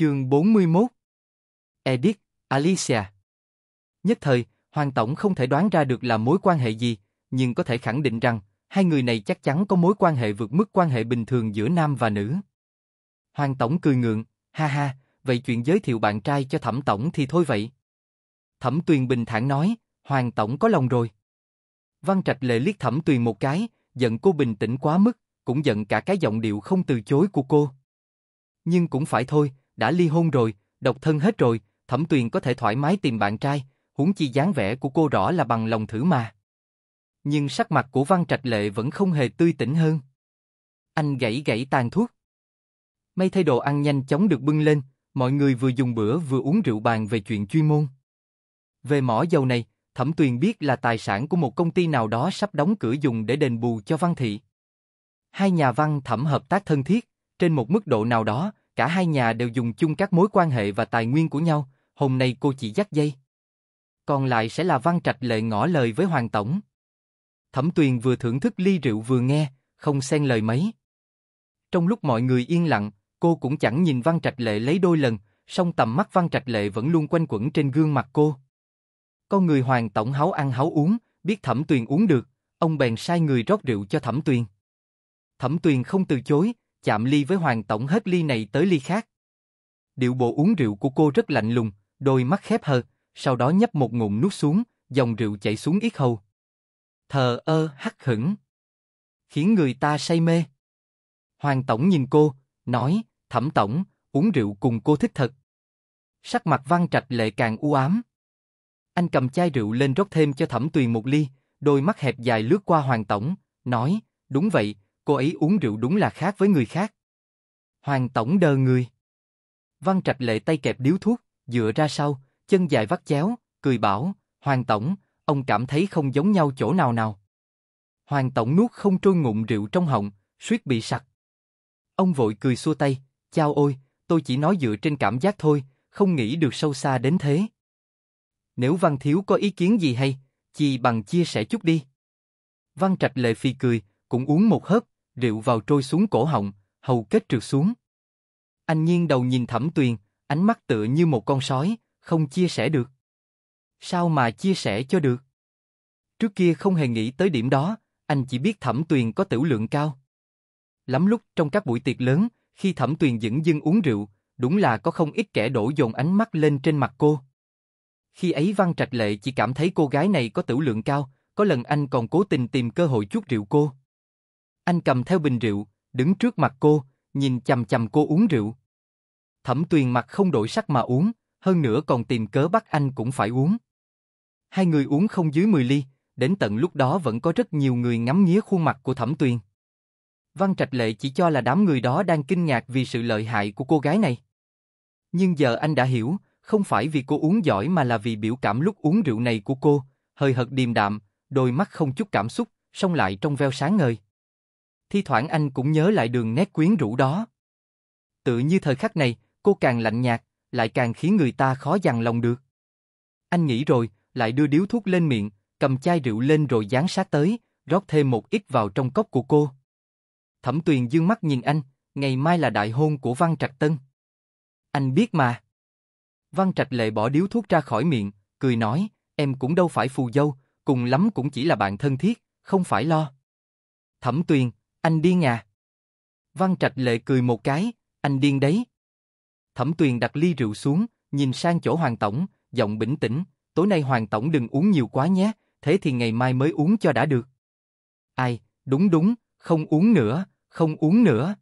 Chương 41 Edith, Alicia Nhất thời, Hoàng Tổng không thể đoán ra được là mối quan hệ gì, nhưng có thể khẳng định rằng, hai người này chắc chắn có mối quan hệ vượt mức quan hệ bình thường giữa nam và nữ. Hoàng Tổng cười ngượng, ha ha, vậy chuyện giới thiệu bạn trai cho Thẩm Tổng thì thôi vậy. Thẩm Tuyền bình thản nói, Hoàng Tổng có lòng rồi. Văn Trạch lệ liếc Thẩm Tuyền một cái, giận cô bình tĩnh quá mức, cũng giận cả cái giọng điệu không từ chối của cô. Nhưng cũng phải thôi, đã ly hôn rồi, độc thân hết rồi, Thẩm Tuyền có thể thoải mái tìm bạn trai, huống chi dáng vẻ của cô rõ là bằng lòng thử mà. Nhưng sắc mặt của Văn Trạch Lệ vẫn không hề tươi tỉnh hơn. Anh gãy gãy tàn thuốc. May thay đồ ăn nhanh chóng được bưng lên, mọi người vừa dùng bữa vừa uống rượu bàn về chuyện chuyên môn. Về mỏ dầu này, Thẩm Tuyền biết là tài sản của một công ty nào đó sắp đóng cửa dùng để đền bù cho Văn Thị. Hai nhà văn Thẩm hợp tác thân thiết, trên một mức độ nào đó, cả hai nhà đều dùng chung các mối quan hệ và tài nguyên của nhau, hôm nay cô chỉ dắt dây. Còn lại sẽ là Văn Trạch Lệ ngỏ lời với Hoàng Tổng. Thẩm Tuyền vừa thưởng thức ly rượu vừa nghe, không xen lời mấy. Trong lúc mọi người yên lặng, cô cũng chẳng nhìn Văn Trạch Lệ lấy đôi lần, song tầm mắt Văn Trạch Lệ vẫn luôn quanh quẩn trên gương mặt cô. Con người Hoàng Tổng háo ăn háo uống, biết Thẩm Tuyền uống được, ông bèn sai người rót rượu cho Thẩm Tuyền. Thẩm Tuyền không từ chối, chạm ly với hoàng tổng hết ly này tới ly khác. Điệu bộ uống rượu của cô rất lạnh lùng, đôi mắt khép hờ, sau đó nhấp một ngụm nuốt xuống, dòng rượu chảy xuống yết hầu. Thờ ơ hắc hững. Khiến người ta say mê. Hoàng tổng nhìn cô, nói, thẩm tổng, uống rượu cùng cô thích thật. Sắc mặt văn trạch lệ càng u ám. Anh cầm chai rượu lên rót thêm cho thẩm tuyền một ly, đôi mắt hẹp dài lướt qua hoàng tổng, nói, đúng vậy, cô ấy uống rượu đúng là khác với người khác. Hoàng tổng đờ người. Văn Trạch Lệ tay kẹp điếu thuốc, dựa ra sau, chân dài vắt chéo, cười bảo, Hoàng tổng, ông cảm thấy không giống nhau chỗ nào nào. Hoàng tổng nuốt không trôi ngụm rượu trong họng, suýt bị sặc. Ông vội cười xua tay, chao ôi, tôi chỉ nói dựa trên cảm giác thôi, không nghĩ được sâu xa đến thế. Nếu Văn Thiếu có ý kiến gì hay, chỉ bằng chia sẻ chút đi. Văn Trạch Lệ phi cười, cũng uống một hớp, rượu vào trôi xuống cổ họng, hầu kết trượt xuống. Anh nghiêng đầu nhìn Thẩm Tuyền, ánh mắt tựa như một con sói, không chia sẻ được. Sao mà chia sẻ cho được? Trước kia không hề nghĩ tới điểm đó, anh chỉ biết Thẩm Tuyền có tiểu lượng cao. Lắm lúc trong các buổi tiệc lớn, khi Thẩm Tuyền dững dưng uống rượu, đúng là có không ít kẻ đổ dồn ánh mắt lên trên mặt cô. Khi ấy Văn Trạch Lệ chỉ cảm thấy cô gái này có tiểu lượng cao, có lần anh còn cố tình tìm cơ hội chút rượu cô. Anh cầm theo bình rượu, đứng trước mặt cô, nhìn chầm chầm cô uống rượu. Thẩm tuyền mặt không đổi sắc mà uống, hơn nữa còn tìm cớ bắt anh cũng phải uống. Hai người uống không dưới 10 ly, đến tận lúc đó vẫn có rất nhiều người ngắm nghía khuôn mặt của thẩm tuyền. Văn Trạch Lệ chỉ cho là đám người đó đang kinh ngạc vì sự lợi hại của cô gái này. Nhưng giờ anh đã hiểu, không phải vì cô uống giỏi mà là vì biểu cảm lúc uống rượu này của cô, hơi hợt điềm đạm, đôi mắt không chút cảm xúc, song lại trong veo sáng ngời thi thoảng anh cũng nhớ lại đường nét quyến rũ đó. Tự như thời khắc này, cô càng lạnh nhạt, lại càng khiến người ta khó dằn lòng được. Anh nghĩ rồi, lại đưa điếu thuốc lên miệng, cầm chai rượu lên rồi dán sát tới, rót thêm một ít vào trong cốc của cô. Thẩm Tuyền dương mắt nhìn anh, ngày mai là đại hôn của Văn Trạch Tân. Anh biết mà. Văn Trạch Lệ bỏ điếu thuốc ra khỏi miệng, cười nói, em cũng đâu phải phù dâu, cùng lắm cũng chỉ là bạn thân thiết, không phải lo. Thẩm Tuyền, anh điên à? Văn Trạch Lệ cười một cái, anh điên đấy. Thẩm Tuyền đặt ly rượu xuống, nhìn sang chỗ Hoàng Tổng, giọng bình tĩnh, tối nay Hoàng Tổng đừng uống nhiều quá nhé, thế thì ngày mai mới uống cho đã được. Ai, đúng đúng, không uống nữa, không uống nữa.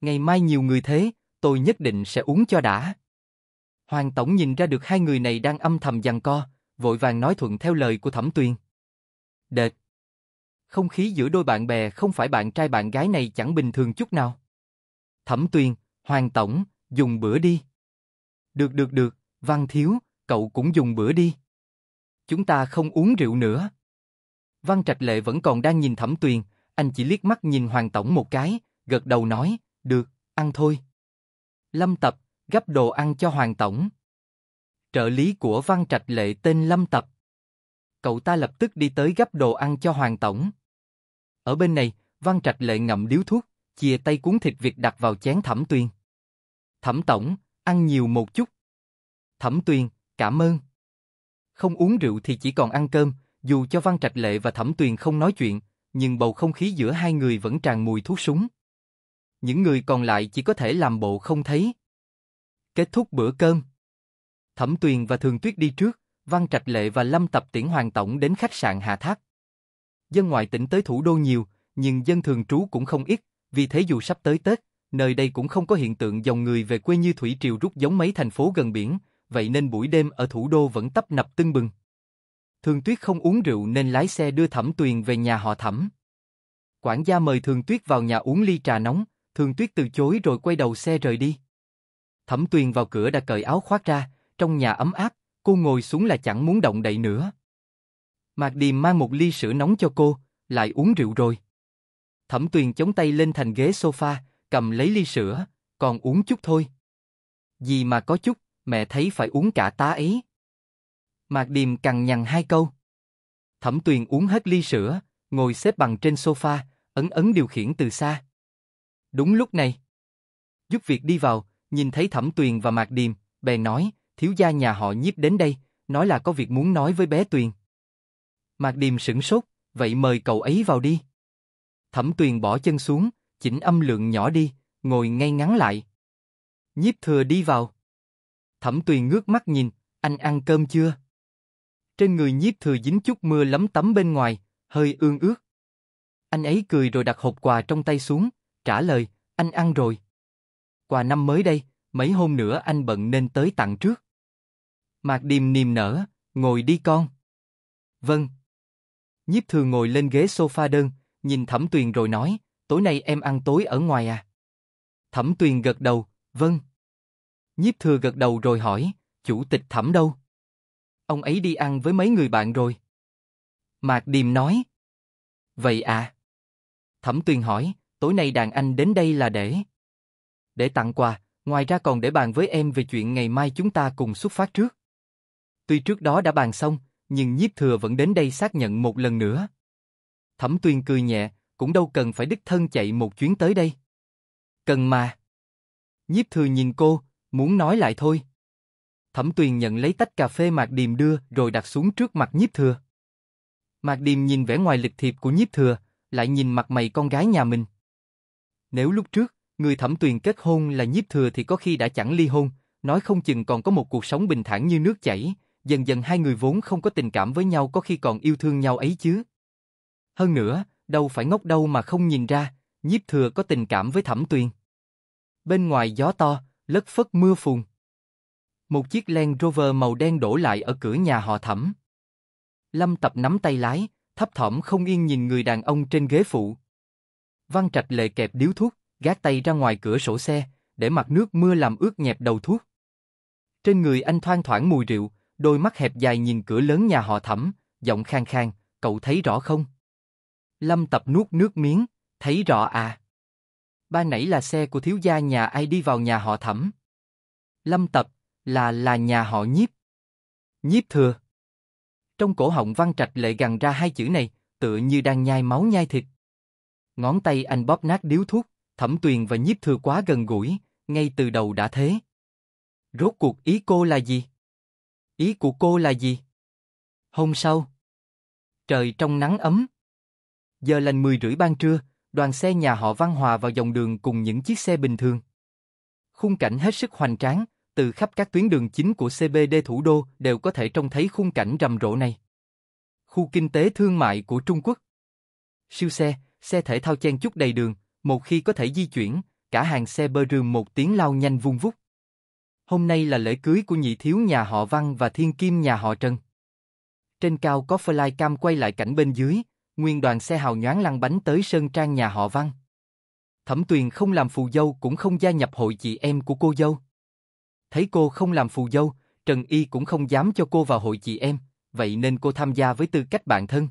Ngày mai nhiều người thế, tôi nhất định sẽ uống cho đã. Hoàng Tổng nhìn ra được hai người này đang âm thầm giằng co, vội vàng nói thuận theo lời của Thẩm Tuyền. Đệt, không khí giữa đôi bạn bè không phải bạn trai bạn gái này chẳng bình thường chút nào. Thẩm Tuyền, Hoàng Tổng, dùng bữa đi. Được được được, Văn Thiếu, cậu cũng dùng bữa đi. Chúng ta không uống rượu nữa. Văn Trạch Lệ vẫn còn đang nhìn Thẩm Tuyền, anh chỉ liếc mắt nhìn Hoàng Tổng một cái, gật đầu nói, được, ăn thôi. Lâm Tập, gấp đồ ăn cho Hoàng Tổng. Trợ lý của Văn Trạch Lệ tên Lâm Tập. Cậu ta lập tức đi tới gấp đồ ăn cho Hoàng Tổng. Ở bên này, Văn Trạch lệ ngậm điếu thuốc, chia tay cuốn thịt vịt đặt vào chén Thẩm Tuyên. Thẩm Tổng, ăn nhiều một chút. Thẩm Tuyên, cảm ơn. Không uống rượu thì chỉ còn ăn cơm, dù cho Văn Trạch Lệ và Thẩm Tuyền không nói chuyện, nhưng bầu không khí giữa hai người vẫn tràn mùi thuốc súng. Những người còn lại chỉ có thể làm bộ không thấy. Kết thúc bữa cơm. Thẩm Tuyền và Thường Tuyết đi trước, Văn Trạch Lệ và Lâm Tập Tiễn Hoàng Tổng đến khách sạn Hà thác. Dân ngoại tỉnh tới thủ đô nhiều, nhưng dân thường trú cũng không ít, vì thế dù sắp tới Tết, nơi đây cũng không có hiện tượng dòng người về quê như thủy triều rút giống mấy thành phố gần biển, vậy nên buổi đêm ở thủ đô vẫn tấp nập tưng bừng. Thường Tuyết không uống rượu nên lái xe đưa Thẩm Tuyền về nhà họ Thẩm. Quản gia mời Thường Tuyết vào nhà uống ly trà nóng, Thường Tuyết từ chối rồi quay đầu xe rời đi. Thẩm Tuyền vào cửa đã cởi áo khoác ra, trong nhà ấm áp, cô ngồi xuống là chẳng muốn động đậy nữa. Mạc Điềm mang một ly sữa nóng cho cô, lại uống rượu rồi. Thẩm Tuyền chống tay lên thành ghế sofa, cầm lấy ly sữa, còn uống chút thôi. Gì mà có chút, mẹ thấy phải uống cả tá ấy. Mạc Điềm cằn nhằn hai câu. Thẩm Tuyền uống hết ly sữa, ngồi xếp bằng trên sofa, ấn ấn điều khiển từ xa. Đúng lúc này, giúp việc đi vào, nhìn thấy Thẩm Tuyền và Mạc Điềm, bèn nói, thiếu gia nhà họ nhiếp đến đây, nói là có việc muốn nói với bé Tuyền. Mạc Điềm sửng sốt, vậy mời cậu ấy vào đi. Thẩm Tuyền bỏ chân xuống, chỉnh âm lượng nhỏ đi, ngồi ngay ngắn lại. Nhiếp thừa đi vào. Thẩm Tuyền ngước mắt nhìn, anh ăn cơm chưa? Trên người nhiếp thừa dính chút mưa lấm tấm bên ngoài, hơi ương ướt. Anh ấy cười rồi đặt hộp quà trong tay xuống, trả lời, anh ăn rồi. Quà năm mới đây, mấy hôm nữa anh bận nên tới tặng trước. Mạc Điềm niềm nở, ngồi đi con. Vâng. Nhiếp Thừa ngồi lên ghế sofa đơn, nhìn Thẩm Tuyền rồi nói, tối nay em ăn tối ở ngoài à? Thẩm Tuyền gật đầu, vâng. Nhiếp Thừa gật đầu rồi hỏi, chủ tịch Thẩm đâu? Ông ấy đi ăn với mấy người bạn rồi. Mạc Điềm nói. Vậy à? Thẩm Tuyền hỏi, tối nay đàn anh đến đây là để... Để tặng quà, ngoài ra còn để bàn với em về chuyện ngày mai chúng ta cùng xuất phát trước. Tuy trước đó đã bàn xong, nhưng nhiếp thừa vẫn đến đây xác nhận một lần nữa. Thẩm tuyên cười nhẹ, cũng đâu cần phải đích thân chạy một chuyến tới đây. Cần mà. Nhiếp thừa nhìn cô, muốn nói lại thôi. Thẩm tuyền nhận lấy tách cà phê Mạc Điềm đưa rồi đặt xuống trước mặt nhiếp thừa. Mạc Điềm nhìn vẻ ngoài lịch thiệp của nhiếp thừa, lại nhìn mặt mày con gái nhà mình. Nếu lúc trước, người thẩm tuyền kết hôn là nhiếp thừa thì có khi đã chẳng ly hôn, nói không chừng còn có một cuộc sống bình thản như nước chảy, dần dần hai người vốn không có tình cảm với nhau có khi còn yêu thương nhau ấy chứ. Hơn nữa, đâu phải ngốc đâu mà không nhìn ra, nhiếp thừa có tình cảm với thẩm tuyền. Bên ngoài gió to, lất phất mưa phùn. Một chiếc Land Rover màu đen đổ lại ở cửa nhà họ thẩm. Lâm Tập nắm tay lái, thấp thỏm không yên nhìn người đàn ông trên ghế phụ. Văn Trạch lệ kẹp điếu thuốc, gác tay ra ngoài cửa sổ xe, để mặt nước mưa làm ướt nhẹp đầu thuốc. Trên người anh thoang thoảng mùi rượu, đôi mắt hẹp dài nhìn cửa lớn nhà họ Thẩm, giọng khang khang, cậu thấy rõ không? Lâm Tập nuốt nước miếng, thấy rõ à? Ba nãy là xe của thiếu gia nhà ai đi vào nhà họ Thẩm? Lâm Tập, là là nhà họ Nhiếp. Nhiếp thừa. Trong cổ họng Văn Trạch lệ gần ra hai chữ này, tựa như đang nhai máu nhai thịt. Ngón tay anh bóp nát điếu thuốc, Thẩm Tuyền và Nhiếp thừa quá gần gũi, ngay từ đầu đã thế. Rốt cuộc ý cô là gì? Ý của cô là gì? Hôm sau. Trời trong nắng ấm. Giờ lành 10 rưỡi ban trưa, đoàn xe nhà họ Văn Hòa vào dòng đường cùng những chiếc xe bình thường. Khung cảnh hết sức hoành tráng, từ khắp các tuyến đường chính của CBD thủ đô đều có thể trông thấy khung cảnh rầm rộ này. Khu kinh tế thương mại của Trung Quốc. Siêu xe, xe thể thao chen chúc đầy đường, một khi có thể di chuyển, cả hàng xe bơ rừng một tiếng lao nhanh vung vút. Hôm nay là lễ cưới của nhị thiếu nhà họ Văn và thiên kim nhà họ Trần. Trên cao có flycam quay lại cảnh bên dưới, nguyên đoàn xe hào nhoáng lăn bánh tới sơn trang nhà họ Văn. Thẩm Tuyền không làm phù dâu cũng không gia nhập hội chị em của cô dâu. Thấy cô không làm phù dâu, Trần Y cũng không dám cho cô vào hội chị em, vậy nên cô tham gia với tư cách bạn thân.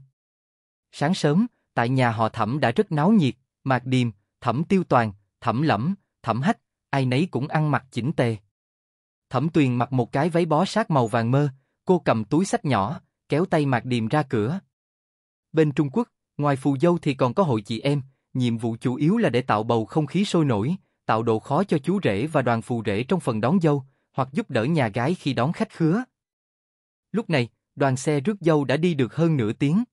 Sáng sớm, tại nhà họ Thẩm đã rất náo nhiệt, Mạc Điềm, Thẩm Tiêu Toàn, Thẩm Lẫm, Thẩm Hách, ai nấy cũng ăn mặc chỉnh tề. Thẩm Tuyền mặc một cái váy bó sát màu vàng mơ, cô cầm túi sách nhỏ, kéo tay Mạc Điềm ra cửa. Bên Trung Quốc, ngoài phù dâu thì còn có hội chị em, nhiệm vụ chủ yếu là để tạo bầu không khí sôi nổi, tạo độ khó cho chú rể và đoàn phù rể trong phần đón dâu, hoặc giúp đỡ nhà gái khi đón khách khứa. Lúc này, đoàn xe rước dâu đã đi được hơn nửa tiếng.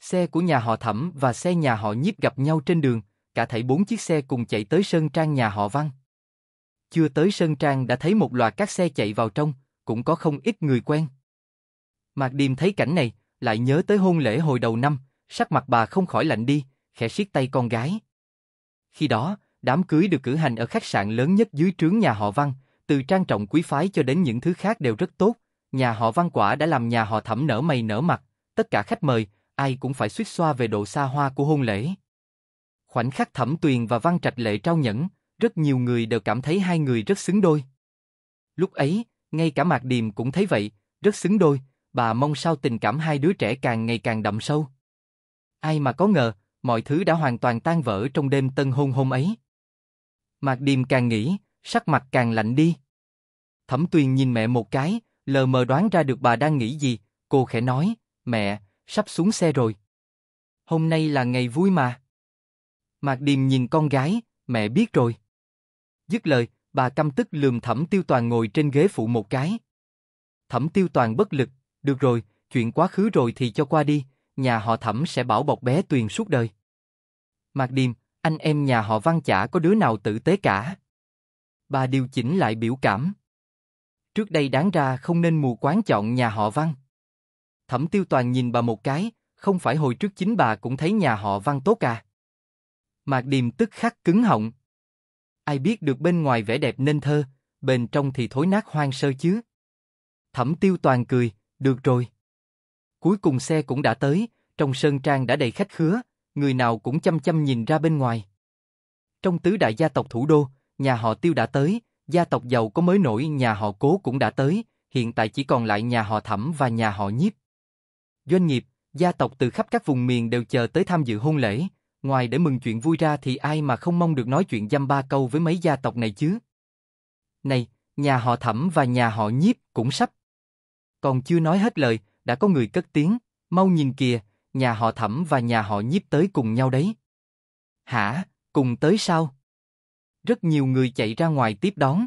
Xe của nhà họ Thẩm và xe nhà họ Nhiếp gặp nhau trên đường, cả thảy bốn chiếc xe cùng chạy tới sân trang nhà họ Văn chưa tới sân Trang đã thấy một loạt các xe chạy vào trong, cũng có không ít người quen. Mạc Điềm thấy cảnh này, lại nhớ tới hôn lễ hồi đầu năm, sắc mặt bà không khỏi lạnh đi, khẽ siết tay con gái. Khi đó, đám cưới được cử hành ở khách sạn lớn nhất dưới trướng nhà họ Văn, từ trang trọng quý phái cho đến những thứ khác đều rất tốt, nhà họ Văn quả đã làm nhà họ Thẩm nở mày nở mặt, tất cả khách mời, ai cũng phải suýt xoa về độ xa hoa của hôn lễ. Khoảnh khắc Thẩm Tuyền và Văn Trạch Lệ trao nhẫn, rất nhiều người đều cảm thấy hai người rất xứng đôi. Lúc ấy, ngay cả Mạc Điềm cũng thấy vậy, rất xứng đôi, bà mong sao tình cảm hai đứa trẻ càng ngày càng đậm sâu. Ai mà có ngờ, mọi thứ đã hoàn toàn tan vỡ trong đêm tân hôn hôm ấy. Mạc Điềm càng nghĩ, sắc mặt càng lạnh đi. Thẩm Tuyền nhìn mẹ một cái, lờ mờ đoán ra được bà đang nghĩ gì, cô khẽ nói, mẹ, sắp xuống xe rồi. Hôm nay là ngày vui mà. Mạc Điềm nhìn con gái, mẹ biết rồi. Dứt lời, bà căm tức lườm thẩm tiêu toàn ngồi trên ghế phụ một cái. Thẩm tiêu toàn bất lực, được rồi, chuyện quá khứ rồi thì cho qua đi, nhà họ thẩm sẽ bảo bọc bé tuyền suốt đời. Mạc Điềm, anh em nhà họ văn chả có đứa nào tử tế cả. Bà điều chỉnh lại biểu cảm. Trước đây đáng ra không nên mù quáng chọn nhà họ văn. Thẩm tiêu toàn nhìn bà một cái, không phải hồi trước chính bà cũng thấy nhà họ văn tốt à. Mạc Điềm tức khắc cứng họng ai biết được bên ngoài vẻ đẹp nên thơ, bên trong thì thối nát hoang sơ chứ. Thẩm tiêu toàn cười, được rồi. Cuối cùng xe cũng đã tới, trong sơn trang đã đầy khách khứa, người nào cũng chăm chăm nhìn ra bên ngoài. Trong tứ đại gia tộc thủ đô, nhà họ tiêu đã tới, gia tộc giàu có mới nổi nhà họ cố cũng đã tới, hiện tại chỉ còn lại nhà họ thẩm và nhà họ nhiếp. Doanh nghiệp, gia tộc từ khắp các vùng miền đều chờ tới tham dự hôn lễ, Ngoài để mừng chuyện vui ra thì ai mà không mong được nói chuyện dăm ba câu với mấy gia tộc này chứ? Này, nhà họ thẩm và nhà họ nhiếp cũng sắp. Còn chưa nói hết lời, đã có người cất tiếng, mau nhìn kìa, nhà họ thẩm và nhà họ nhiếp tới cùng nhau đấy. Hả, cùng tới sao? Rất nhiều người chạy ra ngoài tiếp đón.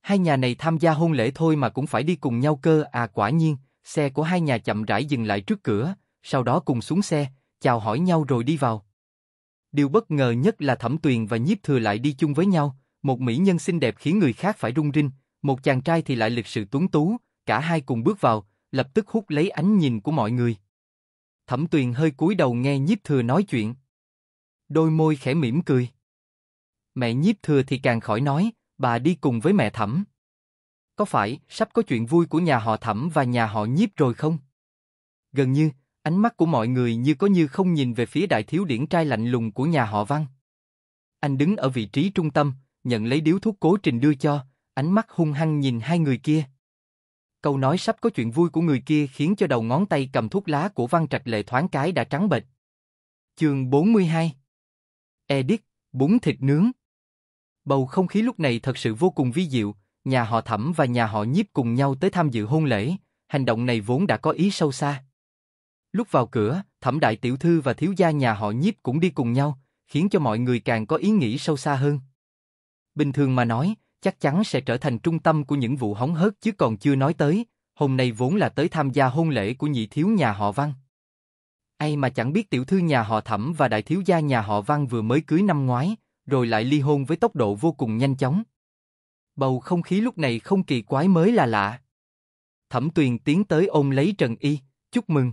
Hai nhà này tham gia hôn lễ thôi mà cũng phải đi cùng nhau cơ à quả nhiên, xe của hai nhà chậm rãi dừng lại trước cửa, sau đó cùng xuống xe, chào hỏi nhau rồi đi vào. Điều bất ngờ nhất là Thẩm Tuyền và Nhiếp Thừa lại đi chung với nhau, một mỹ nhân xinh đẹp khiến người khác phải rung rinh, một chàng trai thì lại lịch sự tuấn tú, cả hai cùng bước vào, lập tức hút lấy ánh nhìn của mọi người. Thẩm Tuyền hơi cúi đầu nghe Nhiếp Thừa nói chuyện. Đôi môi khẽ mỉm cười. Mẹ Nhiếp Thừa thì càng khỏi nói, bà đi cùng với mẹ Thẩm. Có phải sắp có chuyện vui của nhà họ Thẩm và nhà họ Nhiếp rồi không? Gần như, Ánh mắt của mọi người như có như không nhìn về phía đại thiếu điển trai lạnh lùng của nhà họ Văn. Anh đứng ở vị trí trung tâm, nhận lấy điếu thuốc cố trình đưa cho, ánh mắt hung hăng nhìn hai người kia. Câu nói sắp có chuyện vui của người kia khiến cho đầu ngón tay cầm thuốc lá của Văn Trạch Lệ thoáng cái đã trắng bệch. Chương 42 Edit, bún thịt nướng Bầu không khí lúc này thật sự vô cùng vi diệu, nhà họ Thẩm và nhà họ Nhiếp cùng nhau tới tham dự hôn lễ, hành động này vốn đã có ý sâu xa. Lúc vào cửa, thẩm đại tiểu thư và thiếu gia nhà họ nhiếp cũng đi cùng nhau, khiến cho mọi người càng có ý nghĩ sâu xa hơn. Bình thường mà nói, chắc chắn sẽ trở thành trung tâm của những vụ hóng hớt chứ còn chưa nói tới, hôm nay vốn là tới tham gia hôn lễ của nhị thiếu nhà họ Văn. Ai mà chẳng biết tiểu thư nhà họ Thẩm và đại thiếu gia nhà họ Văn vừa mới cưới năm ngoái, rồi lại ly hôn với tốc độ vô cùng nhanh chóng. Bầu không khí lúc này không kỳ quái mới là lạ. Thẩm Tuyền tiến tới ôm lấy Trần Y, chúc mừng.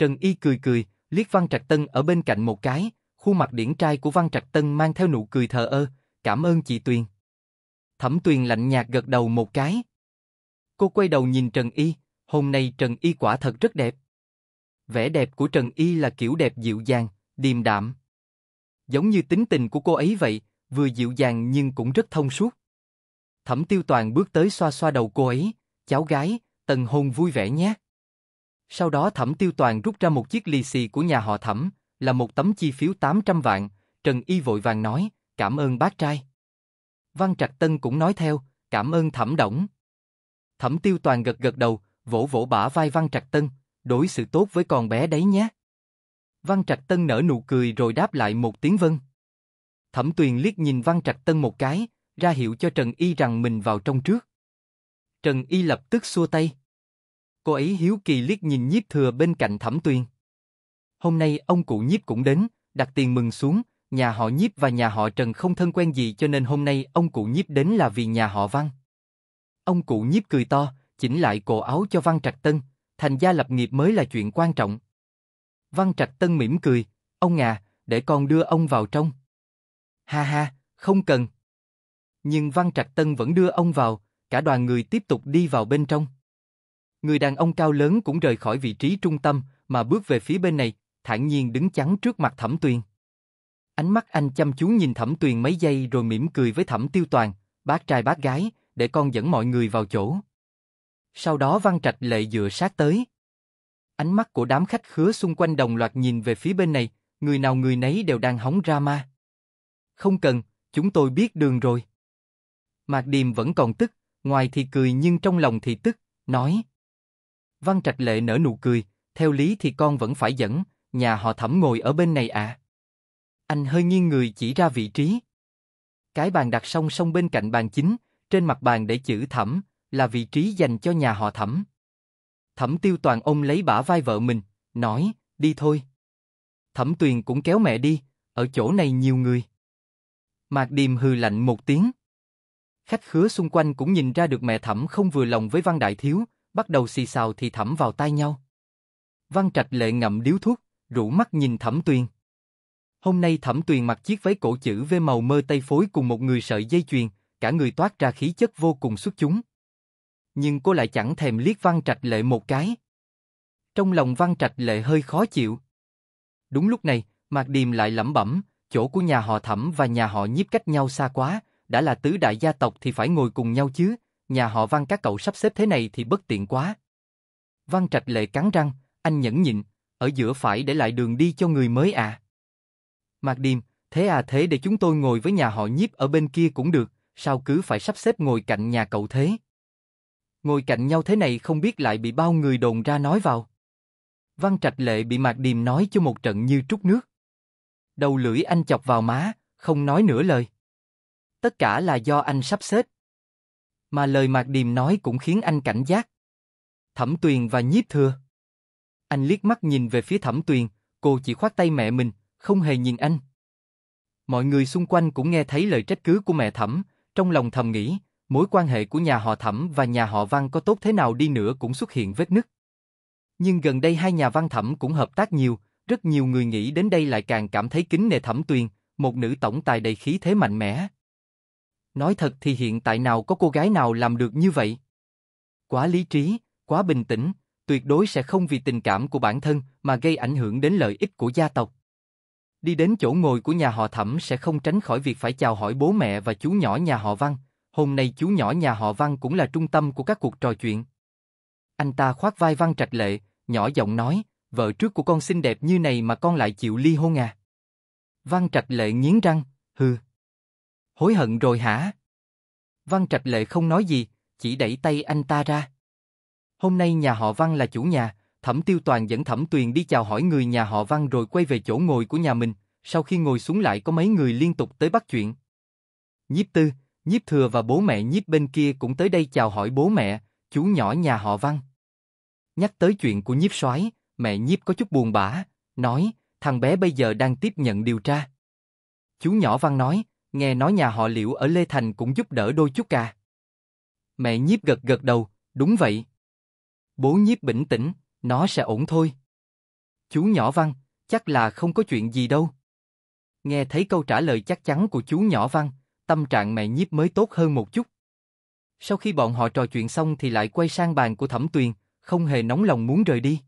Trần Y cười cười, liếc Văn Trạch Tân ở bên cạnh một cái, khuôn mặt điển trai của Văn Trạch Tân mang theo nụ cười thờ ơ, cảm ơn chị Tuyền. Thẩm Tuyền lạnh nhạt gật đầu một cái. Cô quay đầu nhìn Trần Y, hôm nay Trần Y quả thật rất đẹp. Vẻ đẹp của Trần Y là kiểu đẹp dịu dàng, điềm đạm. Giống như tính tình của cô ấy vậy, vừa dịu dàng nhưng cũng rất thông suốt. Thẩm Tiêu Toàn bước tới xoa xoa đầu cô ấy, cháu gái, tần hôn vui vẻ nhé. Sau đó Thẩm Tiêu Toàn rút ra một chiếc lì xì của nhà họ Thẩm, là một tấm chi phiếu 800 vạn, Trần Y vội vàng nói, cảm ơn bác trai. Văn Trạch Tân cũng nói theo, cảm ơn Thẩm Đổng. Thẩm Tiêu Toàn gật gật đầu, vỗ vỗ bả vai Văn Trạch Tân, đối xử tốt với con bé đấy nhé. Văn Trạch Tân nở nụ cười rồi đáp lại một tiếng vâng. Thẩm Tuyền liếc nhìn Văn Trạch Tân một cái, ra hiệu cho Trần Y rằng mình vào trong trước. Trần Y lập tức xua tay. Cô ấy hiếu kỳ liếc nhìn nhiếp thừa bên cạnh thẩm tuyên. Hôm nay ông cụ nhiếp cũng đến, đặt tiền mừng xuống, nhà họ nhiếp và nhà họ Trần không thân quen gì cho nên hôm nay ông cụ nhiếp đến là vì nhà họ Văn. Ông cụ nhiếp cười to, chỉnh lại cổ áo cho Văn Trạch Tân, thành gia lập nghiệp mới là chuyện quan trọng. Văn Trạch Tân mỉm cười, ông à, để con đưa ông vào trong. Ha ha, không cần. Nhưng Văn Trạch Tân vẫn đưa ông vào, cả đoàn người tiếp tục đi vào bên trong người đàn ông cao lớn cũng rời khỏi vị trí trung tâm mà bước về phía bên này, thản nhiên đứng chắn trước mặt Thẩm Tuyền. Ánh mắt anh chăm chú nhìn Thẩm Tuyền mấy giây rồi mỉm cười với Thẩm Tiêu Toàn, bác trai bác gái, để con dẫn mọi người vào chỗ. Sau đó Văn Trạch lệ dựa sát tới. Ánh mắt của đám khách khứa xung quanh đồng loạt nhìn về phía bên này, người nào người nấy đều đang hóng ra ma. Không cần, chúng tôi biết đường rồi. Mạc Điềm vẫn còn tức, ngoài thì cười nhưng trong lòng thì tức, nói. Văn Trạch Lệ nở nụ cười, theo lý thì con vẫn phải dẫn, nhà họ thẩm ngồi ở bên này à. Anh hơi nghiêng người chỉ ra vị trí. Cái bàn đặt song song bên cạnh bàn chính, trên mặt bàn để chữ thẩm, là vị trí dành cho nhà họ thẩm. Thẩm tiêu toàn ôm lấy bả vai vợ mình, nói, đi thôi. Thẩm tuyền cũng kéo mẹ đi, ở chỗ này nhiều người. Mạc Điềm hừ lạnh một tiếng. Khách khứa xung quanh cũng nhìn ra được mẹ thẩm không vừa lòng với Văn Đại Thiếu, bắt đầu xì xào thì thẩm vào tai nhau. Văn Trạch lệ ngậm điếu thuốc, rủ mắt nhìn Thẩm Tuyền. Hôm nay Thẩm Tuyền mặc chiếc váy cổ chữ V màu mơ tây phối cùng một người sợi dây chuyền, cả người toát ra khí chất vô cùng xuất chúng. Nhưng cô lại chẳng thèm liếc Văn Trạch lệ một cái. Trong lòng Văn Trạch lệ hơi khó chịu. Đúng lúc này, Mạc Điềm lại lẩm bẩm, chỗ của nhà họ Thẩm và nhà họ nhiếp cách nhau xa quá, đã là tứ đại gia tộc thì phải ngồi cùng nhau chứ, nhà họ Văn các cậu sắp xếp thế này thì bất tiện quá. Văn Trạch Lệ cắn răng, anh nhẫn nhịn, ở giữa phải để lại đường đi cho người mới à. Mạc Điềm, thế à thế để chúng tôi ngồi với nhà họ nhiếp ở bên kia cũng được, sao cứ phải sắp xếp ngồi cạnh nhà cậu thế? Ngồi cạnh nhau thế này không biết lại bị bao người đồn ra nói vào. Văn Trạch Lệ bị Mạc Điềm nói cho một trận như trút nước. Đầu lưỡi anh chọc vào má, không nói nửa lời. Tất cả là do anh sắp xếp. Mà lời Mạc Điềm nói cũng khiến anh cảnh giác. Thẩm Tuyền và Nhiếp Thừa. Anh liếc mắt nhìn về phía Thẩm Tuyền, cô chỉ khoát tay mẹ mình, không hề nhìn anh. Mọi người xung quanh cũng nghe thấy lời trách cứ của mẹ Thẩm, trong lòng thầm nghĩ, mối quan hệ của nhà họ Thẩm và nhà họ Văn có tốt thế nào đi nữa cũng xuất hiện vết nứt. Nhưng gần đây hai nhà Văn Thẩm cũng hợp tác nhiều, rất nhiều người nghĩ đến đây lại càng cảm thấy kính nể Thẩm Tuyền, một nữ tổng tài đầy khí thế mạnh mẽ. Nói thật thì hiện tại nào có cô gái nào làm được như vậy? Quá lý trí, quá bình tĩnh, tuyệt đối sẽ không vì tình cảm của bản thân mà gây ảnh hưởng đến lợi ích của gia tộc. Đi đến chỗ ngồi của nhà họ Thẩm sẽ không tránh khỏi việc phải chào hỏi bố mẹ và chú nhỏ nhà họ Văn. Hôm nay chú nhỏ nhà họ Văn cũng là trung tâm của các cuộc trò chuyện. Anh ta khoác vai Văn Trạch Lệ, nhỏ giọng nói, vợ trước của con xinh đẹp như này mà con lại chịu ly hôn à? Văn Trạch Lệ nghiến răng, hừ. Hối hận rồi hả? Văn Trạch Lệ không nói gì, chỉ đẩy tay anh ta ra. Hôm nay nhà họ Văn là chủ nhà, Thẩm Tiêu Toàn dẫn Thẩm Tuyền đi chào hỏi người nhà họ Văn rồi quay về chỗ ngồi của nhà mình, sau khi ngồi xuống lại có mấy người liên tục tới bắt chuyện. Nhiếp Tư, Nhiếp Thừa và bố mẹ Nhiếp bên kia cũng tới đây chào hỏi bố mẹ, chú nhỏ nhà họ Văn. Nhắc tới chuyện của Nhiếp Soái, mẹ Nhiếp có chút buồn bã, nói, thằng bé bây giờ đang tiếp nhận điều tra. Chú nhỏ Văn nói, nghe nói nhà họ liễu ở Lê Thành cũng giúp đỡ đôi chút cả. À? Mẹ nhiếp gật gật đầu, đúng vậy. Bố nhiếp bình tĩnh, nó sẽ ổn thôi. Chú nhỏ văn, chắc là không có chuyện gì đâu. Nghe thấy câu trả lời chắc chắn của chú nhỏ văn, tâm trạng mẹ nhiếp mới tốt hơn một chút. Sau khi bọn họ trò chuyện xong thì lại quay sang bàn của Thẩm Tuyền, không hề nóng lòng muốn rời đi.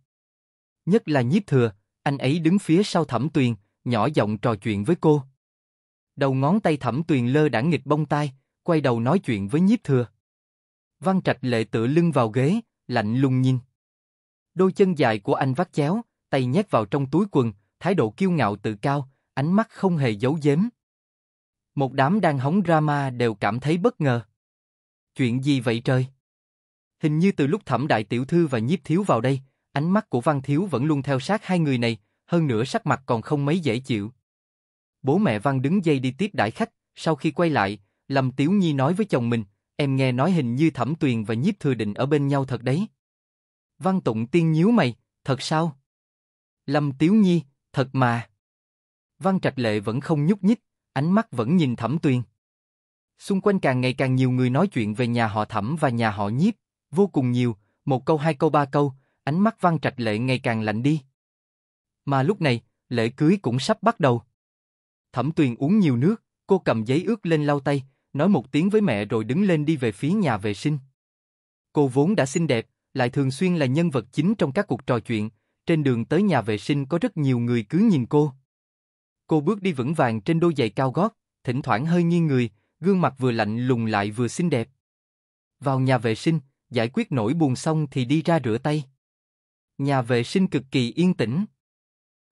Nhất là nhiếp thừa, anh ấy đứng phía sau Thẩm Tuyền, nhỏ giọng trò chuyện với cô. Đầu ngón tay thẩm tuyền lơ đãng nghịch bông tai, quay đầu nói chuyện với nhiếp thừa. Văn trạch lệ tựa lưng vào ghế, lạnh lùng nhìn. Đôi chân dài của anh vắt chéo, tay nhét vào trong túi quần, thái độ kiêu ngạo tự cao, ánh mắt không hề giấu giếm. Một đám đang hóng drama đều cảm thấy bất ngờ. Chuyện gì vậy trời? Hình như từ lúc thẩm đại tiểu thư và nhiếp thiếu vào đây, ánh mắt của Văn Thiếu vẫn luôn theo sát hai người này, hơn nữa sắc mặt còn không mấy dễ chịu. Bố mẹ Văn đứng dây đi tiếp đãi khách, sau khi quay lại, Lâm Tiểu Nhi nói với chồng mình, em nghe nói hình như Thẩm Tuyền và Nhiếp Thừa Định ở bên nhau thật đấy. Văn Tụng Tiên nhíu mày, thật sao? Lâm Tiểu Nhi, thật mà. Văn Trạch Lệ vẫn không nhúc nhích, ánh mắt vẫn nhìn Thẩm Tuyền. Xung quanh càng ngày càng nhiều người nói chuyện về nhà họ Thẩm và nhà họ Nhiếp, vô cùng nhiều, một câu hai câu ba câu, ánh mắt Văn Trạch Lệ ngày càng lạnh đi. Mà lúc này, lễ cưới cũng sắp bắt đầu. Thẩm Tuyền uống nhiều nước, cô cầm giấy ướt lên lau tay, nói một tiếng với mẹ rồi đứng lên đi về phía nhà vệ sinh. Cô vốn đã xinh đẹp, lại thường xuyên là nhân vật chính trong các cuộc trò chuyện, trên đường tới nhà vệ sinh có rất nhiều người cứ nhìn cô. Cô bước đi vững vàng trên đôi giày cao gót, thỉnh thoảng hơi nghiêng người, gương mặt vừa lạnh lùng lại vừa xinh đẹp. Vào nhà vệ sinh, giải quyết nỗi buồn xong thì đi ra rửa tay. Nhà vệ sinh cực kỳ yên tĩnh.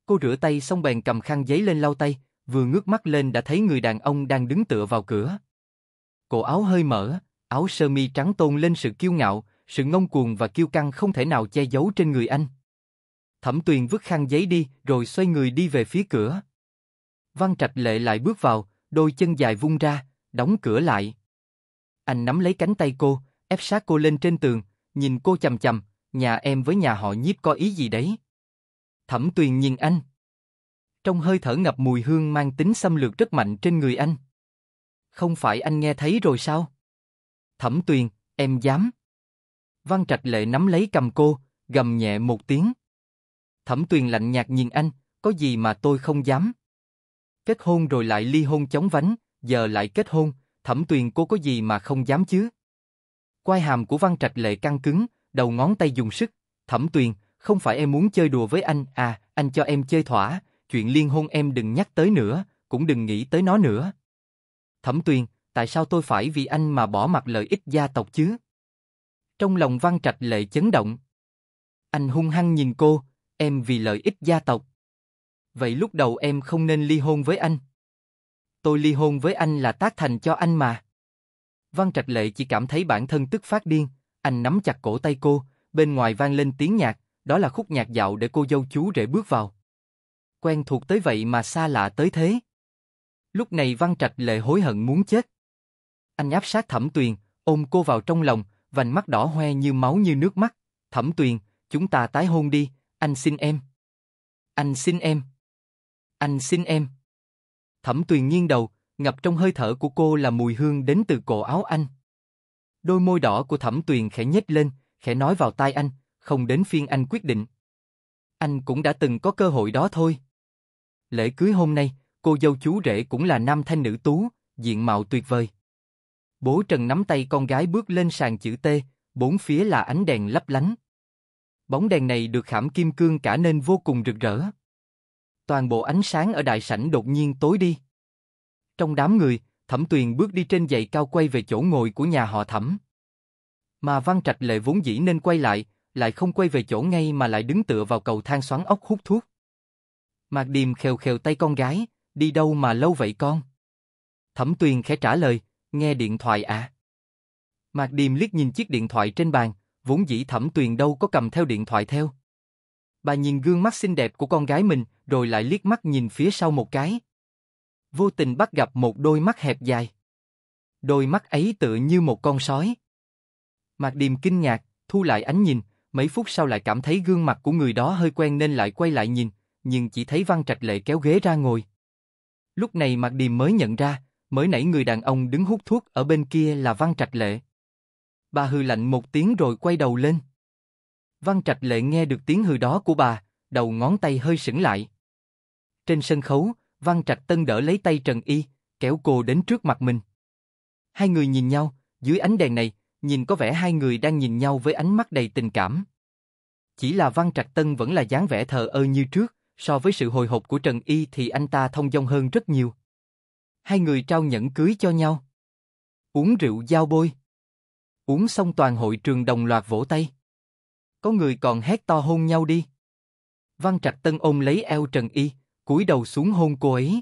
Cô rửa tay xong bèn cầm khăn giấy lên lau tay, vừa ngước mắt lên đã thấy người đàn ông đang đứng tựa vào cửa. Cổ áo hơi mở, áo sơ mi trắng tôn lên sự kiêu ngạo, sự ngông cuồng và kiêu căng không thể nào che giấu trên người anh. Thẩm Tuyền vứt khăn giấy đi, rồi xoay người đi về phía cửa. Văn Trạch Lệ lại bước vào, đôi chân dài vung ra, đóng cửa lại. Anh nắm lấy cánh tay cô, ép sát cô lên trên tường, nhìn cô chầm chầm, nhà em với nhà họ nhiếp có ý gì đấy? Thẩm Tuyền nhìn anh trong hơi thở ngập mùi hương mang tính xâm lược rất mạnh trên người anh. Không phải anh nghe thấy rồi sao? Thẩm Tuyền, em dám. Văn Trạch Lệ nắm lấy cầm cô, gầm nhẹ một tiếng. Thẩm Tuyền lạnh nhạt nhìn anh, có gì mà tôi không dám. Kết hôn rồi lại ly hôn chóng vánh, giờ lại kết hôn, Thẩm Tuyền cô có gì mà không dám chứ? Quai hàm của Văn Trạch Lệ căng cứng, đầu ngón tay dùng sức, Thẩm Tuyền, không phải em muốn chơi đùa với anh à, anh cho em chơi thỏa, chuyện liên hôn em đừng nhắc tới nữa, cũng đừng nghĩ tới nó nữa. Thẩm Tuyền, tại sao tôi phải vì anh mà bỏ mặt lợi ích gia tộc chứ? Trong lòng Văn Trạch lệ chấn động. Anh hung hăng nhìn cô, em vì lợi ích gia tộc. Vậy lúc đầu em không nên ly hôn với anh. Tôi ly hôn với anh là tác thành cho anh mà. Văn Trạch Lệ chỉ cảm thấy bản thân tức phát điên, anh nắm chặt cổ tay cô, bên ngoài vang lên tiếng nhạc, đó là khúc nhạc dạo để cô dâu chú rể bước vào quen thuộc tới vậy mà xa lạ tới thế. Lúc này Văn Trạch lệ hối hận muốn chết. Anh áp sát Thẩm Tuyền, ôm cô vào trong lòng, vành mắt đỏ hoe như máu như nước mắt. Thẩm Tuyền, chúng ta tái hôn đi, anh xin em. Anh xin em. Anh xin em. Thẩm Tuyền nghiêng đầu, ngập trong hơi thở của cô là mùi hương đến từ cổ áo anh. Đôi môi đỏ của Thẩm Tuyền khẽ nhếch lên, khẽ nói vào tai anh, không đến phiên anh quyết định. Anh cũng đã từng có cơ hội đó thôi. Lễ cưới hôm nay, cô dâu chú rể cũng là nam thanh nữ tú, diện mạo tuyệt vời. Bố Trần nắm tay con gái bước lên sàn chữ T, bốn phía là ánh đèn lấp lánh. Bóng đèn này được khảm kim cương cả nên vô cùng rực rỡ. Toàn bộ ánh sáng ở đại sảnh đột nhiên tối đi. Trong đám người, Thẩm Tuyền bước đi trên giày cao quay về chỗ ngồi của nhà họ Thẩm. Mà Văn Trạch Lệ vốn dĩ nên quay lại, lại không quay về chỗ ngay mà lại đứng tựa vào cầu thang xoắn ốc hút thuốc. Mạc Điềm khều khều tay con gái, đi đâu mà lâu vậy con? Thẩm Tuyền khẽ trả lời, nghe điện thoại à? Mạc Điềm liếc nhìn chiếc điện thoại trên bàn, vốn dĩ Thẩm Tuyền đâu có cầm theo điện thoại theo. Bà nhìn gương mắt xinh đẹp của con gái mình, rồi lại liếc mắt nhìn phía sau một cái. Vô tình bắt gặp một đôi mắt hẹp dài. Đôi mắt ấy tựa như một con sói. Mạc Điềm kinh ngạc, thu lại ánh nhìn, mấy phút sau lại cảm thấy gương mặt của người đó hơi quen nên lại quay lại nhìn, nhưng chỉ thấy Văn Trạch Lệ kéo ghế ra ngồi. Lúc này Mạc Điềm mới nhận ra, mới nãy người đàn ông đứng hút thuốc ở bên kia là Văn Trạch Lệ. Bà hừ lạnh một tiếng rồi quay đầu lên. Văn Trạch Lệ nghe được tiếng hừ đó của bà, đầu ngón tay hơi sững lại. Trên sân khấu, Văn Trạch Tân đỡ lấy tay Trần Y, kéo cô đến trước mặt mình. Hai người nhìn nhau, dưới ánh đèn này, nhìn có vẻ hai người đang nhìn nhau với ánh mắt đầy tình cảm. Chỉ là Văn Trạch Tân vẫn là dáng vẻ thờ ơ như trước, So với sự hồi hộp của Trần Y thì anh ta thông dong hơn rất nhiều. Hai người trao nhẫn cưới cho nhau. Uống rượu giao bôi. Uống xong toàn hội trường đồng loạt vỗ tay. Có người còn hét to hôn nhau đi. Văn Trạch Tân ôm lấy eo Trần Y, cúi đầu xuống hôn cô ấy.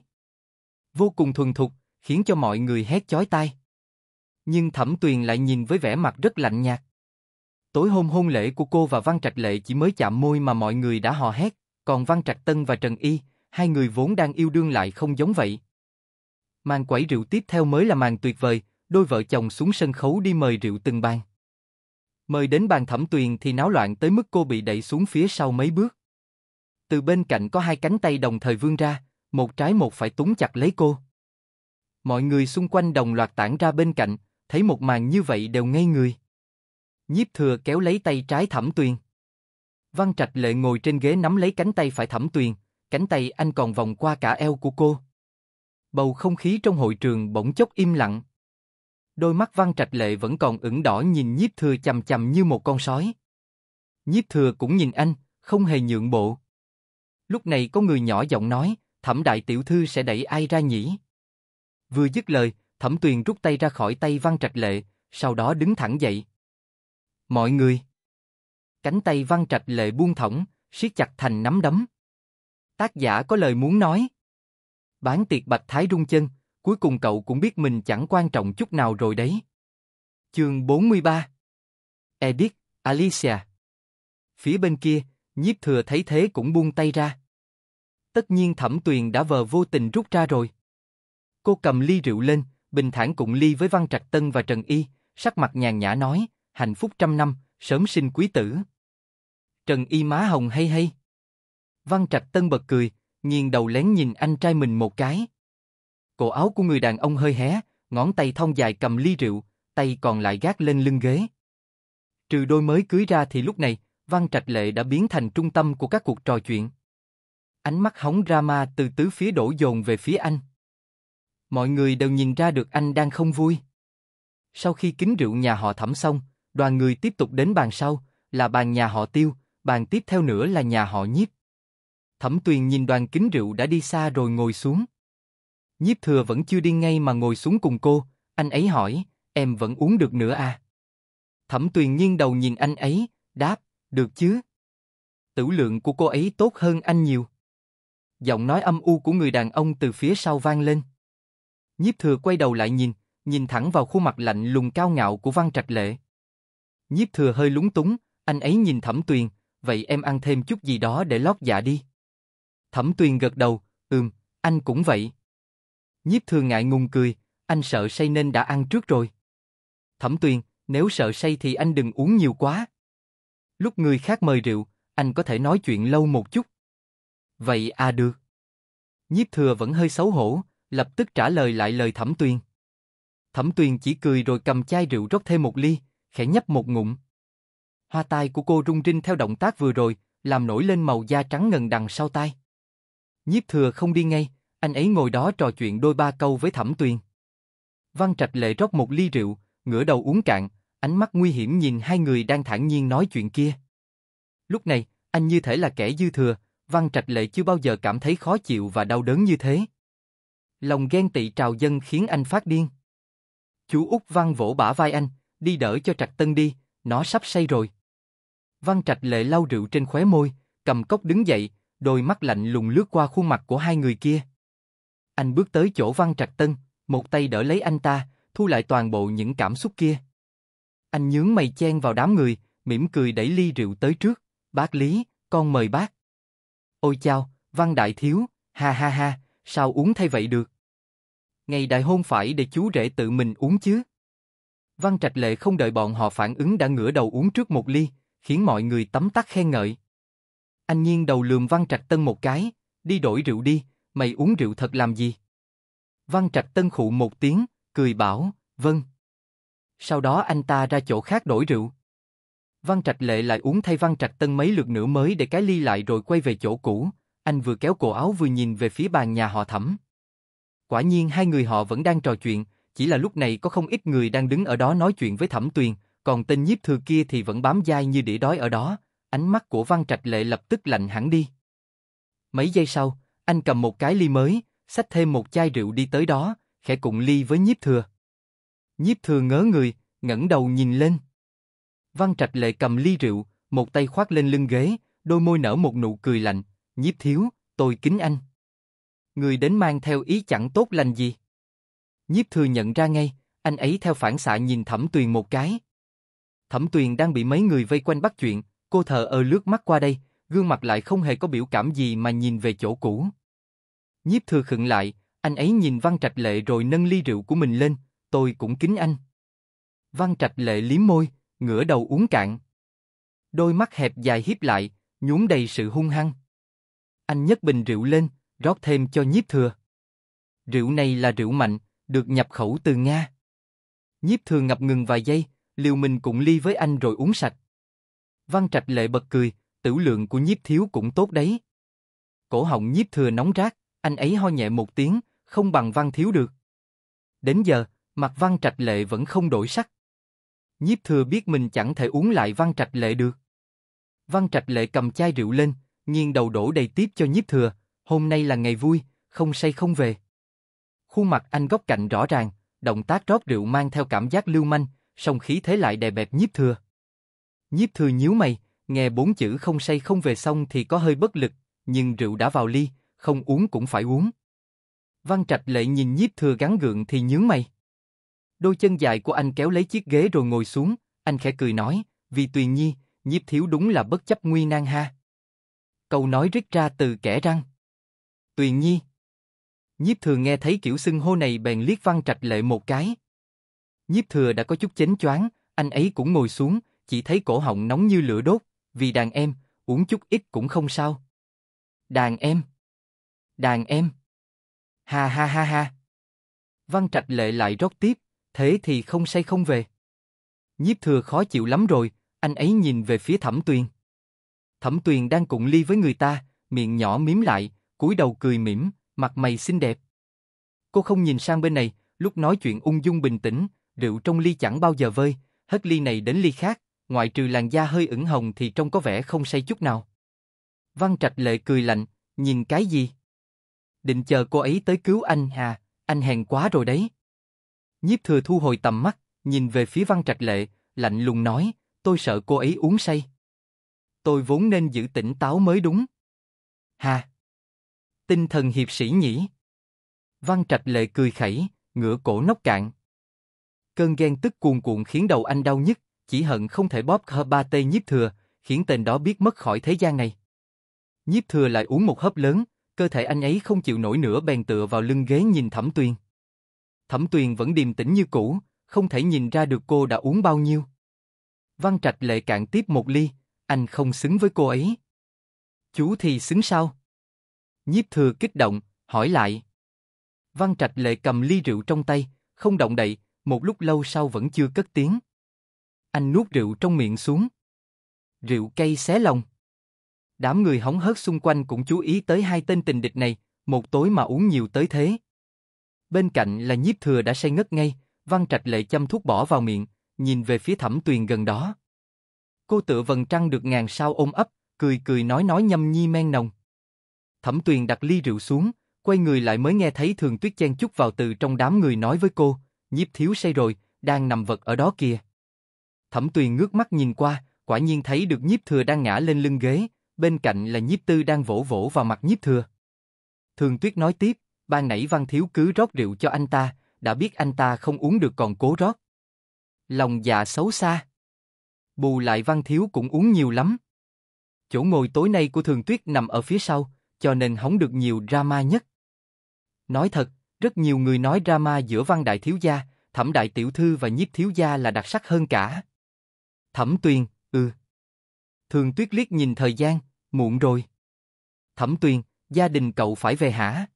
Vô cùng thuần thục, khiến cho mọi người hét chói tai. Nhưng Thẩm Tuyền lại nhìn với vẻ mặt rất lạnh nhạt. Tối hôm hôn lễ của cô và Văn Trạch Lệ chỉ mới chạm môi mà mọi người đã hò hét, còn Văn Trạch Tân và Trần Y, hai người vốn đang yêu đương lại không giống vậy. Màn quẩy rượu tiếp theo mới là màn tuyệt vời, đôi vợ chồng xuống sân khấu đi mời rượu từng bàn. Mời đến bàn thẩm tuyền thì náo loạn tới mức cô bị đẩy xuống phía sau mấy bước. Từ bên cạnh có hai cánh tay đồng thời vươn ra, một trái một phải túng chặt lấy cô. Mọi người xung quanh đồng loạt tản ra bên cạnh, thấy một màn như vậy đều ngây người. Nhiếp thừa kéo lấy tay trái thẩm tuyền. Văn Trạch Lệ ngồi trên ghế nắm lấy cánh tay phải Thẩm Tuyền, cánh tay anh còn vòng qua cả eo của cô. Bầu không khí trong hội trường bỗng chốc im lặng. Đôi mắt Văn Trạch Lệ vẫn còn ửng đỏ nhìn Nhiếp Thừa chầm chầm như một con sói. Nhiếp Thừa cũng nhìn anh, không hề nhượng bộ. Lúc này có người nhỏ giọng nói, Thẩm đại tiểu thư sẽ đẩy ai ra nhỉ? Vừa dứt lời, Thẩm Tuyền rút tay ra khỏi tay Văn Trạch Lệ, sau đó đứng thẳng dậy. Mọi người Cánh tay văn trạch lệ buông thõng, siết chặt thành nắm đấm. Tác giả có lời muốn nói. Bán tiệc bạch thái rung chân, cuối cùng cậu cũng biết mình chẳng quan trọng chút nào rồi đấy. Chương 43 Edith, Alicia Phía bên kia, nhiếp thừa thấy thế cũng buông tay ra. Tất nhiên thẩm tuyền đã vờ vô tình rút ra rồi. Cô cầm ly rượu lên, bình thản cùng ly với Văn Trạch Tân và Trần Y, sắc mặt nhàn nhã nói, hạnh phúc trăm năm, sớm sinh quý tử. Trần Y má hồng hay hay. Văn Trạch Tân bật cười, nghiêng đầu lén nhìn anh trai mình một cái. Cổ áo của người đàn ông hơi hé, ngón tay thon dài cầm ly rượu, tay còn lại gác lên lưng ghế. Trừ đôi mới cưới ra thì lúc này, Văn Trạch Lệ đã biến thành trung tâm của các cuộc trò chuyện. Ánh mắt hóng drama từ tứ phía đổ dồn về phía anh. Mọi người đều nhìn ra được anh đang không vui. Sau khi kính rượu nhà họ thẩm xong, Đoàn người tiếp tục đến bàn sau, là bàn nhà họ tiêu, bàn tiếp theo nữa là nhà họ nhiếp. Thẩm tuyền nhìn đoàn kính rượu đã đi xa rồi ngồi xuống. Nhiếp thừa vẫn chưa đi ngay mà ngồi xuống cùng cô, anh ấy hỏi, em vẫn uống được nữa à? Thẩm tuyền nghiêng đầu nhìn anh ấy, đáp, được chứ? Tử lượng của cô ấy tốt hơn anh nhiều. Giọng nói âm u của người đàn ông từ phía sau vang lên. Nhiếp thừa quay đầu lại nhìn, nhìn thẳng vào khuôn mặt lạnh lùng cao ngạo của Văn Trạch Lệ. Nhiếp thừa hơi lúng túng, anh ấy nhìn Thẩm Tuyền, vậy em ăn thêm chút gì đó để lót dạ đi. Thẩm Tuyền gật đầu, ừm, anh cũng vậy. Nhiếp thừa ngại ngùng cười, anh sợ say nên đã ăn trước rồi. Thẩm Tuyền, nếu sợ say thì anh đừng uống nhiều quá. Lúc người khác mời rượu, anh có thể nói chuyện lâu một chút. Vậy à được. Nhiếp thừa vẫn hơi xấu hổ, lập tức trả lời lại lời Thẩm Tuyền. Thẩm Tuyền chỉ cười rồi cầm chai rượu rót thêm một ly, khẽ nhấp một ngụm. Hoa tai của cô rung rinh theo động tác vừa rồi, làm nổi lên màu da trắng ngần đằng sau tai. Nhiếp thừa không đi ngay, anh ấy ngồi đó trò chuyện đôi ba câu với Thẩm Tuyền. Văn Trạch Lệ rót một ly rượu, ngửa đầu uống cạn, ánh mắt nguy hiểm nhìn hai người đang thản nhiên nói chuyện kia. Lúc này, anh như thể là kẻ dư thừa, Văn Trạch Lệ chưa bao giờ cảm thấy khó chịu và đau đớn như thế. Lòng ghen tị trào dâng khiến anh phát điên. Chú Úc Văn vỗ bả vai anh, đi đỡ cho Trạch Tân đi, nó sắp say rồi. Văn Trạch Lệ lau rượu trên khóe môi, cầm cốc đứng dậy, đôi mắt lạnh lùng lướt qua khuôn mặt của hai người kia. Anh bước tới chỗ Văn Trạch Tân, một tay đỡ lấy anh ta, thu lại toàn bộ những cảm xúc kia. Anh nhướng mày chen vào đám người, mỉm cười đẩy ly rượu tới trước, "Bác Lý, con mời bác." "Ôi chao, Văn đại thiếu, ha ha ha, sao uống thay vậy được?" Ngày đại hôn phải để chú rể tự mình uống chứ. Văn Trạch Lệ không đợi bọn họ phản ứng đã ngửa đầu uống trước một ly, khiến mọi người tấm tắc khen ngợi. Anh Nhiên đầu lườm Văn Trạch Tân một cái, đi đổi rượu đi, mày uống rượu thật làm gì? Văn Trạch Tân khụ một tiếng, cười bảo, vâng. Sau đó anh ta ra chỗ khác đổi rượu. Văn Trạch Lệ lại uống thay Văn Trạch Tân mấy lượt nữa mới để cái ly lại rồi quay về chỗ cũ, anh vừa kéo cổ áo vừa nhìn về phía bàn nhà họ thẩm. Quả nhiên hai người họ vẫn đang trò chuyện, chỉ là lúc này có không ít người đang đứng ở đó nói chuyện với Thẩm Tuyền, còn tên nhiếp thừa kia thì vẫn bám dai như đĩa đói ở đó, ánh mắt của Văn Trạch Lệ lập tức lạnh hẳn đi. Mấy giây sau, anh cầm một cái ly mới, xách thêm một chai rượu đi tới đó, khẽ cùng ly với nhiếp thừa. Nhiếp thừa ngớ người, ngẩng đầu nhìn lên. Văn Trạch Lệ cầm ly rượu, một tay khoác lên lưng ghế, đôi môi nở một nụ cười lạnh, nhiếp thiếu, tôi kính anh. Người đến mang theo ý chẳng tốt lành gì. Nhiếp thừa nhận ra ngay, anh ấy theo phản xạ nhìn Thẩm Tuyền một cái. Thẩm Tuyền đang bị mấy người vây quanh bắt chuyện, cô thờ ơ lướt mắt qua đây, gương mặt lại không hề có biểu cảm gì mà nhìn về chỗ cũ. Nhiếp thừa khựng lại, anh ấy nhìn Văn Trạch Lệ rồi nâng ly rượu của mình lên, tôi cũng kính anh. Văn Trạch Lệ liếm môi, ngửa đầu uống cạn. Đôi mắt hẹp dài hiếp lại, nhún đầy sự hung hăng. Anh nhấc bình rượu lên, rót thêm cho nhiếp thừa. Rượu này là rượu mạnh, được nhập khẩu từ Nga. Nhiếp thường ngập ngừng vài giây, liều mình cũng ly với anh rồi uống sạch. Văn Trạch lệ bật cười, tử lượng của nhiếp thiếu cũng tốt đấy. Cổ họng nhiếp thừa nóng rát, anh ấy ho nhẹ một tiếng, không bằng văn thiếu được. Đến giờ, mặt văn trạch lệ vẫn không đổi sắc. Nhiếp thừa biết mình chẳng thể uống lại văn trạch lệ được. Văn trạch lệ cầm chai rượu lên, nghiêng đầu đổ đầy tiếp cho nhiếp thừa, hôm nay là ngày vui, không say không về. Khuôn mặt anh góc cạnh rõ ràng, động tác rót rượu mang theo cảm giác lưu manh, song khí thế lại đè bẹp nhiếp thừa. Nhiếp thừa nhíu mày, nghe bốn chữ không say không về xong thì có hơi bất lực, nhưng rượu đã vào ly, không uống cũng phải uống. Văn Trạch Lệ nhìn nhiếp thừa gắn gượng thì nhướng mày. Đôi chân dài của anh kéo lấy chiếc ghế rồi ngồi xuống, anh khẽ cười nói, vì tuyền nhi, nhiếp thiếu đúng là bất chấp nguy nan ha. Câu nói rít ra từ kẻ răng. Tuyền nhi. Nhiếp thừa nghe thấy kiểu xưng hô này bèn liếc văn trạch lệ một cái. Nhiếp thừa đã có chút chến choáng, anh ấy cũng ngồi xuống, chỉ thấy cổ họng nóng như lửa đốt, vì đàn em, uống chút ít cũng không sao. Đàn em! Đàn em! Ha ha ha ha! Văn trạch lệ lại rót tiếp, thế thì không say không về. Nhiếp thừa khó chịu lắm rồi, anh ấy nhìn về phía thẩm tuyền. Thẩm tuyền đang cụng ly với người ta, miệng nhỏ miếm lại, cúi đầu cười mỉm, mặt mày xinh đẹp. Cô không nhìn sang bên này, lúc nói chuyện ung dung bình tĩnh, rượu trong ly chẳng bao giờ vơi, hết ly này đến ly khác, ngoại trừ làn da hơi ửng hồng thì trông có vẻ không say chút nào. Văn Trạch Lệ cười lạnh, nhìn cái gì? Định chờ cô ấy tới cứu anh hà, anh hèn quá rồi đấy. Nhiếp thừa thu hồi tầm mắt, nhìn về phía Văn Trạch Lệ, lạnh lùng nói, tôi sợ cô ấy uống say. Tôi vốn nên giữ tỉnh táo mới đúng. Hà! Tinh thần hiệp sĩ nhỉ? Văn Trạch Lệ cười khẩy, ngửa cổ nóc cạn. Cơn ghen tức cuồn cuộn khiến đầu anh đau nhức, chỉ hận không thể bóp hơ ba tê nhiếp thừa, khiến tên đó biết mất khỏi thế gian này. Nhiếp thừa lại uống một hớp lớn, cơ thể anh ấy không chịu nổi nữa bèn tựa vào lưng ghế nhìn Thẩm Tuyền. Thẩm Tuyền vẫn điềm tĩnh như cũ, không thể nhìn ra được cô đã uống bao nhiêu. Văn Trạch Lệ cạn tiếp một ly, anh không xứng với cô ấy. Chú thì xứng sao? Nhiếp thừa kích động, hỏi lại. Văn Trạch Lệ cầm ly rượu trong tay, không động đậy, một lúc lâu sau vẫn chưa cất tiếng. Anh nuốt rượu trong miệng xuống. Rượu cay xé lòng. Đám người hóng hớt xung quanh cũng chú ý tới hai tên tình địch này, một tối mà uống nhiều tới thế. Bên cạnh là nhiếp thừa đã say ngất ngay, Văn Trạch Lệ châm thuốc bỏ vào miệng, nhìn về phía thẩm tuyền gần đó. Cô tựa vần trăng được ngàn sao ôm ấp, cười cười nói nói nhâm nhi men nồng. Thẩm Tuyền đặt ly rượu xuống, quay người lại mới nghe thấy Thường Tuyết chen chút vào từ trong đám người nói với cô, nhiếp thiếu say rồi, đang nằm vật ở đó kìa. Thẩm Tuyền ngước mắt nhìn qua, quả nhiên thấy được nhiếp thừa đang ngã lên lưng ghế, bên cạnh là nhiếp tư đang vỗ vỗ vào mặt nhiếp thừa. Thường Tuyết nói tiếp, ban nãy Văn Thiếu cứ rót rượu cho anh ta, đã biết anh ta không uống được còn cố rót. Lòng dạ xấu xa. Bù lại Văn Thiếu cũng uống nhiều lắm. Chỗ ngồi tối nay của Thường Tuyết nằm ở phía sau, cho nên hóng được nhiều drama nhất. Nói thật, rất nhiều người nói drama giữa Văn Đại Thiếu Gia, Thẩm Đại Tiểu Thư và Nhiếp Thiếu Gia là đặc sắc hơn cả. Thẩm Tuyền, ừ. Thường Tuyết liếc nhìn thời gian, muộn rồi. Thẩm Tuyền, gia đình cậu phải về hả?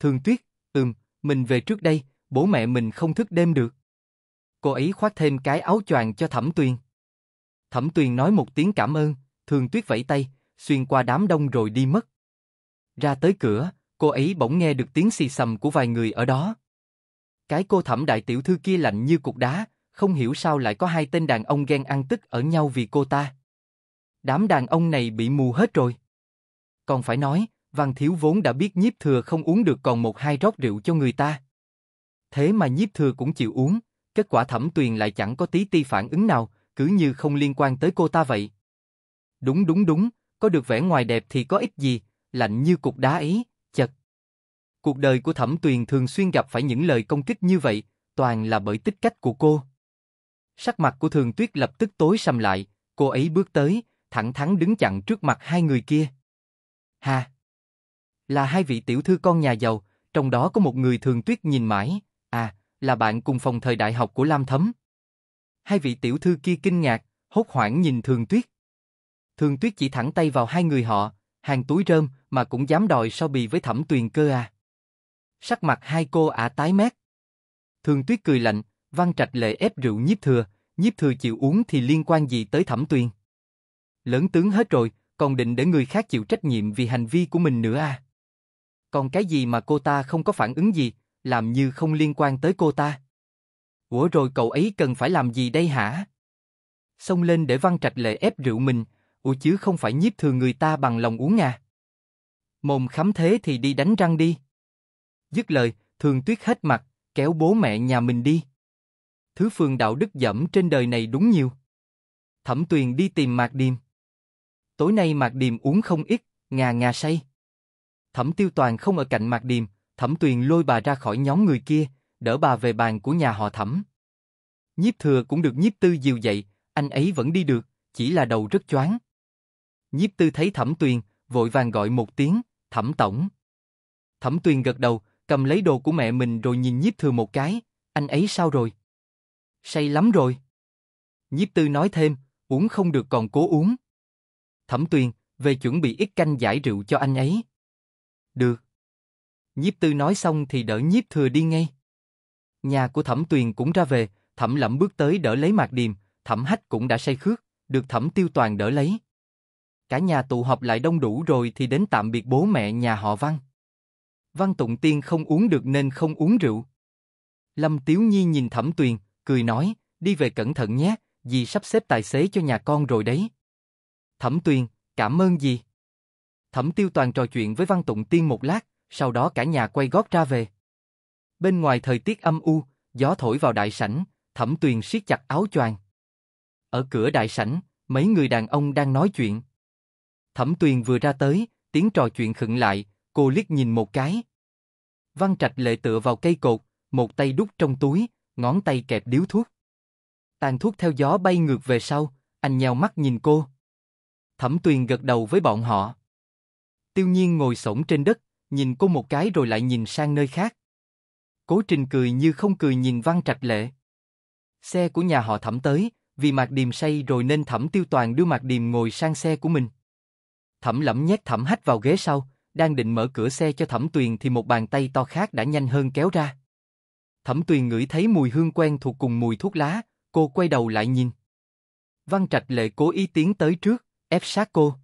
Thường Tuyết, ừm, mình về trước đây, bố mẹ mình không thức đêm được. Cô ấy khoác thêm cái áo choàng cho Thẩm Tuyền. Thẩm Tuyền nói một tiếng cảm ơn, Thường Tuyết vẫy tay, xuyên qua đám đông rồi đi mất. Ra tới cửa, cô ấy bỗng nghe được tiếng xì xầm của vài người ở đó. Cái cô thẩm đại tiểu thư kia lạnh như cục đá, không hiểu sao lại có hai tên đàn ông ghen ăn tức ở nhau vì cô ta. Đám đàn ông này bị mù hết rồi. Còn phải nói, Văn Thiếu vốn đã biết nhiếp thừa không uống được còn một hai rót rượu cho người ta. Thế mà nhiếp thừa cũng chịu uống, kết quả thẩm tuyền lại chẳng có tí ti phản ứng nào, cứ như không liên quan tới cô ta vậy. Đúng đúng đúng, có được vẻ ngoài đẹp thì có ích gì, lạnh như cục đá ấy, chật. Cuộc đời của Thẩm Tuyền thường xuyên gặp phải những lời công kích như vậy, toàn là bởi tích cách của cô. Sắc mặt của Thường Tuyết lập tức tối sầm lại, cô ấy bước tới, thẳng thắn đứng chặn trước mặt hai người kia. Ha, Là hai vị tiểu thư con nhà giàu, trong đó có một người Thường Tuyết nhìn mãi, à, là bạn cùng phòng thời đại học của Lam Thấm. Hai vị tiểu thư kia kinh ngạc, hốt hoảng nhìn Thường Tuyết. Thường Tuyết chỉ thẳng tay vào hai người họ, hàng túi rơm mà cũng dám đòi so bì với thẩm tuyền cơ à. Sắc mặt hai cô ả tái mét. Thường tuyết cười lạnh, văn trạch lệ ép rượu nhiếp thừa, nhiếp thừa chịu uống thì liên quan gì tới thẩm tuyền. Lớn tướng hết rồi, còn định để người khác chịu trách nhiệm vì hành vi của mình nữa à. Còn cái gì mà cô ta không có phản ứng gì, làm như không liên quan tới cô ta. Ủa rồi cậu ấy cần phải làm gì đây hả? Xông lên để văn trạch lệ ép rượu mình, ủa chứ không phải nhiếp thừa người ta bằng lòng uống à. Mồm khắm thế thì đi đánh răng đi. Dứt lời, thường tuyết hết mặt, kéo bố mẹ nhà mình đi. Thứ phường đạo đức dẫm trên đời này đúng nhiều. Thẩm tuyền đi tìm Mạc Điềm. Tối nay Mạc Điềm uống không ít, ngà ngà say. Thẩm tiêu toàn không ở cạnh Mạc Điềm, thẩm tuyền lôi bà ra khỏi nhóm người kia, đỡ bà về bàn của nhà họ thẩm. Nhiếp thừa cũng được nhiếp tư dìu dậy, anh ấy vẫn đi được, chỉ là đầu rất choáng. Nhiếp tư thấy Thẩm Tuyền, vội vàng gọi một tiếng, Thẩm Tổng. Thẩm Tuyền gật đầu, cầm lấy đồ của mẹ mình rồi nhìn Nhiếp Thừa một cái, anh ấy sao rồi? Say lắm rồi. Nhiếp tư nói thêm, uống không được còn cố uống. Thẩm Tuyền, về chuẩn bị ít canh giải rượu cho anh ấy. Được. Nhiếp tư nói xong thì đỡ nhiếp thừa đi ngay. Nhà của thẩm tuyền cũng ra về, thẩm lẩm bước tới đỡ lấy mạc điềm, thẩm hách cũng đã say khước, được thẩm tiêu toàn đỡ lấy. Cả nhà tụ họp lại đông đủ rồi thì đến tạm biệt bố mẹ nhà họ Văn. Văn Tụng Tiên không uống được nên không uống rượu. Lâm Tiếu Nhi nhìn Thẩm Tuyền, cười nói, đi về cẩn thận nhé, dì sắp xếp tài xế cho nhà con rồi đấy. Thẩm Tuyền, cảm ơn dì. Thẩm Tiêu Toàn trò chuyện với Văn Tụng Tiên một lát, sau đó cả nhà quay gót ra về. Bên ngoài thời tiết âm u, gió thổi vào đại sảnh, Thẩm Tuyền siết chặt áo choàng. Ở cửa đại sảnh, mấy người đàn ông đang nói chuyện. Thẩm Tuyền vừa ra tới, tiếng trò chuyện khựng lại, cô liếc nhìn một cái. Văn Trạch lệ tựa vào cây cột, một tay đút trong túi, ngón tay kẹp điếu thuốc. Tàn thuốc theo gió bay ngược về sau, anh nheo mắt nhìn cô. Thẩm Tuyền gật đầu với bọn họ. Tiêu Nhiên ngồi sổng trên đất, nhìn cô một cái rồi lại nhìn sang nơi khác. Cố Trình cười như không cười nhìn Văn Trạch Lệ. Xe của nhà họ Thẩm tới, vì Mạc Điềm say rồi nên Thẩm Tiêu Toàn đưa Mạc Điềm ngồi sang xe của mình. Thẩm lẫm nhét thẩm hách vào ghế sau, đang định mở cửa xe cho thẩm tuyền thì một bàn tay to khác đã nhanh hơn kéo ra. Thẩm tuyền ngửi thấy mùi hương quen thuộc cùng mùi thuốc lá, cô quay đầu lại nhìn. Văn trạch lệ cố ý tiến tới trước, ép sát cô.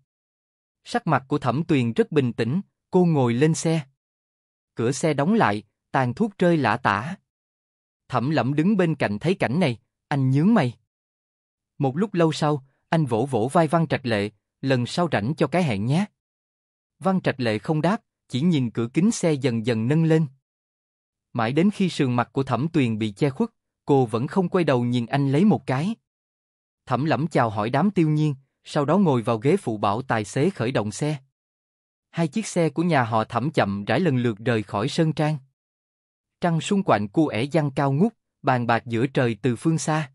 Sắc mặt của thẩm tuyền rất bình tĩnh, cô ngồi lên xe. Cửa xe đóng lại, tàn thuốc rơi lả tả. Thẩm lẫm đứng bên cạnh thấy cảnh này, anh nhướng mày. Một lúc lâu sau, anh vỗ vỗ vai văn trạch lệ, lần sau rảnh cho cái hẹn nhé. Văn Trạch Lệ không đáp, chỉ nhìn cửa kính xe dần dần nâng lên. Mãi đến khi sườn mặt của Thẩm Tuyền bị che khuất, cô vẫn không quay đầu nhìn anh lấy một cái. Thẩm lẫm chào hỏi đám tiêu nhiên, sau đó ngồi vào ghế phụ bảo tài xế khởi động xe. Hai chiếc xe của nhà họ thẩm chậm rãi lần lượt rời khỏi sơn trang. Trăng xung quanh cu ẻ giăng cao ngút, bàn bạc giữa trời từ phương xa.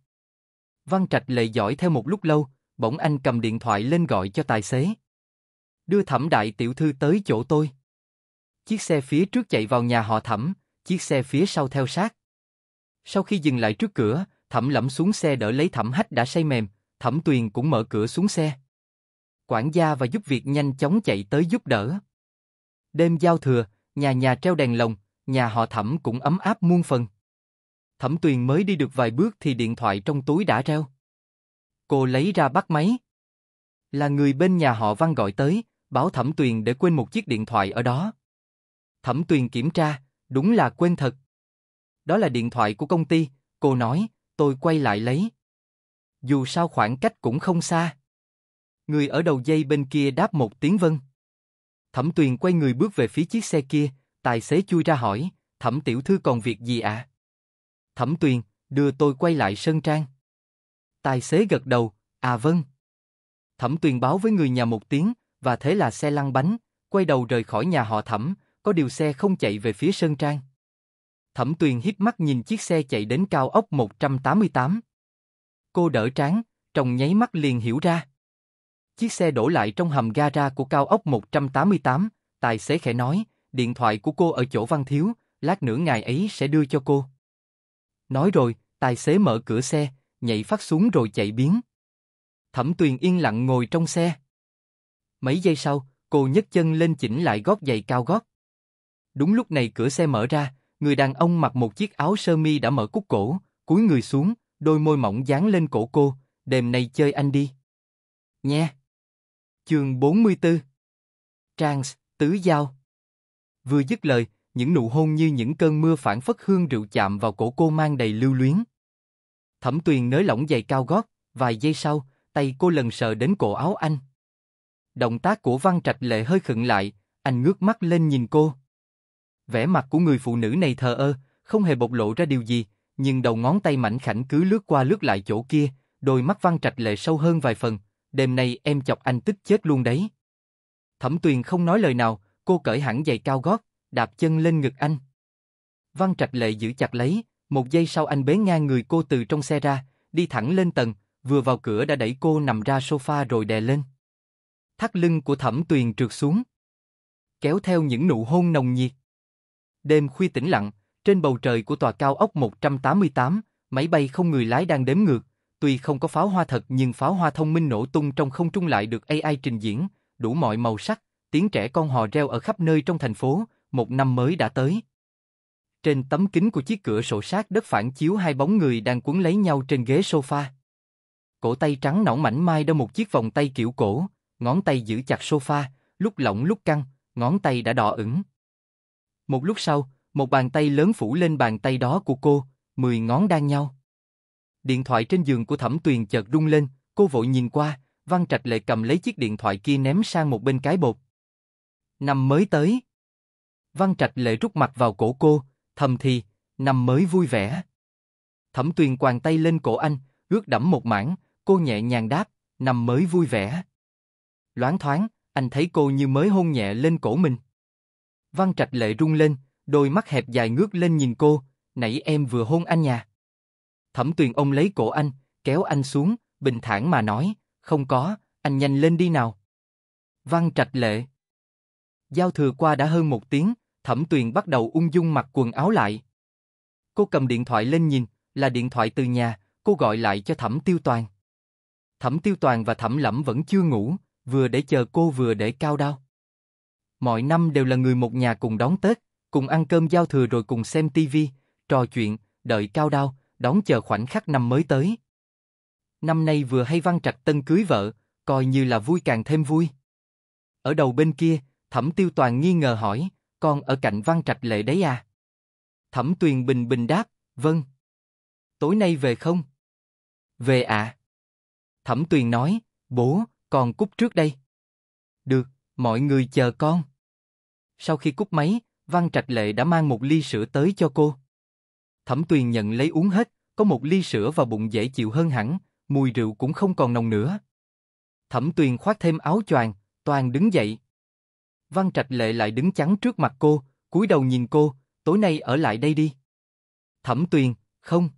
Văn Trạch lệ dõi theo một lúc lâu, bỗng anh cầm điện thoại lên gọi cho tài xế. Đưa thẩm đại tiểu thư tới chỗ tôi. Chiếc xe phía trước chạy vào nhà họ thẩm, chiếc xe phía sau theo sát. Sau khi dừng lại trước cửa, thẩm lẫm xuống xe đỡ lấy thẩm hách đã say mềm, thẩm tuyền cũng mở cửa xuống xe. Quản gia và giúp việc nhanh chóng chạy tới giúp đỡ. Đêm giao thừa, nhà nhà treo đèn lồng, nhà họ thẩm cũng ấm áp muôn phần. Thẩm tuyền mới đi được vài bước thì điện thoại trong túi đã reo. Cô lấy ra bắt máy. Là người bên nhà họ Văn gọi tới, báo Thẩm Tuyền để quên một chiếc điện thoại ở đó. Thẩm Tuyền kiểm tra, đúng là quên thật. Đó là điện thoại của công ty, cô nói, tôi quay lại lấy. Dù sao khoảng cách cũng không xa. Người ở đầu dây bên kia đáp một tiếng vâng. Thẩm Tuyền quay người bước về phía chiếc xe kia, tài xế chui ra hỏi, Thẩm tiểu thư còn việc gì ạ? À? Thẩm Tuyền, đưa tôi quay lại Sơn Trang. Tài xế gật đầu, à vâng. Thẩm tuyền báo với người nhà một tiếng, và thế là xe lăn bánh, quay đầu rời khỏi nhà họ thẩm, có điều xe không chạy về phía Sơn Trang. Thẩm tuyền hiếp mắt nhìn chiếc xe chạy đến cao ốc 188. Cô đỡ tráng, trong nháy mắt liền hiểu ra. Chiếc xe đổ lại trong hầm gara của cao ốc 188, tài xế khẽ nói, điện thoại của cô ở chỗ Văn Thiếu, lát nữa ngài ấy sẽ đưa cho cô. Nói rồi, tài xế mở cửa xe, nhảy phát xuống rồi chạy biến. Thẩm Tuyền yên lặng ngồi trong xe. Mấy giây sau, cô nhấc chân lên chỉnh lại gót giày cao gót. Đúng lúc này cửa xe mở ra, người đàn ông mặc một chiếc áo sơ mi đã mở cúc cổ, cúi người xuống, đôi môi mỏng dán lên cổ cô, đêm nay chơi anh đi. Nha! Trường 44 Trans, Tứ Giao Vừa dứt lời, những nụ hôn như những cơn mưa phản phất hương rượu chạm vào cổ cô mang đầy lưu luyến. Thẩm Tuyền nới lỏng giày cao gót, vài giây sau, tay cô lần sờ đến cổ áo anh. Động tác của Văn Trạch Lệ hơi khựng lại, anh ngước mắt lên nhìn cô. Vẻ mặt của người phụ nữ này thờ ơ, không hề bộc lộ ra điều gì, nhưng đầu ngón tay mảnh khảnh cứ lướt qua lướt lại chỗ kia, đôi mắt Văn Trạch Lệ sâu hơn vài phần, đêm nay em chọc anh tức chết luôn đấy. Thẩm Tuyền không nói lời nào, cô cởi hẳn giày cao gót, đạp chân lên ngực anh. Văn Trạch Lệ giữ chặt lấy, một giây sau anh bế ngang người cô từ trong xe ra, đi thẳng lên tầng, vừa vào cửa đã đẩy cô nằm ra sofa rồi đè lên. Thắt lưng của thẩm tuyền trượt xuống. Kéo theo những nụ hôn nồng nhiệt. Đêm khuya tĩnh lặng, trên bầu trời của tòa cao ốc 188, máy bay không người lái đang đếm ngược. Tuy không có pháo hoa thật nhưng pháo hoa thông minh nổ tung trong không trung lại được AI trình diễn, đủ mọi màu sắc, tiếng trẻ con hò reo ở khắp nơi trong thành phố, một năm mới đã tới trên tấm kính của chiếc cửa sổ sát đất phản chiếu hai bóng người đang cuốn lấy nhau trên ghế sofa. Cổ tay trắng nõn mảnh mai đeo một chiếc vòng tay kiểu cổ, ngón tay giữ chặt sofa, lúc lỏng lúc căng, ngón tay đã đỏ ửng. Một lúc sau, một bàn tay lớn phủ lên bàn tay đó của cô, mười ngón đan nhau. Điện thoại trên giường của Thẩm Tuyền chợt rung lên, cô vội nhìn qua, Văn Trạch Lệ cầm lấy chiếc điện thoại kia ném sang một bên cái bột. Năm mới tới. Văn Trạch Lệ rút mặt vào cổ cô, thầm thì, năm mới vui vẻ. Thẩm Tuyền quàng tay lên cổ anh, ướt đẫm một mảng, cô nhẹ nhàng đáp, năm mới vui vẻ. Loáng thoáng, anh thấy cô như mới hôn nhẹ lên cổ mình. Văn Trạch lệ rung lên, đôi mắt hẹp dài ngước lên nhìn cô, nãy em vừa hôn anh nhà. Thẩm Tuyền ông lấy cổ anh, kéo anh xuống, bình thản mà nói, không có, anh nhanh lên đi nào. Văn Trạch lệ. Giao thừa qua đã hơn một tiếng, Thẩm Tuyền bắt đầu ung dung mặc quần áo lại. Cô cầm điện thoại lên nhìn, là điện thoại từ nhà, cô gọi lại cho Thẩm Tiêu Toàn. Thẩm Tiêu Toàn và Thẩm Lẫm vẫn chưa ngủ, vừa để chờ cô vừa để cao đao. Mọi năm đều là người một nhà cùng đón Tết, cùng ăn cơm giao thừa rồi cùng xem TV, trò chuyện, đợi cao đao, đón chờ khoảnh khắc năm mới tới. Năm nay vừa hay Văn Trạch Tân cưới vợ, coi như là vui càng thêm vui. Ở đầu bên kia, Thẩm Tiêu Toàn nghi ngờ hỏi, con ở cạnh Văn Trạch Lệ đấy à? Thẩm Tuyền bình bình đáp, vâng. Tối nay về không? Về ạ. À? Thẩm Tuyền nói, bố, con cúp trước đây. Được, mọi người chờ con. Sau khi cúp máy, Văn Trạch Lệ đã mang một ly sữa tới cho cô. Thẩm Tuyền nhận lấy uống hết, có một ly sữa và bụng dễ chịu hơn hẳn, mùi rượu cũng không còn nồng nữa. Thẩm Tuyền khoác thêm áo choàng, toàn đứng dậy, Văn Trạch Lệ lại đứng chắn trước mặt cô, cúi đầu nhìn cô, tối nay ở lại đây đi. Thẩm Tuyền, không.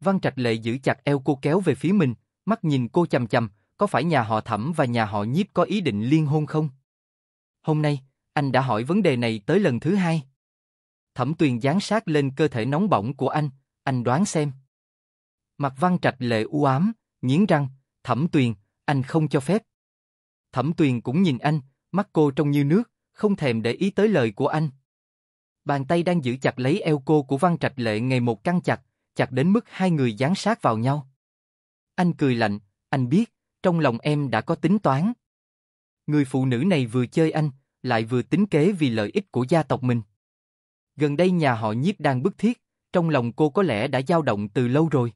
Văn Trạch Lệ giữ chặt eo cô kéo về phía mình, mắt nhìn cô chầm chầm, có phải nhà họ Thẩm và nhà họ Nhiếp có ý định liên hôn không? Hôm nay, anh đã hỏi vấn đề này tới lần thứ hai. Thẩm Tuyền dán sát lên cơ thể nóng bỏng của anh, anh đoán xem. Mặt Văn Trạch Lệ u ám, nghiến răng, Thẩm Tuyền, anh không cho phép. Thẩm Tuyền cũng nhìn anh, Mắt cô trông như nước, không thèm để ý tới lời của anh. Bàn tay đang giữ chặt lấy eo cô của Văn Trạch Lệ ngày một căng chặt, chặt đến mức hai người dán sát vào nhau. Anh cười lạnh, anh biết, trong lòng em đã có tính toán. Người phụ nữ này vừa chơi anh, lại vừa tính kế vì lợi ích của gia tộc mình. Gần đây nhà họ nhiếp đang bức thiết, trong lòng cô có lẽ đã dao động từ lâu rồi.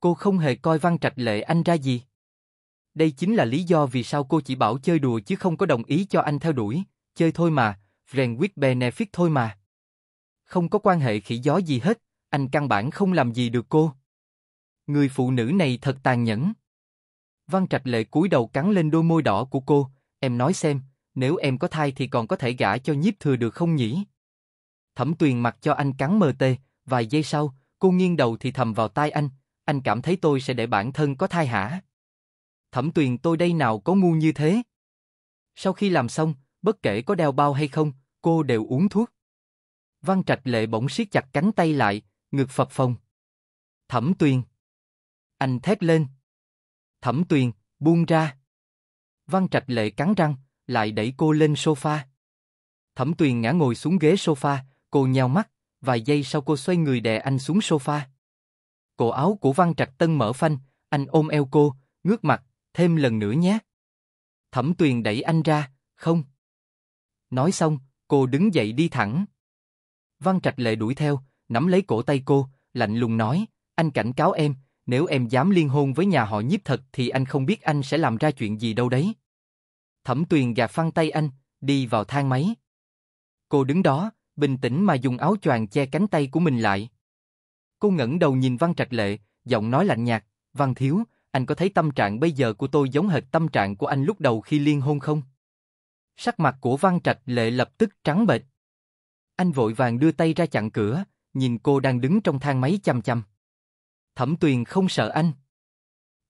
Cô không hề coi Văn Trạch Lệ anh ra gì. Đây chính là lý do vì sao cô chỉ bảo chơi đùa chứ không có đồng ý cho anh theo đuổi, chơi thôi mà, rèn quýt benefit thôi mà. Không có quan hệ khỉ gió gì hết, anh căn bản không làm gì được cô. Người phụ nữ này thật tàn nhẫn. Văn Trạch Lệ cúi đầu cắn lên đôi môi đỏ của cô, em nói xem, nếu em có thai thì còn có thể gả cho nhiếp thừa được không nhỉ? Thẩm tuyền mặc cho anh cắn mờ tê, vài giây sau, cô nghiêng đầu thì thầm vào tai anh, anh cảm thấy tôi sẽ để bản thân có thai hả? thẩm tuyền tôi đây nào có ngu như thế. Sau khi làm xong, bất kể có đeo bao hay không, cô đều uống thuốc. Văn Trạch Lệ bỗng siết chặt cánh tay lại, ngực phập phồng. Thẩm Tuyền. Anh thét lên. Thẩm Tuyền, buông ra. Văn Trạch Lệ cắn răng, lại đẩy cô lên sofa. Thẩm Tuyền ngã ngồi xuống ghế sofa, cô nheo mắt, vài giây sau cô xoay người đè anh xuống sofa. Cổ áo của Văn Trạch Tân mở phanh, anh ôm eo cô, ngước mặt, thêm lần nữa nhé. Thẩm Tuyền đẩy anh ra, không. Nói xong, cô đứng dậy đi thẳng. Văn Trạch Lệ đuổi theo, nắm lấy cổ tay cô, lạnh lùng nói, anh cảnh cáo em, nếu em dám liên hôn với nhà họ nhiếp thật thì anh không biết anh sẽ làm ra chuyện gì đâu đấy. Thẩm Tuyền gạt phăng tay anh, đi vào thang máy. Cô đứng đó, bình tĩnh mà dùng áo choàng che cánh tay của mình lại. Cô ngẩng đầu nhìn Văn Trạch Lệ, giọng nói lạnh nhạt, Văn Thiếu, anh có thấy tâm trạng bây giờ của tôi giống hệt tâm trạng của anh lúc đầu khi liên hôn không? Sắc mặt của Văn Trạch lệ lập tức trắng bệch. Anh vội vàng đưa tay ra chặn cửa, nhìn cô đang đứng trong thang máy chăm chăm. Thẩm Tuyền không sợ anh.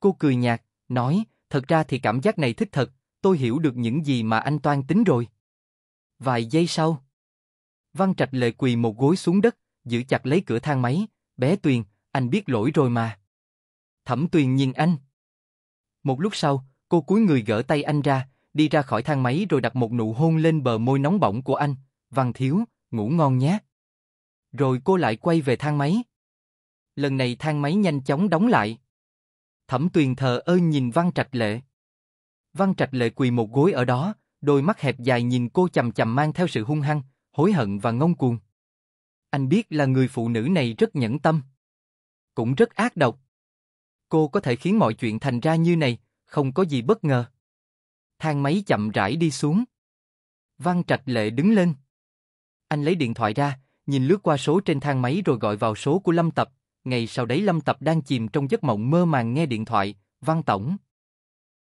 Cô cười nhạt, nói, thật ra thì cảm giác này thích thật, tôi hiểu được những gì mà anh toan tính rồi. Vài giây sau, Văn Trạch lệ quỳ một gối xuống đất, giữ chặt lấy cửa thang máy, bé Tuyền, anh biết lỗi rồi mà. Thẩm Tuyền nhìn anh. Một lúc sau, cô cúi người gỡ tay anh ra, đi ra khỏi thang máy rồi đặt một nụ hôn lên bờ môi nóng bỏng của anh. Văn Thiếu, ngủ ngon nhé. Rồi cô lại quay về thang máy. Lần này thang máy nhanh chóng đóng lại. Thẩm Tuyền thờ ơ nhìn Văn Trạch Lệ. Văn Trạch Lệ quỳ một gối ở đó, đôi mắt hẹp dài nhìn cô chầm chầm mang theo sự hung hăng, hối hận và ngông cuồng. Anh biết là người phụ nữ này rất nhẫn tâm, cũng rất ác độc cô có thể khiến mọi chuyện thành ra như này, không có gì bất ngờ. Thang máy chậm rãi đi xuống. Văn Trạch Lệ đứng lên. Anh lấy điện thoại ra, nhìn lướt qua số trên thang máy rồi gọi vào số của Lâm Tập. Ngày sau đấy Lâm Tập đang chìm trong giấc mộng mơ màng nghe điện thoại, Văn Tổng.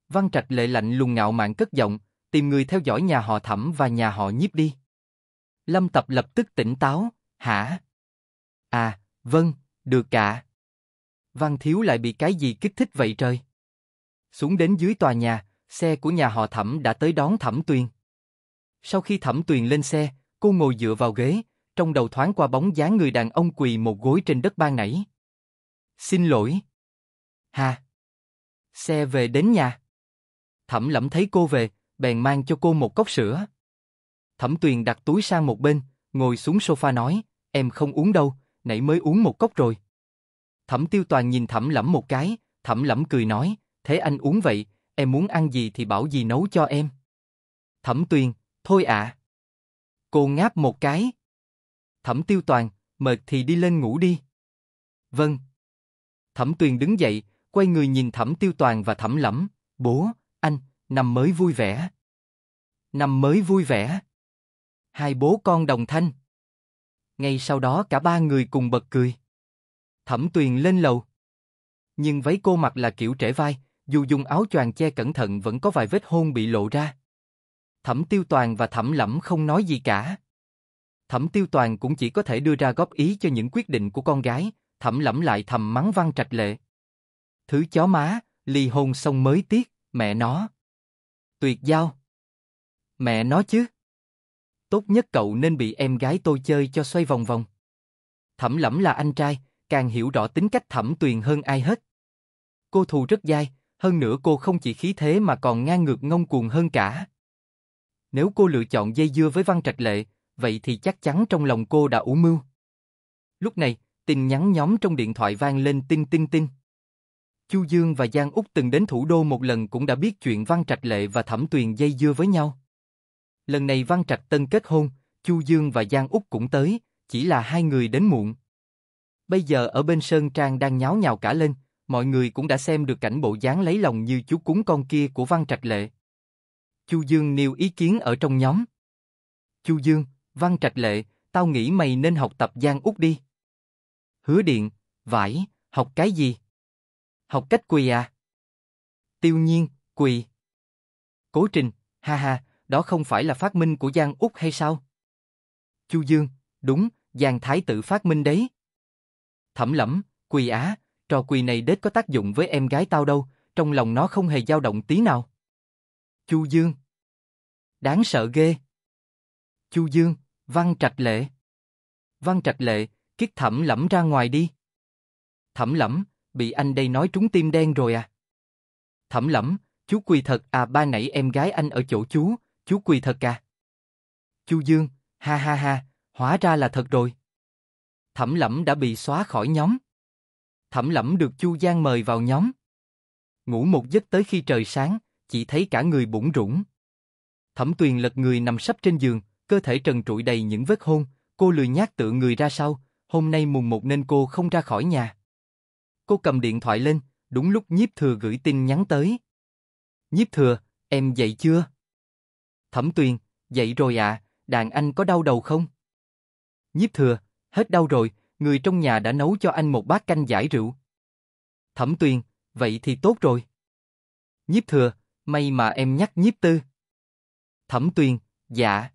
Văn Trạch Lệ lạnh lùng ngạo mạn cất giọng, tìm người theo dõi nhà họ thẩm và nhà họ nhiếp đi. Lâm Tập lập tức tỉnh táo, hả? À, vâng, được cả. Văn Thiếu lại bị cái gì kích thích vậy trời? Xuống đến dưới tòa nhà, xe của nhà họ Thẩm đã tới đón Thẩm Tuyền. Sau khi Thẩm Tuyền lên xe, cô ngồi dựa vào ghế, trong đầu thoáng qua bóng dáng người đàn ông quỳ một gối trên đất ban nãy. Xin lỗi. Hà. Xe về đến nhà. Thẩm lẫm thấy cô về, bèn mang cho cô một cốc sữa. Thẩm Tuyền đặt túi sang một bên, ngồi xuống sofa nói, em không uống đâu, nãy mới uống một cốc rồi. Thẩm tiêu toàn nhìn thẩm lẫm một cái, thẩm lẫm cười nói, thế anh uống vậy, em muốn ăn gì thì bảo gì nấu cho em. Thẩm tuyền, thôi ạ. Cô ngáp một cái. Thẩm tiêu toàn, mệt thì đi lên ngủ đi. Vâng. Thẩm tuyền đứng dậy, quay người nhìn thẩm tiêu toàn và thẩm lẫm, bố, anh, năm mới vui vẻ. Năm mới vui vẻ. Hai bố con đồng thanh. Ngay sau đó cả ba người cùng bật cười. Thẩm Tuyền lên lầu. Nhưng váy cô mặc là kiểu trẻ vai, dù dùng áo choàng che cẩn thận vẫn có vài vết hôn bị lộ ra. Thẩm Tiêu Toàn và Thẩm Lẫm không nói gì cả. Thẩm Tiêu Toàn cũng chỉ có thể đưa ra góp ý cho những quyết định của con gái, Thẩm Lẫm lại thầm mắng Văn Trạch Lệ. Thứ chó má, ly hôn xong mới tiếc, mẹ nó. Tuyệt giao. Mẹ nó chứ. Tốt nhất cậu nên bị em gái tôi chơi cho xoay vòng vòng. Thẩm Lẫm là anh trai, càng hiểu rõ tính cách thẩm tuyền hơn ai hết. Cô thù rất dai, hơn nữa cô không chỉ khí thế mà còn ngang ngược ngông cuồng hơn cả. Nếu cô lựa chọn dây dưa với Văn Trạch Lệ, vậy thì chắc chắn trong lòng cô đã ủ mưu. Lúc này, tin nhắn nhóm trong điện thoại vang lên tinh tinh tinh. Chu Dương và Giang Úc từng đến thủ đô một lần cũng đã biết chuyện Văn Trạch Lệ và Thẩm Tuyền dây dưa với nhau. Lần này Văn Trạch Tân kết hôn, Chu Dương và Giang Úc cũng tới, chỉ là hai người đến muộn. Bây giờ ở bên Sơn Trang đang nháo nhào cả lên, mọi người cũng đã xem được cảnh bộ dáng lấy lòng như chú cúng con kia của Văn Trạch Lệ. Chu Dương nêu ý kiến ở trong nhóm. Chu Dương, Văn Trạch Lệ, tao nghĩ mày nên học tập Giang Úc đi. Hứa Điện, vải, học cái gì? Học cách quỳ à? Tiêu nhiên, quỳ. Cố trình, ha ha, đó không phải là phát minh của Giang Úc hay sao? Chu Dương, đúng, Giang Thái tự phát minh đấy thẩm lẫm, quỳ á, trò quỳ này đết có tác dụng với em gái tao đâu, trong lòng nó không hề dao động tí nào. Chu Dương Đáng sợ ghê. Chu Dương, Văn Trạch Lệ Văn Trạch Lệ, kiết thẩm lẫm ra ngoài đi. Thẩm lẫm, bị anh đây nói trúng tim đen rồi à? Thẩm lẫm, chú quỳ thật à ba nãy em gái anh ở chỗ chú, chú quỳ thật à? Chu Dương, ha ha ha, hóa ra là thật rồi. Thẩm Lẫm đã bị xóa khỏi nhóm. Thẩm Lẫm được Chu Giang mời vào nhóm. Ngủ một giấc tới khi trời sáng, chỉ thấy cả người bủng rũng. Thẩm Tuyền lật người nằm sấp trên giường, cơ thể trần trụi đầy những vết hôn, cô lười nhác tựa người ra sau, hôm nay mùng một nên cô không ra khỏi nhà. Cô cầm điện thoại lên, đúng lúc nhiếp thừa gửi tin nhắn tới. Nhiếp thừa, em dậy chưa? Thẩm Tuyền, dậy rồi ạ, à, đàn anh có đau đầu không? Nhiếp thừa, hết đau rồi, người trong nhà đã nấu cho anh một bát canh giải rượu. Thẩm Tuyền, vậy thì tốt rồi. Nhiếp thừa, may mà em nhắc nhiếp tư. Thẩm Tuyền, dạ.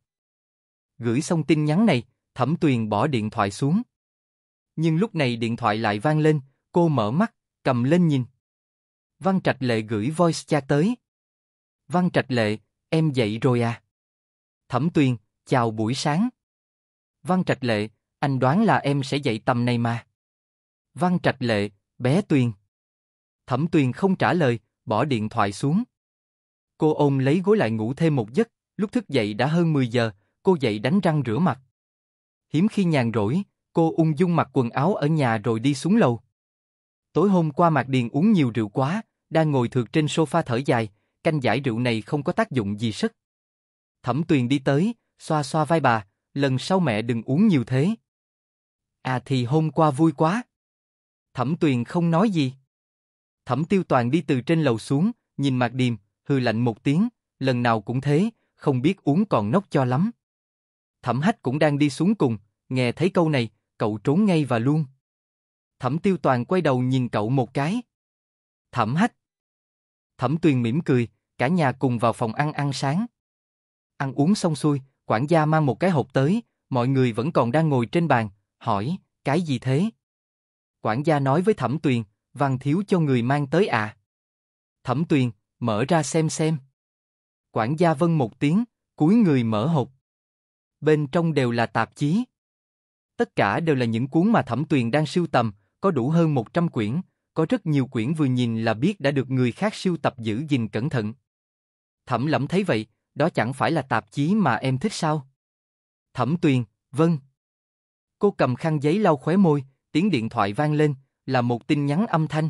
Gửi xong tin nhắn này, Thẩm Tuyền bỏ điện thoại xuống. Nhưng lúc này điện thoại lại vang lên, cô mở mắt, cầm lên nhìn. Văn Trạch Lệ gửi voice chat tới. Văn Trạch Lệ, em dậy rồi à? Thẩm Tuyền, chào buổi sáng. Văn Trạch Lệ, anh đoán là em sẽ dậy tầm này mà. Văn Trạch Lệ, bé Tuyền. Thẩm Tuyền không trả lời, bỏ điện thoại xuống. Cô ôm lấy gối lại ngủ thêm một giấc, lúc thức dậy đã hơn 10 giờ, cô dậy đánh răng rửa mặt. Hiếm khi nhàn rỗi, cô ung dung mặc quần áo ở nhà rồi đi xuống lầu. Tối hôm qua Mạc Điền uống nhiều rượu quá, đang ngồi thượt trên sofa thở dài, canh giải rượu này không có tác dụng gì sức. Thẩm Tuyền đi tới, xoa xoa vai bà, lần sau mẹ đừng uống nhiều thế. À thì hôm qua vui quá. Thẩm Tuyền không nói gì. Thẩm Tiêu Toàn đi từ trên lầu xuống, nhìn Mạc Điềm, hừ lạnh một tiếng, lần nào cũng thế, không biết uống còn nốc cho lắm. Thẩm Hách cũng đang đi xuống cùng, nghe thấy câu này, cậu trốn ngay và luôn. Thẩm Tiêu Toàn quay đầu nhìn cậu một cái. Thẩm Hách. Thẩm Tuyền mỉm cười, cả nhà cùng vào phòng ăn ăn sáng. Ăn uống xong xuôi, quản gia mang một cái hộp tới, mọi người vẫn còn đang ngồi trên bàn, hỏi, cái gì thế? Quản gia nói với Thẩm Tuyền, Văn Thiếu cho người mang tới à? Thẩm Tuyền, mở ra xem xem. Quản gia vâng một tiếng, cúi người mở hộp. Bên trong đều là tạp chí. Tất cả đều là những cuốn mà Thẩm Tuyền đang sưu tầm, có đủ hơn 100 quyển, có rất nhiều quyển vừa nhìn là biết đã được người khác sưu tập giữ gìn cẩn thận. Thẩm lẫm thấy vậy, đó chẳng phải là tạp chí mà em thích sao? Thẩm Tuyền, vâng. Cô cầm khăn giấy lau khóe môi, tiếng điện thoại vang lên, là một tin nhắn âm thanh.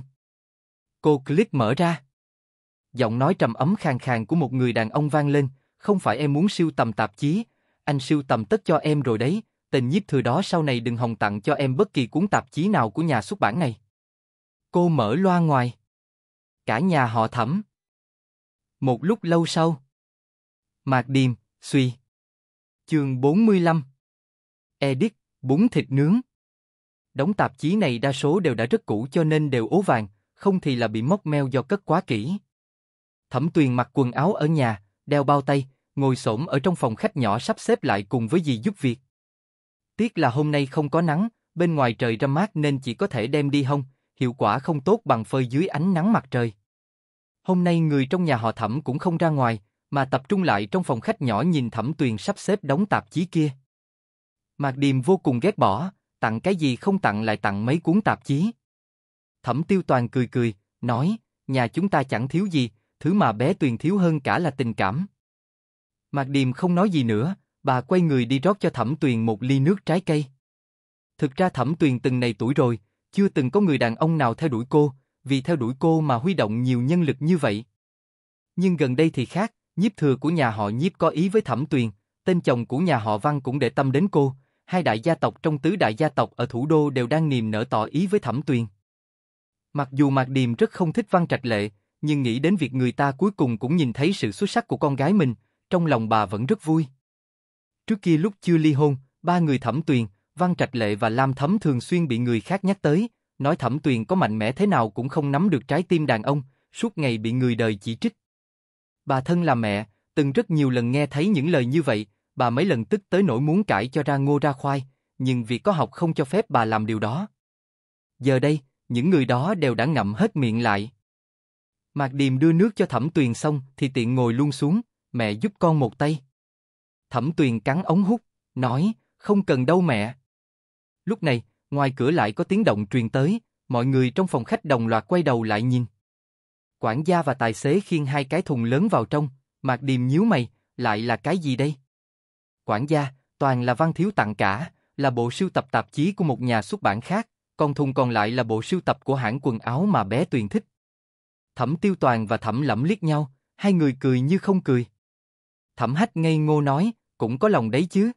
Cô click mở ra. Giọng nói trầm ấm khàn khàn của một người đàn ông vang lên, không phải em muốn siêu tầm tạp chí, anh siêu tầm tất cho em rồi đấy, tình nhiếp thừa đó sau này đừng hồng tặng cho em bất kỳ cuốn tạp chí nào của nhà xuất bản này. Cô mở loa ngoài. Cả nhà họ thẩm. Một lúc lâu sau. Mạc Điềm, suy. Trường 45. Edit bún thịt nướng. Đống tạp chí này đa số đều đã rất cũ cho nên đều ố vàng, không thì là bị móc meo do cất quá kỹ. Thẩm Tuyền mặc quần áo ở nhà, đeo bao tay, ngồi xổm ở trong phòng khách nhỏ sắp xếp lại cùng với dì giúp việc. Tiếc là hôm nay không có nắng, bên ngoài trời râm mát nên chỉ có thể đem đi hông, hiệu quả không tốt bằng phơi dưới ánh nắng mặt trời. Hôm nay người trong nhà họ Thẩm cũng không ra ngoài, mà tập trung lại trong phòng khách nhỏ nhìn Thẩm Tuyền sắp xếp đóng tạp chí kia. Mạc Điềm vô cùng ghét bỏ, tặng cái gì không tặng lại tặng mấy cuốn tạp chí. Thẩm Tiêu Toàn cười cười, nói, nhà chúng ta chẳng thiếu gì, thứ mà bé Tuyền thiếu hơn cả là tình cảm. Mạc Điềm không nói gì nữa, bà quay người đi rót cho Thẩm Tuyền một ly nước trái cây. Thực ra Thẩm Tuyền từng này tuổi rồi, chưa từng có người đàn ông nào theo đuổi cô, vì theo đuổi cô mà huy động nhiều nhân lực như vậy. Nhưng gần đây thì khác, nhiếp thừa của nhà họ nhiếp có ý với Thẩm Tuyền, tên chồng của nhà họ Văn cũng để tâm đến cô, hai đại gia tộc trong tứ đại gia tộc ở thủ đô đều đang niềm nở tỏ ý với Thẩm Tuyền. Mặc dù Mạc Điềm rất không thích Văn Trạch Lệ, nhưng nghĩ đến việc người ta cuối cùng cũng nhìn thấy sự xuất sắc của con gái mình, trong lòng bà vẫn rất vui. Trước kia lúc chưa ly hôn, ba người Thẩm Tuyền, Văn Trạch Lệ và Lam Thấm thường xuyên bị người khác nhắc tới, nói Thẩm Tuyền có mạnh mẽ thế nào cũng không nắm được trái tim đàn ông, suốt ngày bị người đời chỉ trích. Bà thân là mẹ, từng rất nhiều lần nghe thấy những lời như vậy, bà mấy lần tức tới nỗi muốn cãi cho ra ngô ra khoai, nhưng việc có học không cho phép bà làm điều đó. Giờ đây, những người đó đều đã ngậm hết miệng lại. Mạc Điềm đưa nước cho Thẩm Tuyền xong thì tiện ngồi luôn xuống, mẹ giúp con một tay. Thẩm Tuyền cắn ống hút, nói, không cần đâu mẹ. Lúc này, ngoài cửa lại có tiếng động truyền tới, mọi người trong phòng khách đồng loạt quay đầu lại nhìn. Quản gia và tài xế khiêng hai cái thùng lớn vào trong, Mạc Điềm nhíu mày, lại là cái gì đây? quản gia, toàn là Văn Thiếu tặng cả, là bộ sưu tập tạp chí của một nhà xuất bản khác, còn thùng còn lại là bộ sưu tập của hãng quần áo mà bé Tuyền thích. Thẩm Tiêu Toàn và Thẩm Lẫm liếc nhau, hai người cười như không cười. Thẩm Hách ngây ngô nói, cũng có lòng đấy chứ.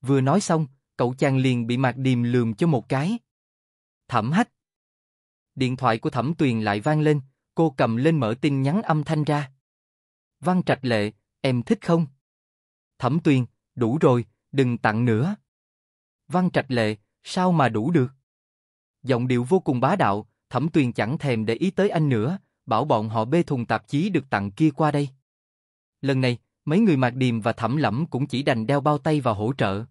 Vừa nói xong, cậu chàng liền bị Mạc Điềm lườm cho một cái. Thẩm Hách. Điện thoại của Thẩm Tuyền lại vang lên, cô cầm lên mở tin nhắn âm thanh ra. Văn Trạch Lệ, em thích không? Thẩm Tuyền, đủ rồi, đừng tặng nữa. Văn Trạch Lệ, sao mà đủ được? Giọng điệu vô cùng bá đạo, Thẩm Tuyền chẳng thèm để ý tới anh nữa, bảo bọn họ bê thùng tạp chí được tặng kia qua đây. Lần này, mấy người Mạc Điềm và Thẩm Lẫm cũng chỉ đành đeo bao tay và hỗ trợ.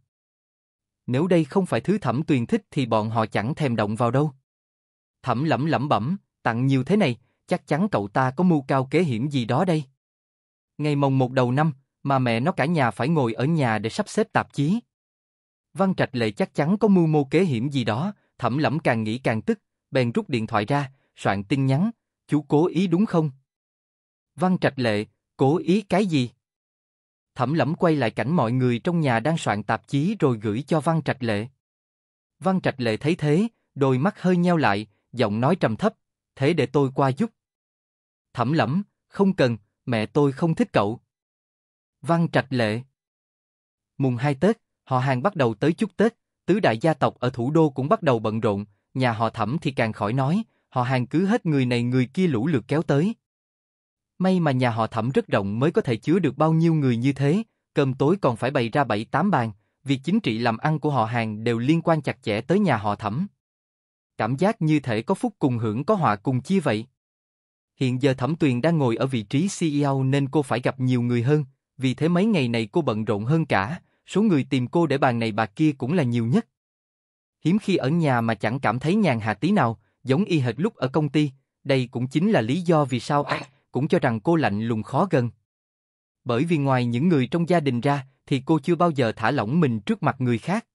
Nếu đây không phải thứ Thẩm Tuyền thích thì bọn họ chẳng thèm động vào đâu. Thẩm Lẫm lẩm bẩm, tặng nhiều thế này, chắc chắn cậu ta có mưu cao kế hiểm gì đó đây. Ngày mồng một đầu năm, mà mẹ nó cả nhà phải ngồi ở nhà để sắp xếp tạp chí. Văn Trạch Lệ chắc chắn có mưu mô kế hiểm gì đó, thẩm lẫm càng nghĩ càng tức, bèn rút điện thoại ra, soạn tin nhắn, chú cố ý đúng không? Văn Trạch Lệ, cố ý cái gì? Thẩm lẫm quay lại cảnh mọi người trong nhà đang soạn tạp chí rồi gửi cho Văn Trạch Lệ. Văn Trạch Lệ thấy thế, đôi mắt hơi nheo lại, giọng nói trầm thấp, thế để tôi qua giúp. Thẩm lẫm, không cần, mẹ tôi không thích cậu. Văn Trạch Lệ Mùng 2 Tết, họ hàng bắt đầu tới chúc Tết, tứ đại gia tộc ở thủ đô cũng bắt đầu bận rộn, nhà họ thẩm thì càng khỏi nói, họ hàng cứ hết người này người kia lũ lượt kéo tới. May mà nhà họ thẩm rất rộng mới có thể chứa được bao nhiêu người như thế, cơm tối còn phải bày ra bảy tám bàn, việc chính trị làm ăn của họ hàng đều liên quan chặt chẽ tới nhà họ thẩm. Cảm giác như thể có phúc cùng hưởng có họa cùng chia vậy. Hiện giờ Thẩm Tuyền đang ngồi ở vị trí CEO nên cô phải gặp nhiều người hơn, vì thế mấy ngày này cô bận rộn hơn cả, số người tìm cô để bàn này bà kia cũng là nhiều nhất. Hiếm khi ở nhà mà chẳng cảm thấy nhàn hạ tí nào, giống y hệt lúc ở công ty, đây cũng chính là lý do vì sao ai cũng cho rằng cô lạnh lùng khó gần. Bởi vì ngoài những người trong gia đình ra, thì cô chưa bao giờ thả lỏng mình trước mặt người khác.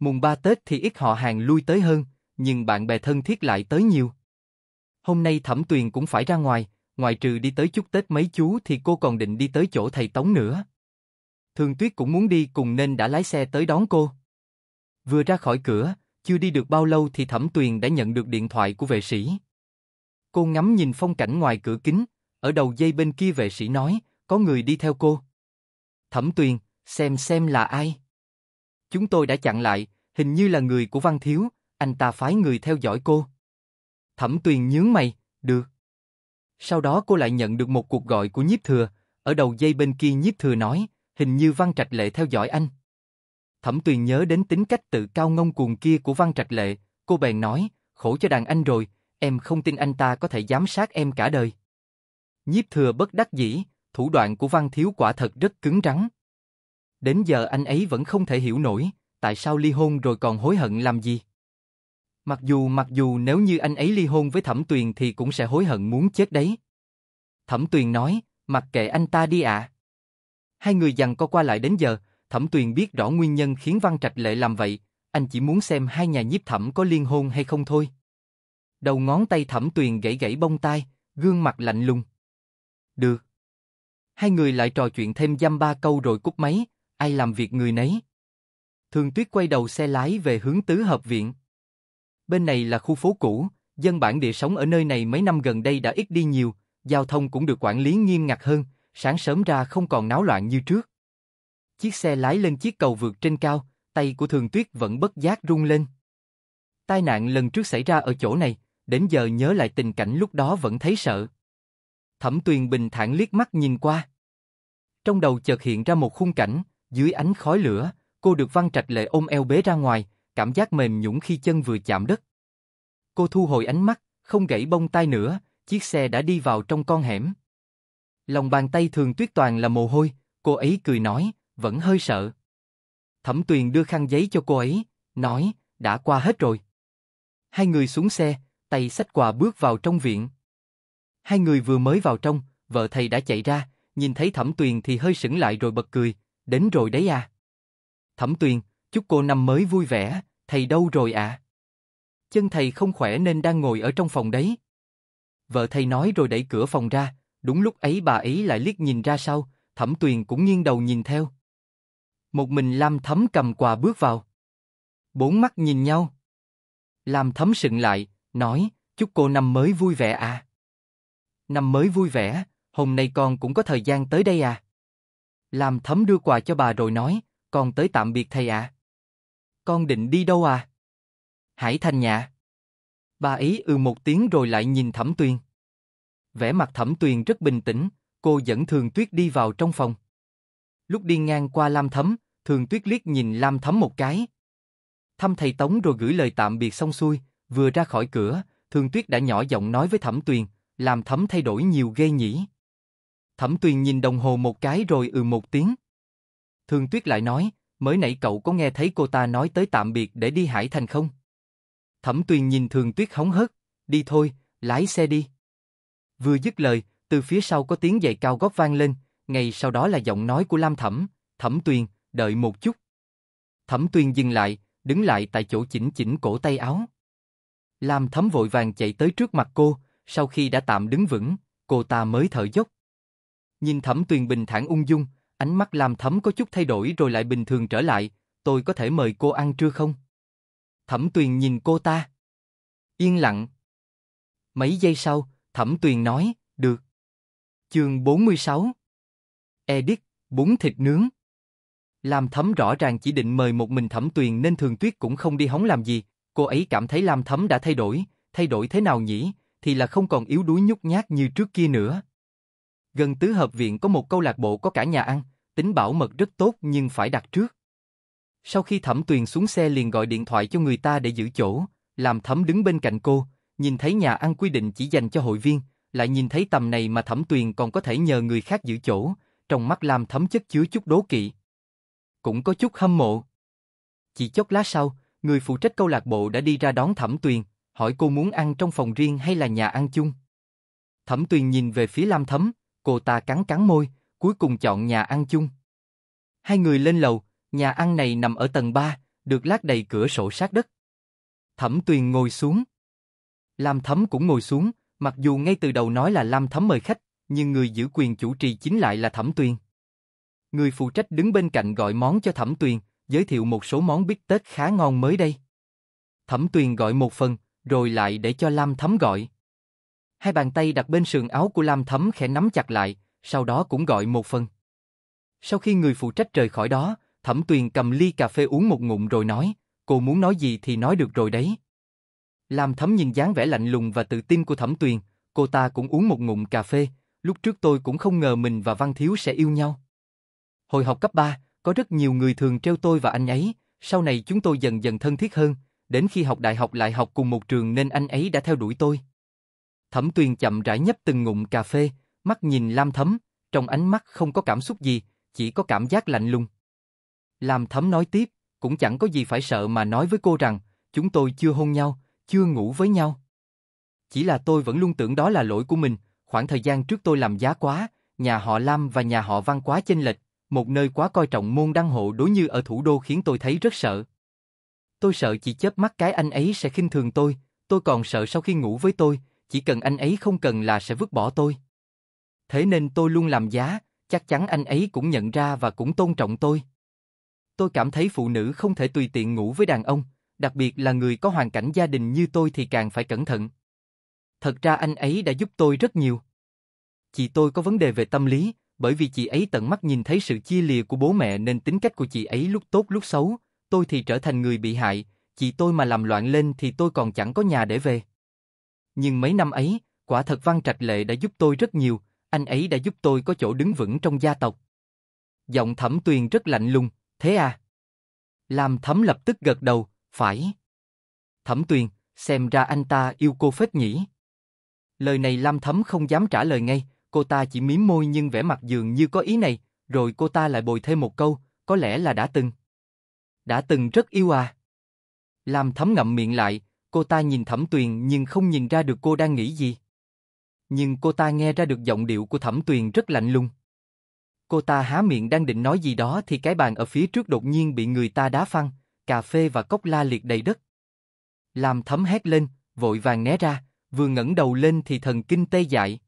Mùng ba Tết thì ít họ hàng lui tới hơn, nhưng bạn bè thân thiết lại tới nhiều. Hôm nay Thẩm Tuyền cũng phải ra ngoài, ngoài trừ đi tới chúc Tết mấy chú thì cô còn định đi tới chỗ thầy Tống nữa. Thường Tuyết cũng muốn đi cùng nên đã lái xe tới đón cô. Vừa ra khỏi cửa, chưa đi được bao lâu thì Thẩm Tuyền đã nhận được điện thoại của vệ sĩ. Cô ngắm nhìn phong cảnh ngoài cửa kính, ở đầu dây bên kia vệ sĩ nói, có người đi theo cô. Thẩm Tuyền, xem xem là ai. Chúng tôi đã chặn lại, hình như là người của Văn Thiếu, anh ta phái người theo dõi cô. Thẩm Tuyền nhướng mày, được. Sau đó cô lại nhận được một cuộc gọi của nhiếp thừa, ở đầu dây bên kia nhiếp thừa nói, hình như Văn Trạch Lệ theo dõi anh. Thẩm Tuyền nhớ đến tính cách tự cao ngông cuồng kia của Văn Trạch Lệ, cô bèn nói, khổ cho đàn anh rồi, em không tin anh ta có thể giám sát em cả đời. Nhiếp thừa bất đắc dĩ, thủ đoạn của Văn Thiếu quả thật rất cứng rắn. Đến giờ anh ấy vẫn không thể hiểu nổi, tại sao ly hôn rồi còn hối hận làm gì? Mặc dù mặc dù nếu như anh ấy ly hôn với Thẩm Tuyền thì cũng sẽ hối hận muốn chết đấy. Thẩm Tuyền nói, mặc kệ anh ta đi ạ. Hai người dằn co qua lại đến giờ, Thẩm Tuyền biết rõ nguyên nhân khiến Văn Trạch Lệ làm vậy, anh chỉ muốn xem hai nhà nhiếp thẩm có liên hôn hay không thôi. Đầu ngón tay Thẩm Tuyền gãy gãy bông tai, gương mặt lạnh lùng. Được. Hai người lại trò chuyện thêm dăm ba câu rồi cúp máy, ai làm việc người nấy. Thường Tuyết quay đầu xe lái về hướng tứ hợp viện. Bên này là khu phố cũ, dân bản địa sống ở nơi này mấy năm gần đây đã ít đi nhiều, giao thông cũng được quản lý nghiêm ngặt hơn, sáng sớm ra không còn náo loạn như trước. Chiếc xe lái lên chiếc cầu vượt trên cao, tay của Thường Tuyết vẫn bất giác rung lên. Tai nạn lần trước xảy ra ở chỗ này, đến giờ nhớ lại tình cảnh lúc đó vẫn thấy sợ. Thẩm Tuyền bình thản liếc mắt nhìn qua. Trong đầu chợt hiện ra một khung cảnh, dưới ánh khói lửa, cô được Văn Trạch Lệ ôm eo bế ra ngoài, cảm giác mềm nhũn khi chân vừa chạm đất. Cô thu hồi ánh mắt, không gãy bông tai nữa, chiếc xe đã đi vào trong con hẻm. Lòng bàn tay thường tuyết toàn là mồ hôi, cô ấy cười nói, vẫn hơi sợ. Thẩm tuyền đưa khăn giấy cho cô ấy, nói, đã qua hết rồi. Hai người xuống xe, tay sách quà bước vào trong viện. Hai người vừa mới vào trong, vợ thầy đã chạy ra, nhìn thấy Thẩm Tuyền thì hơi sững lại rồi bật cười, đến rồi đấy à. Thẩm Tuyền, chúc cô năm mới vui vẻ, thầy đâu rồi ạ? À? Chân thầy không khỏe nên đang ngồi ở trong phòng đấy. Vợ thầy nói rồi đẩy cửa phòng ra, đúng lúc ấy bà ấy lại liếc nhìn ra sau, thẩm tuyền cũng nghiêng đầu nhìn theo. Một mình Lam Thấm cầm quà bước vào. Bốn mắt nhìn nhau. Lam Thấm sững lại, nói, chúc cô năm mới vui vẻ à. Năm mới vui vẻ, hôm nay con cũng có thời gian tới đây à. Lam Thấm đưa quà cho bà rồi nói, con tới tạm biệt thầy À. Con định đi đâu à? Hải Thanh Nhạ. Bà ấy ừ một tiếng rồi lại nhìn Thẩm Tuyền. Vẻ mặt Thẩm Tuyền rất bình tĩnh, cô dẫn Thường Tuyết đi vào trong phòng. Lúc đi ngang qua Lam Thấm, Thường Tuyết liếc nhìn Lam Thấm một cái. Thăm thầy Tống rồi gửi lời tạm biệt xong xuôi, vừa ra khỏi cửa, Thường Tuyết đã nhỏ giọng nói với Thẩm Tuyền, làm Thấm thay đổi nhiều ghê nhỉ. Thẩm Tuyền nhìn đồng hồ một cái rồi ừ một tiếng. Thường Tuyết lại nói, mới nãy cậu có nghe thấy cô ta nói tới tạm biệt để đi Hải Thành không? Thẩm Tuyền nhìn Thường Tuyết hóng hớt, đi thôi, lái xe đi. Vừa dứt lời, từ phía sau có tiếng giày cao gót vang lên, ngay sau đó là giọng nói của Lam Thẩm, Thẩm Tuyền, đợi một chút. Thẩm Tuyền dừng lại, đứng lại tại chỗ chỉnh chỉnh cổ tay áo. Lam Thẩm vội vàng chạy tới trước mặt cô, sau khi đã tạm đứng vững, cô ta mới thở dốc. Nhìn Thẩm Tuyền bình thản ung dung, Ánh mắt làm thấm có chút thay đổi rồi lại bình thường trở lại, tôi có thể mời cô ăn trưa không? Thẩm Tuyền nhìn cô ta. Yên lặng. Mấy giây sau, Thẩm Tuyền nói, được. Chương 46 Edit, bún thịt nướng. Lam Thấm rõ ràng chỉ định mời một mình Thẩm Tuyền nên Thường Tuyết cũng không đi hóng làm gì, cô ấy cảm thấy Lam Thấm đã thay đổi, thay đổi thế nào nhỉ, thì là không còn yếu đuối nhút nhát như trước kia nữa, Gần tứ hợp viện có một câu lạc bộ có cả nhà ăn, tính bảo mật rất tốt nhưng phải đặt trước. Sau khi Thẩm Tuyền xuống xe liền gọi điện thoại cho người ta để giữ chỗ, làm Thẩm đứng bên cạnh cô, nhìn thấy nhà ăn quy định chỉ dành cho hội viên, lại nhìn thấy tầm này mà Thẩm Tuyền còn có thể nhờ người khác giữ chỗ, trong mắt làm Thẩm chất chứa chút đố kỵ. Cũng có chút hâm mộ. Chỉ chốc lá sau, người phụ trách câu lạc bộ đã đi ra đón Thẩm Tuyền, hỏi cô muốn ăn trong phòng riêng hay là nhà ăn chung. Thẩm Tuyền nhìn về phía Lam Thấm, cô ta cắn cắn môi, cuối cùng chọn nhà ăn chung. Hai người lên lầu, nhà ăn này nằm ở tầng 3, được lát đầy cửa sổ sát đất. Thẩm Tuyền ngồi xuống. Lam Thấm cũng ngồi xuống, mặc dù ngay từ đầu nói là Lam Thấm mời khách, nhưng người giữ quyền chủ trì chính lại là Thẩm Tuyền. Người phụ trách đứng bên cạnh gọi món cho Thẩm Tuyền, giới thiệu một số món bít tết khá ngon mới đây. Thẩm Tuyền gọi một phần, rồi lại để cho Lam Thấm gọi. Hai bàn tay đặt bên sườn áo của Lam Thấm khẽ nắm chặt lại, sau đó cũng gọi một phần. Sau khi người phụ trách rời khỏi đó, Thẩm Tuyền cầm ly cà phê uống một ngụm rồi nói, cô muốn nói gì thì nói được rồi đấy. Lam Thấm nhìn dáng vẻ lạnh lùng và tự tin của Thẩm Tuyền, cô ta cũng uống một ngụm cà phê, lúc trước tôi cũng không ngờ mình và Văn Thiếu sẽ yêu nhau. Hồi học cấp 3, có rất nhiều người thường treo tôi và anh ấy, sau này chúng tôi dần dần thân thiết hơn, đến khi học đại học lại học cùng một trường nên anh ấy đã theo đuổi tôi. Thẩm Tuyền chậm rãi nhấp từng ngụm cà phê, mắt nhìn Lam Thấm, trong ánh mắt không có cảm xúc gì, chỉ có cảm giác lạnh lùng. Lam Thấm nói tiếp, cũng chẳng có gì phải sợ mà nói với cô rằng, chúng tôi chưa hôn nhau, chưa ngủ với nhau. Chỉ là tôi vẫn luôn tưởng đó là lỗi của mình, khoảng thời gian trước tôi làm giá quá, nhà họ Lam và nhà họ Văn quá chênh lệch, một nơi quá coi trọng môn đăng hộ đối như ở thủ đô khiến tôi thấy rất sợ. Tôi sợ chỉ chớp mắt cái anh ấy sẽ khinh thường tôi, tôi còn sợ sau khi ngủ với tôi, chỉ cần anh ấy không cần là sẽ vứt bỏ tôi. Thế nên tôi luôn làm giá, chắc chắn anh ấy cũng nhận ra và cũng tôn trọng tôi. Tôi cảm thấy phụ nữ không thể tùy tiện ngủ với đàn ông, đặc biệt là người có hoàn cảnh gia đình như tôi thì càng phải cẩn thận. Thật ra anh ấy đã giúp tôi rất nhiều. Chị tôi có vấn đề về tâm lý, bởi vì chị ấy tận mắt nhìn thấy sự chia lìa của bố mẹ nên tính cách của chị ấy lúc tốt lúc xấu, tôi thì trở thành người bị hại, chị tôi mà làm loạn lên thì tôi còn chẳng có nhà để về. Nhưng mấy năm ấy, quả thật Văn Trạch Lệ đã giúp tôi rất nhiều, anh ấy đã giúp tôi có chỗ đứng vững trong gia tộc. Giọng thẩm tuyền rất lạnh lùng, thế à? Lam thấm lập tức gật đầu, phải. Thẩm tuyền, xem ra anh ta yêu cô phết nhỉ. Lời này Lam thấm không dám trả lời ngay, cô ta chỉ mím môi nhưng vẻ mặt dường như có ý này, rồi cô ta lại bồi thêm một câu, có lẽ là đã từng. Đã từng rất yêu à. Lam thấm ngậm miệng lại, cô ta nhìn Thẩm Tuyền nhưng không nhìn ra được cô đang nghĩ gì. Nhưng cô ta nghe ra được giọng điệu của Thẩm Tuyền rất lạnh lùng. Cô ta há miệng đang định nói gì đó thì cái bàn ở phía trước đột nhiên bị người ta đá phăng, cà phê và cốc la liệt đầy đất. Làm Thẩm hét lên, vội vàng né ra, vừa ngẩng đầu lên thì thần kinh tê dại.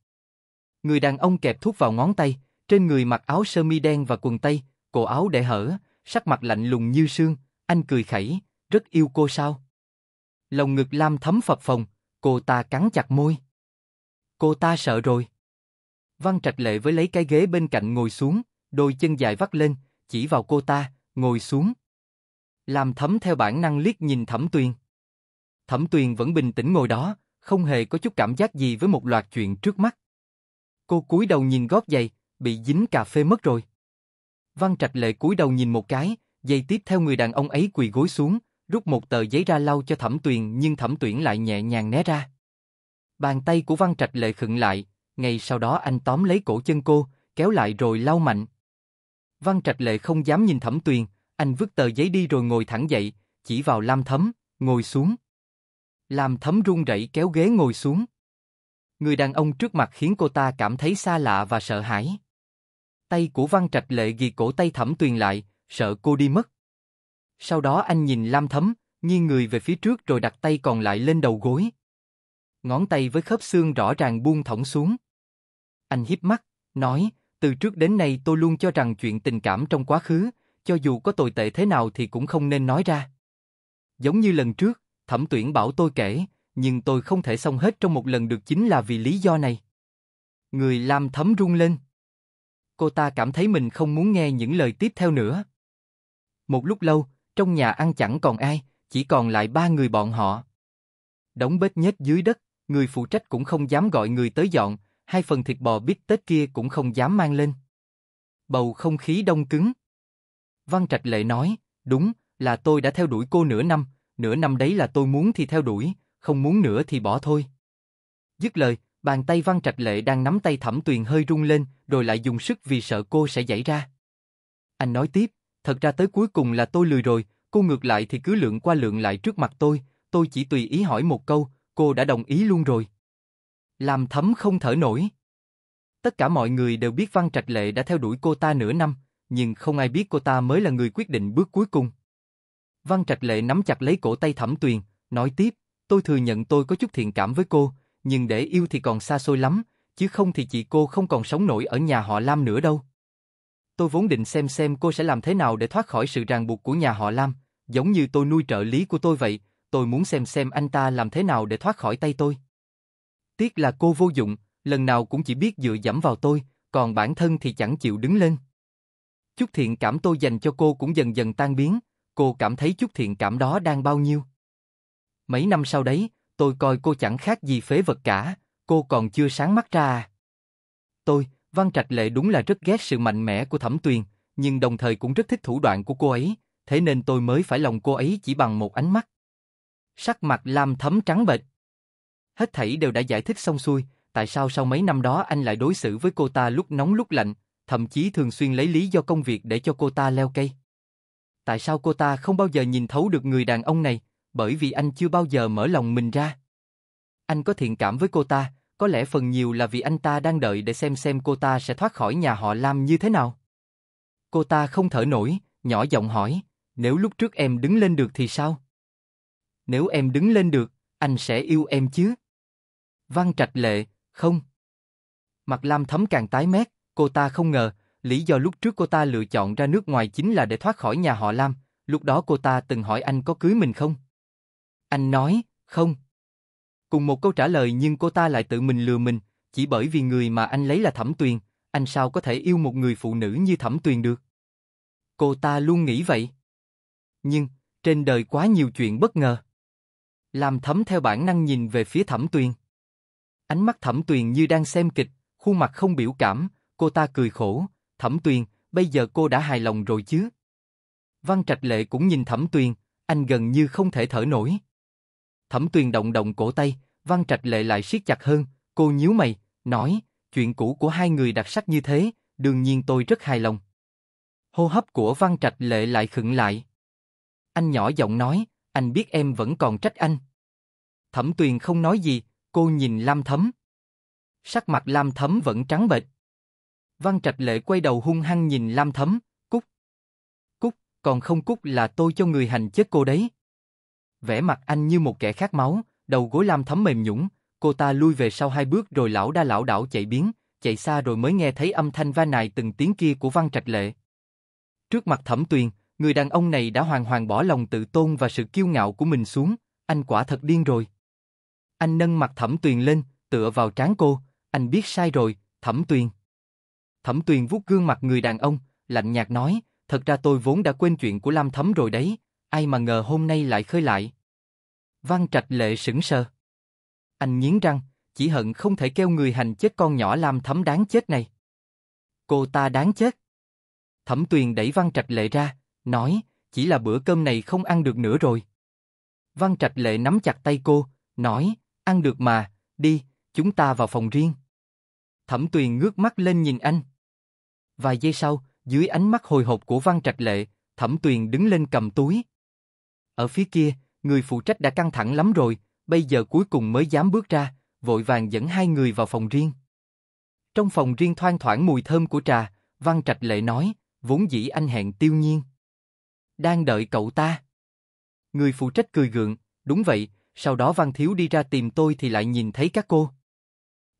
Người đàn ông kẹp thuốc vào ngón tay, trên người mặc áo sơ mi đen và quần tây, cổ áo để hở, sắc mặt lạnh lùng như sương, anh cười khẩy, rất yêu cô sao? lồng ngực lam thấm phập phồng, cô ta cắn chặt môi. Cô ta sợ rồi. Văn Trạch Lệ với lấy cái ghế bên cạnh ngồi xuống, đôi chân dài vắt lên, chỉ vào cô ta, ngồi xuống. Lam Thấm theo bản năng liếc nhìn Thẩm Tuyền. Thẩm Tuyền vẫn bình tĩnh ngồi đó, không hề có chút cảm giác gì với một loạt chuyện trước mắt. Cô cúi đầu nhìn gót giày, bị dính cà phê mất rồi. Văn Trạch Lệ cúi đầu nhìn một cái, giây tiếp theo người đàn ông ấy quỳ gối xuống, rút một tờ giấy ra lau cho thẩm tuyền nhưng thẩm tuyển lại nhẹ nhàng né ra. Bàn tay của Văn Trạch Lệ khựng lại, ngay sau đó anh tóm lấy cổ chân cô, kéo lại rồi lau mạnh. Văn Trạch Lệ không dám nhìn thẩm tuyền, anh vứt tờ giấy đi rồi ngồi thẳng dậy, chỉ vào Lam Thấm, ngồi xuống. Lam Thấm run rẩy kéo ghế ngồi xuống. Người đàn ông trước mặt khiến cô ta cảm thấy xa lạ và sợ hãi. Tay của Văn Trạch Lệ ghi cổ tay thẩm tuyền lại, sợ cô đi mất. Sau đó anh nhìn Lam Thấm, nghiêng người về phía trước rồi đặt tay còn lại lên đầu gối. Ngón tay với khớp xương rõ ràng buông thõng xuống. Anh híp mắt, nói, từ trước đến nay tôi luôn cho rằng chuyện tình cảm trong quá khứ, cho dù có tồi tệ thế nào thì cũng không nên nói ra. Giống như lần trước, thẩm tuyển bảo tôi kể, nhưng tôi không thể xong hết trong một lần được chính là vì lý do này. Người Lam Thấm rung lên. Cô ta cảm thấy mình không muốn nghe những lời tiếp theo nữa. Một lúc lâu, trong nhà ăn chẳng còn ai, chỉ còn lại ba người bọn họ. Đóng bết nhất dưới đất, người phụ trách cũng không dám gọi người tới dọn, hai phần thịt bò bít tết kia cũng không dám mang lên. Bầu không khí đông cứng. Văn Trạch Lệ nói, đúng, là tôi đã theo đuổi cô nửa năm, nửa năm đấy là tôi muốn thì theo đuổi, không muốn nữa thì bỏ thôi. Dứt lời, bàn tay Văn Trạch Lệ đang nắm tay Thẩm Tuyền hơi rung lên, rồi lại dùng sức vì sợ cô sẽ giãy ra. Anh nói tiếp, thật ra tới cuối cùng là tôi lười rồi, cô ngược lại thì cứ lượn qua lượn lại trước mặt tôi, tôi chỉ tùy ý hỏi một câu, cô đã đồng ý luôn rồi. Làm thấm không thở nổi. Tất cả mọi người đều biết Văn Trạch Lệ đã theo đuổi cô ta nửa năm, nhưng không ai biết cô ta mới là người quyết định bước cuối cùng. Văn Trạch Lệ nắm chặt lấy cổ tay Thẩm Tuyền, nói tiếp, tôi thừa nhận tôi có chút thiện cảm với cô, nhưng để yêu thì còn xa xôi lắm, chứ không thì chị cô không còn sống nổi ở nhà họ Lam nữa đâu. Tôi vốn định xem xem cô sẽ làm thế nào để thoát khỏi sự ràng buộc của nhà họ Lam, giống như tôi nuôi trợ lý của tôi vậy, tôi muốn xem xem anh ta làm thế nào để thoát khỏi tay tôi. Tiếc là cô vô dụng, lần nào cũng chỉ biết dựa dẫm vào tôi, còn bản thân thì chẳng chịu đứng lên. Chút thiện cảm tôi dành cho cô cũng dần dần tan biến, cô cảm thấy chút thiện cảm đó đang bao nhiêu. Mấy năm sau đấy, tôi coi cô chẳng khác gì phế vật cả, cô còn chưa sáng mắt ra à. Tôi, Văn Trạch Lệ đúng là rất ghét sự mạnh mẽ của Thẩm Tuyền, nhưng đồng thời cũng rất thích thủ đoạn của cô ấy, thế nên tôi mới phải lòng cô ấy chỉ bằng một ánh mắt. Sắc mặt Lam Thấm trắng bệch. Hết thảy đều đã giải thích xong xuôi, tại sao sau mấy năm đó anh lại đối xử với cô ta lúc nóng lúc lạnh, thậm chí thường xuyên lấy lý do công việc để cho cô ta leo cây. Tại sao cô ta không bao giờ nhìn thấu được người đàn ông này, bởi vì anh chưa bao giờ mở lòng mình ra. Anh có thiện cảm với cô ta, có lẽ phần nhiều là vì anh ta đang đợi để xem xem cô ta sẽ thoát khỏi nhà họ Lam như thế nào. Cô ta không thở nổi, nhỏ giọng hỏi, nếu lúc trước em đứng lên được thì sao? Nếu em đứng lên được, anh sẽ yêu em chứ? Văn Trạch Lệ, không. Mặt Lam thấm càng tái mét, cô ta không ngờ, lý do lúc trước cô ta lựa chọn ra nước ngoài chính là để thoát khỏi nhà họ Lam, lúc đó cô ta từng hỏi anh có cưới mình không? Anh nói, không. Cùng một câu trả lời nhưng cô ta lại tự mình lừa mình, chỉ bởi vì người mà anh lấy là Thẩm Tuyền, anh sao có thể yêu một người phụ nữ như Thẩm Tuyền được? Cô ta luôn nghĩ vậy. Nhưng, trên đời quá nhiều chuyện bất ngờ. Làm thấm theo bản năng nhìn về phía Thẩm Tuyền. Ánh mắt Thẩm Tuyền như đang xem kịch, khuôn mặt không biểu cảm, cô ta cười khổ, Thẩm Tuyền, bây giờ cô đã hài lòng rồi chứ? Văn Trạch Lệ cũng nhìn Thẩm Tuyền, anh gần như không thể thở nổi. Thẩm Tuyền động động cổ tay, Văn Trạch lệ lại siết chặt hơn, cô nhíu mày, nói, chuyện cũ của hai người đặc sắc như thế, đương nhiên tôi rất hài lòng. Hô hấp của Văn Trạch lệ lại khựng lại. Anh nhỏ giọng nói, anh biết em vẫn còn trách anh. Thẩm Tuyền không nói gì, cô nhìn Lam Thấm. Sắc mặt Lam Thấm vẫn trắng bệch. Văn Trạch Lệ quay đầu hung hăng nhìn Lam Thấm, cút. Cút, còn không cút là tôi cho người hành chết cô đấy vẻ mặt anh như một kẻ khát máu, đầu gối lam thấm mềm nhũng, cô ta lui về sau hai bước rồi lão đa lão đảo chạy biến, chạy xa rồi mới nghe thấy âm thanh va nài từng tiếng kia của Văn Trạch Lệ. Trước mặt Thẩm Tuyền, người đàn ông này đã hoàn hoàn bỏ lòng tự tôn và sự kiêu ngạo của mình xuống, anh quả thật điên rồi. Anh nâng mặt Thẩm Tuyền lên, tựa vào trán cô, anh biết sai rồi, Thẩm Tuyền. Thẩm Tuyền vuốt gương mặt người đàn ông, lạnh nhạt nói, thật ra tôi vốn đã quên chuyện của Lam Thấm rồi đấy, ai mà ngờ hôm nay lại khơi lại. Văn Trạch Lệ sững sờ. Anh nghiến răng, chỉ hận không thể kêu người hành chết con nhỏ làm thấm đáng chết này. Cô ta đáng chết. Thẩm Tuyền đẩy Văn Trạch Lệ ra, nói, chỉ là bữa cơm này không ăn được nữa rồi. Văn Trạch Lệ nắm chặt tay cô, nói, ăn được mà, đi, chúng ta vào phòng riêng. Thẩm Tuyền ngước mắt lên nhìn anh. Vài giây sau, dưới ánh mắt hồi hộp của Văn Trạch Lệ, Thẩm Tuyền đứng lên cầm túi, ở phía kia, người phụ trách đã căng thẳng lắm rồi, bây giờ cuối cùng mới dám bước ra, vội vàng dẫn hai người vào phòng riêng. Trong phòng riêng thoang thoảng mùi thơm của trà, Văn Trạch Lệ nói, vốn dĩ anh hẹn tiêu nhiên. Đang đợi cậu ta. Người phụ trách cười gượng, đúng vậy, sau đó Văn Thiếu đi ra tìm tôi thì lại nhìn thấy các cô.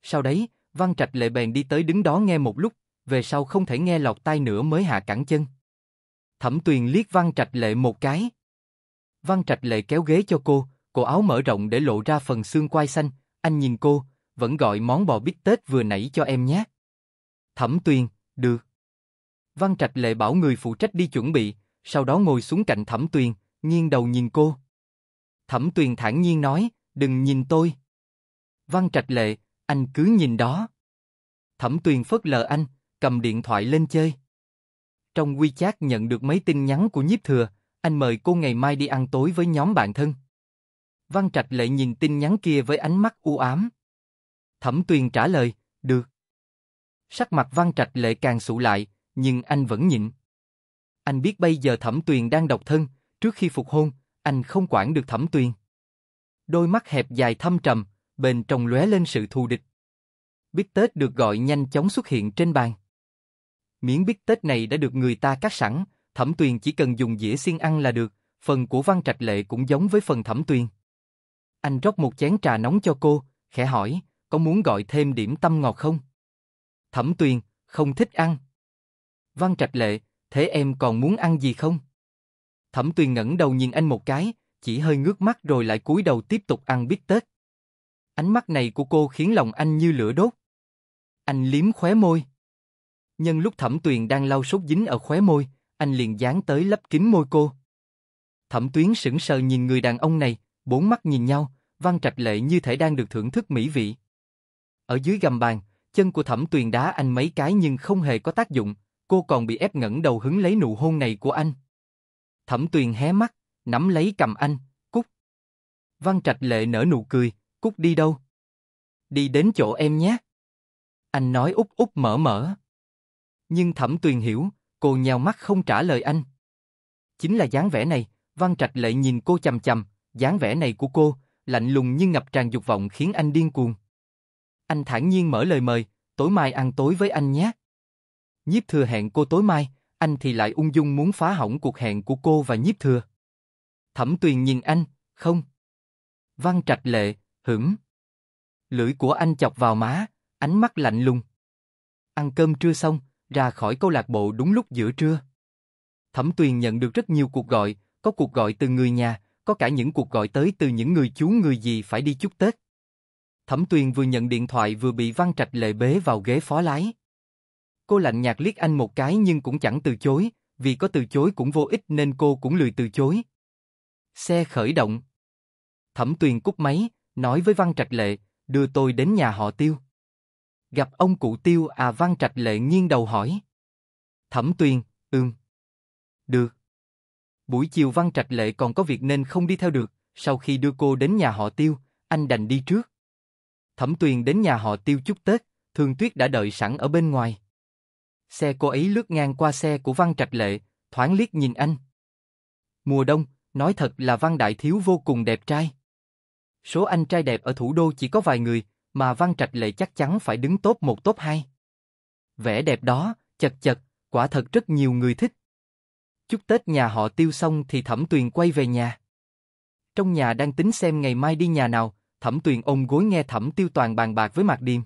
Sau đấy, Văn Trạch Lệ bèn đi tới đứng đó nghe một lúc, về sau không thể nghe lọt tai nữa mới hạ cẳng chân. Thẩm Tuyền liếc Văn Trạch Lệ một cái. Văn Trạch Lệ kéo ghế cho cô, cổ áo mở rộng để lộ ra phần xương quai xanh, anh nhìn cô, vẫn gọi món bò bít tết vừa nãy cho em nhé. Thẩm Tuyền, được. Văn Trạch Lệ bảo người phụ trách đi chuẩn bị, sau đó ngồi xuống cạnh Thẩm Tuyền, nghiêng đầu nhìn cô. Thẩm Tuyền thản nhiên nói, đừng nhìn tôi. Văn Trạch Lệ, anh cứ nhìn đó. Thẩm Tuyền phớt lờ anh, cầm điện thoại lên chơi. Trong WeChat nhận được mấy tin nhắn của nhiếp thừa, anh mời cô ngày mai đi ăn tối với nhóm bạn thân. Văn Trạch Lệ nhìn tin nhắn kia với ánh mắt u ám. Thẩm Tuyền trả lời, được. Sắc mặt Văn Trạch Lệ càng sụ lại, nhưng anh vẫn nhịn. Anh biết bây giờ Thẩm Tuyền đang độc thân, trước khi phục hôn, anh không quản được Thẩm Tuyền. Đôi mắt hẹp dài thâm trầm, bên trong lóe lên sự thù địch. Bít tết được gọi nhanh chóng xuất hiện trên bàn. Miếng bít tết này đã được người ta cắt sẵn, Thẩm Tuyền chỉ cần dùng dĩa xiên ăn là được, phần của Văn Trạch Lệ cũng giống với phần Thẩm Tuyền. Anh rót một chén trà nóng cho cô, khẽ hỏi, có muốn gọi thêm điểm tâm ngọt không? Thẩm Tuyền, không thích ăn. Văn Trạch Lệ, thế em còn muốn ăn gì không? Thẩm Tuyền ngẩng đầu nhìn anh một cái, chỉ hơi ngước mắt rồi lại cúi đầu tiếp tục ăn bít tết. Ánh mắt này của cô khiến lòng anh như lửa đốt. Anh liếm khóe môi. Nhân lúc Thẩm Tuyền đang lau sốt dính ở khóe môi, anh liền dán tới lấp kín môi cô. Thẩm Tuyến sững sờ nhìn người đàn ông này, bốn mắt nhìn nhau, văn trạch lệ như thể đang được thưởng thức mỹ vị. Ở dưới gầm bàn, chân của Thẩm Tuyền đá anh mấy cái nhưng không hề có tác dụng, cô còn bị ép ngẩng đầu hứng lấy nụ hôn này của anh. Thẩm Tuyền hé mắt, nắm lấy cầm anh, cút. Văn trạch lệ nở nụ cười, cút đi đâu? Đi đến chỗ em nhé. Anh nói úp úp mở mở. Nhưng Thẩm Tuyền hiểu, cô nheo mắt không trả lời anh. Chính là dáng vẻ này, Văn Trạch Lệ nhìn cô chầm chầm, dáng vẻ này của cô, lạnh lùng nhưng ngập tràn dục vọng khiến anh điên cuồng. Anh thản nhiên mở lời mời, tối mai ăn tối với anh nhé. Nhiếp thừa hẹn cô tối mai, anh thì lại ung dung muốn phá hỏng cuộc hẹn của cô và nhiếp thừa. Thẩm tuyền nhìn anh, không. Văn trạch lệ, hửng. Lưỡi của anh chọc vào má, ánh mắt lạnh lùng. Ăn cơm trưa xong, ra khỏi câu lạc bộ đúng lúc giữa trưa. Thẩm Tuyền nhận được rất nhiều cuộc gọi, có cuộc gọi từ người nhà, có cả những cuộc gọi tới từ những người chú người gì phải đi chúc Tết. Thẩm Tuyền vừa nhận điện thoại vừa bị Văn Trạch lệ bế vào ghế phó lái. Cô lạnh nhạt liếc anh một cái nhưng cũng chẳng từ chối, vì có từ chối cũng vô ích nên cô cũng lười từ chối. Xe khởi động. Thẩm Tuyền cúp máy, nói với Văn Trạch Lệ, đưa tôi đến nhà họ tiêu gặp ông cụ tiêu à văn trạch lệ nghiêng đầu hỏi. Thẩm tuyền, ừm. Được. Buổi chiều văn trạch lệ còn có việc nên không đi theo được, sau khi đưa cô đến nhà họ tiêu, anh đành đi trước. Thẩm tuyền đến nhà họ tiêu chúc Tết, thường tuyết đã đợi sẵn ở bên ngoài. Xe cô ấy lướt ngang qua xe của văn trạch lệ, thoáng liếc nhìn anh. Mùa đông, nói thật là văn đại thiếu vô cùng đẹp trai. Số anh trai đẹp ở thủ đô chỉ có vài người, mà Văn Trạch Lệ chắc chắn phải đứng top một top hai. Vẻ đẹp đó, chật chật, quả thật rất nhiều người thích. Chúc Tết nhà họ tiêu xong thì Thẩm Tuyền quay về nhà. Trong nhà đang tính xem ngày mai đi nhà nào, Thẩm Tuyền ôm gối nghe Thẩm Tiêu Toàn bàn bạc với Mạc Điềm.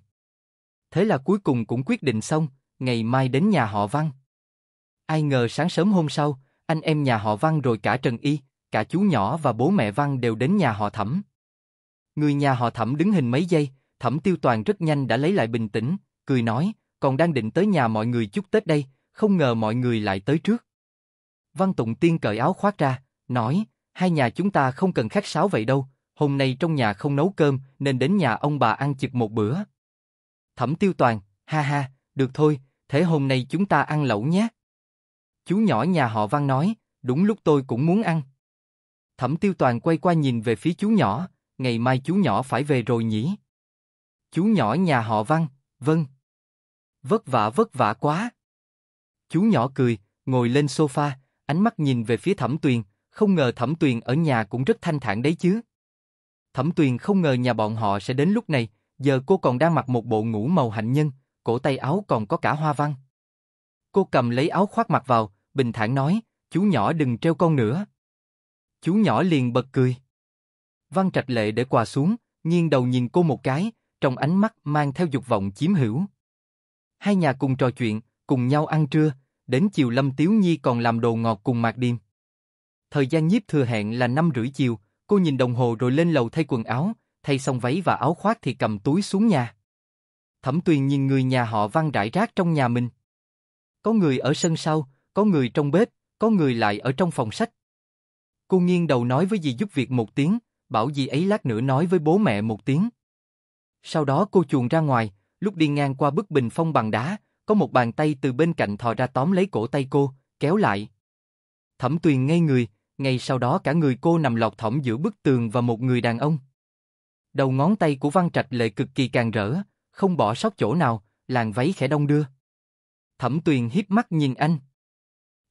Thế là cuối cùng cũng quyết định xong, ngày mai đến nhà họ Văn. Ai ngờ sáng sớm hôm sau, anh em nhà họ Văn rồi cả Trần Y, cả chú nhỏ và bố mẹ Văn đều đến nhà họ Thẩm. Người nhà họ Thẩm đứng hình mấy giây, Thẩm Tiêu Toàn rất nhanh đã lấy lại bình tĩnh, cười nói, còn đang định tới nhà mọi người chúc Tết đây, không ngờ mọi người lại tới trước. Văn Tụng Tiên cởi áo khoác ra, nói, hai nhà chúng ta không cần khách sáo vậy đâu, hôm nay trong nhà không nấu cơm nên đến nhà ông bà ăn chực một bữa. Thẩm Tiêu Toàn, ha ha, được thôi, thế hôm nay chúng ta ăn lẩu nhé. Chú nhỏ nhà họ Văn nói, đúng lúc tôi cũng muốn ăn. Thẩm Tiêu Toàn quay qua nhìn về phía chú nhỏ, ngày mai chú nhỏ phải về rồi nhỉ? Chú nhỏ nhà họ Văn, vâng. Vất vả vất vả quá. Chú nhỏ cười, ngồi lên sofa, ánh mắt nhìn về phía Thẩm Tuyền, không ngờ Thẩm Tuyền ở nhà cũng rất thanh thản đấy chứ. Thẩm Tuyền không ngờ nhà bọn họ sẽ đến lúc này, giờ cô còn đang mặc một bộ ngủ màu hạnh nhân, cổ tay áo còn có cả hoa văn. Cô cầm lấy áo khoác mặc vào, bình thản nói, chú nhỏ đừng treo con nữa. Chú nhỏ liền bật cười. Văn Trạch Lệ để quà xuống, nghiêng đầu nhìn cô một cái, trong ánh mắt mang theo dục vọng chiếm hữu. Hai nhà cùng trò chuyện, cùng nhau ăn trưa, đến chiều Lâm Tiếu Nhi còn làm đồ ngọt cùng Mạc Điềm. Thời gian nhiếp thừa hẹn là năm rưỡi chiều, cô nhìn đồng hồ rồi lên lầu thay quần áo, thay xong váy và áo khoác thì cầm túi xuống nhà. Thẩm Tuyền nhìn người nhà họ Văn rải rác trong nhà mình. Có người ở sân sau, có người trong bếp, có người lại ở trong phòng sách. Cô nghiêng đầu nói với dì giúp việc một tiếng, bảo dì ấy lát nữa nói với bố mẹ một tiếng. Sau đó cô chuồn ra ngoài, lúc đi ngang qua bức bình phong bằng đá, có một bàn tay từ bên cạnh thò ra tóm lấy cổ tay cô, kéo lại. Thẩm Tuyền ngây người, ngay sau đó cả người cô nằm lọt thỏm giữa bức tường và một người đàn ông. Đầu ngón tay của Văn Trạch Lệ cực kỳ càng rỡ, không bỏ sót chỗ nào, làn váy khẽ đông đưa. Thẩm Tuyền hiếp mắt nhìn anh.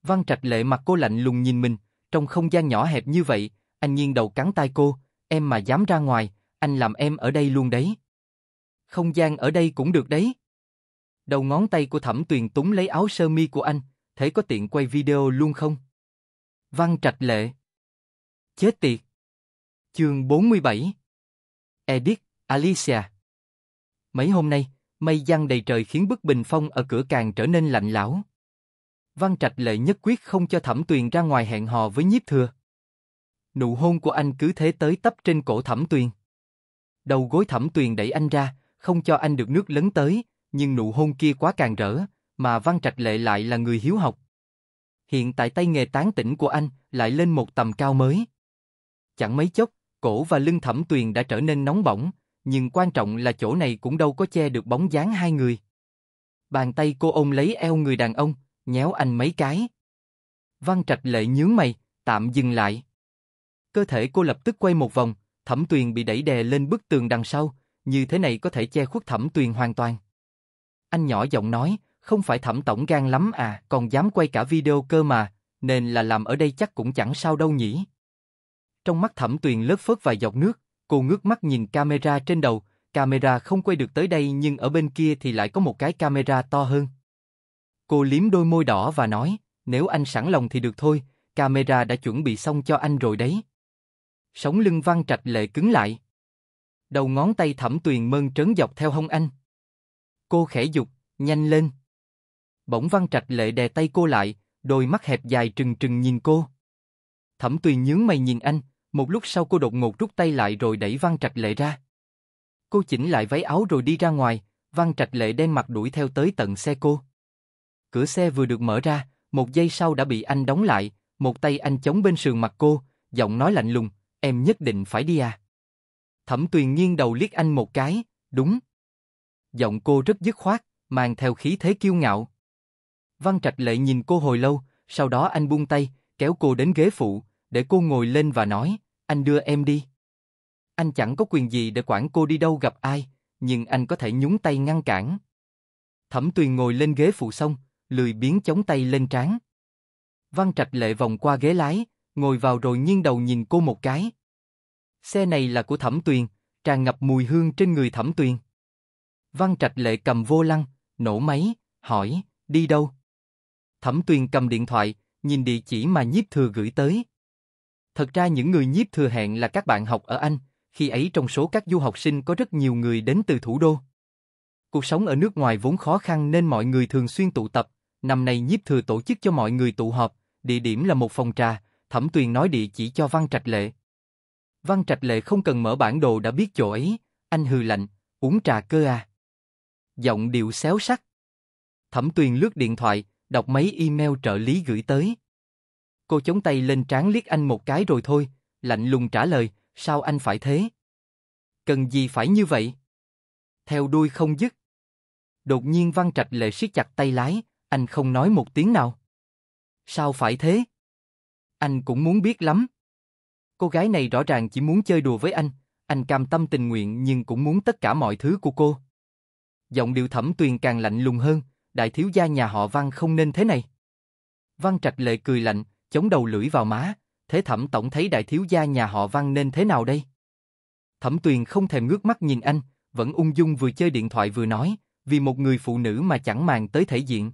Văn Trạch Lệ mặt cô lạnh lùng nhìn mình, trong không gian nhỏ hẹp như vậy, anh nghiêng đầu cắn tay cô, em mà dám ra ngoài, anh làm em ở đây luôn đấy. Không gian ở đây cũng được đấy. Đầu ngón tay của Thẩm Tuyền túng lấy áo sơ mi của anh, thấy có tiện quay video luôn không? Văn Trạch Lệ Chết tiệt Chương 47 Edith, Alicia Mấy hôm nay, mây giăng đầy trời khiến bức bình phong ở cửa càng trở nên lạnh lão. Văn Trạch Lệ nhất quyết không cho Thẩm Tuyền ra ngoài hẹn hò với nhiếp thừa. Nụ hôn của anh cứ thế tới tấp trên cổ Thẩm Tuyền. Đầu gối Thẩm Tuyền đẩy anh ra, không cho anh được nước lấn tới, nhưng nụ hôn kia quá càng rỡ, mà Văn Trạch Lệ lại là người hiếu học. Hiện tại tay nghề tán tỉnh của anh lại lên một tầm cao mới. Chẳng mấy chốc, cổ và lưng thẩm tuyền đã trở nên nóng bỏng, nhưng quan trọng là chỗ này cũng đâu có che được bóng dáng hai người. Bàn tay cô ôm lấy eo người đàn ông, nhéo anh mấy cái. Văn Trạch Lệ nhướng mày, tạm dừng lại. Cơ thể cô lập tức quay một vòng, Thẩm Tuyền bị đẩy đè lên bức tường đằng sau, như thế này có thể che khuất thẩm tuyền hoàn toàn. Anh nhỏ giọng nói, không phải thẩm tổng gan lắm à, còn dám quay cả video cơ mà, nên là làm ở đây chắc cũng chẳng sao đâu nhỉ. Trong mắt thẩm tuyền lớt phớt vài giọt nước, cô ngước mắt nhìn camera trên đầu, camera không quay được tới đây nhưng ở bên kia thì lại có một cái camera to hơn. Cô liếm đôi môi đỏ và nói, nếu anh sẵn lòng thì được thôi, camera đã chuẩn bị xong cho anh rồi đấy. Sống lưng văn trạch lệ cứng lại. Đầu ngón tay thẩm tuyền mơn trớn dọc theo hông anh. Cô khẽ dục, nhanh lên. Bỗng văn trạch lệ đè tay cô lại, đôi mắt hẹp dài trừng trừng nhìn cô. Thẩm tuyền nhướng mày nhìn anh, một lúc sau cô đột ngột rút tay lại rồi đẩy văn trạch lệ ra. Cô chỉnh lại váy áo rồi đi ra ngoài, văn trạch lệ đen mặt đuổi theo tới tận xe cô. Cửa xe vừa được mở ra, một giây sau đã bị anh đóng lại, một tay anh chống bên sườn mặt cô, giọng nói lạnh lùng, em nhất định phải đi à. Thẩm tuyền nghiêng đầu liếc anh một cái, đúng. Giọng cô rất dứt khoát, mang theo khí thế kiêu ngạo. Văn Trạch Lệ nhìn cô hồi lâu, sau đó anh buông tay, kéo cô đến ghế phụ, để cô ngồi lên và nói, anh đưa em đi. Anh chẳng có quyền gì để quản cô đi đâu gặp ai, nhưng anh có thể nhúng tay ngăn cản. Thẩm Tuyền ngồi lên ghế phụ xong, lười biếng chống tay lên trán. Văn Trạch Lệ vòng qua ghế lái, ngồi vào rồi nghiêng đầu nhìn cô một cái. Xe này là của Thẩm Tuyền, tràn ngập mùi hương trên người Thẩm Tuyền. Văn Trạch Lệ cầm vô lăng, nổ máy, hỏi, đi đâu? Thẩm Tuyền cầm điện thoại, nhìn địa chỉ mà nhiếp thừa gửi tới. Thật ra những người nhiếp thừa hẹn là các bạn học ở Anh, khi ấy trong số các du học sinh có rất nhiều người đến từ thủ đô. Cuộc sống ở nước ngoài vốn khó khăn nên mọi người thường xuyên tụ tập, năm nay nhiếp thừa tổ chức cho mọi người tụ họp, địa điểm là một phòng trà, Thẩm Tuyền nói địa chỉ cho Văn Trạch Lệ. Văn Trạch Lệ không cần mở bản đồ đã biết chỗ ấy, anh hừ lạnh, uống trà cơ à. Giọng điệu xéo sắc. Thẩm Tuyền lướt điện thoại, đọc mấy email trợ lý gửi tới. Cô chống tay lên trán liếc anh một cái rồi thôi, lạnh lùng trả lời, sao anh phải thế? Cần gì phải như vậy? Theo đuôi không dứt. Đột nhiên Văn Trạch Lệ siết chặt tay lái, anh không nói một tiếng nào. Sao phải thế? Anh cũng muốn biết lắm. Cô gái này rõ ràng chỉ muốn chơi đùa với anh, anh cam tâm tình nguyện nhưng cũng muốn tất cả mọi thứ của cô. Giọng điệu thẩm tuyền càng lạnh lùng hơn, đại thiếu gia nhà họ Văn không nên thế này. Văn trạch lệ cười lạnh, chống đầu lưỡi vào má, thế thẩm tổng thấy đại thiếu gia nhà họ Văn nên thế nào đây? Thẩm tuyền không thèm ngước mắt nhìn anh, vẫn ung dung vừa chơi điện thoại vừa nói, vì một người phụ nữ mà chẳng màng tới thể diện.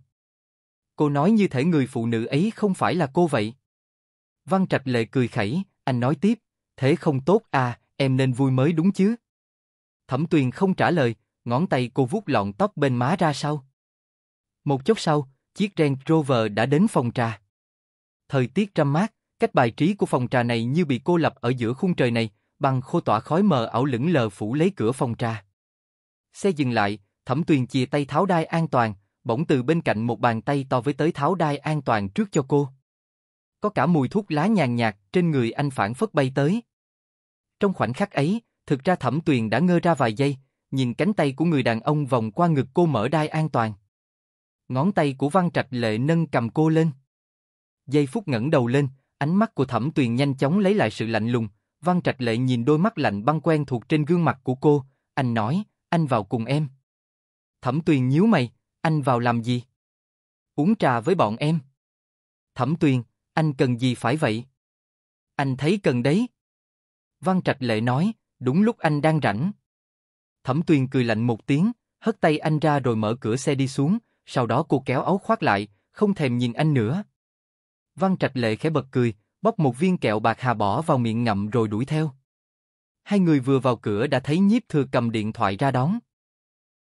Cô nói như thể người phụ nữ ấy không phải là cô vậy. Văn Trạch Lệ cười khẩy, anh nói tiếp, thế không tốt à, em nên vui mới đúng chứ. Thẩm Tuyền không trả lời, ngón tay cô vuốt lọn tóc bên má ra sau. Một chốc sau, chiếc Range Rover đã đến phòng trà. Thời tiết trăm mát, cách bài trí của phòng trà này như bị cô lập ở giữa khung trời này, bằng khô tỏa khói mờ ảo lững lờ phủ lấy cửa phòng trà. Xe dừng lại, Thẩm Tuyền chìa tay tháo đai an toàn, bỗng từ bên cạnh một bàn tay to với tới tháo đai an toàn trước cho cô có cả mùi thuốc lá nhàn nhạt trên người anh phản phất bay tới. Trong khoảnh khắc ấy, thực ra Thẩm Tuyền đã ngơ ra vài giây, nhìn cánh tay của người đàn ông vòng qua ngực cô mở đai an toàn. Ngón tay của Văn Trạch Lệ nâng cầm cô lên. Giây phút ngẩng đầu lên, ánh mắt của Thẩm Tuyền nhanh chóng lấy lại sự lạnh lùng, Văn Trạch Lệ nhìn đôi mắt lạnh băng quen thuộc trên gương mặt của cô, anh nói, anh vào cùng em. Thẩm Tuyền nhíu mày, anh vào làm gì? Uống trà với bọn em. Thẩm Tuyền, anh cần gì phải vậy? Anh thấy cần đấy. Văn Trạch Lệ nói, đúng lúc anh đang rảnh. Thẩm Tuyền cười lạnh một tiếng, hất tay anh ra rồi mở cửa xe đi xuống, sau đó cô kéo áo khoác lại, không thèm nhìn anh nữa. Văn Trạch Lệ khẽ bật cười, bóc một viên kẹo bạc hà bỏ vào miệng ngậm rồi đuổi theo. Hai người vừa vào cửa đã thấy nhiếp thừa cầm điện thoại ra đón.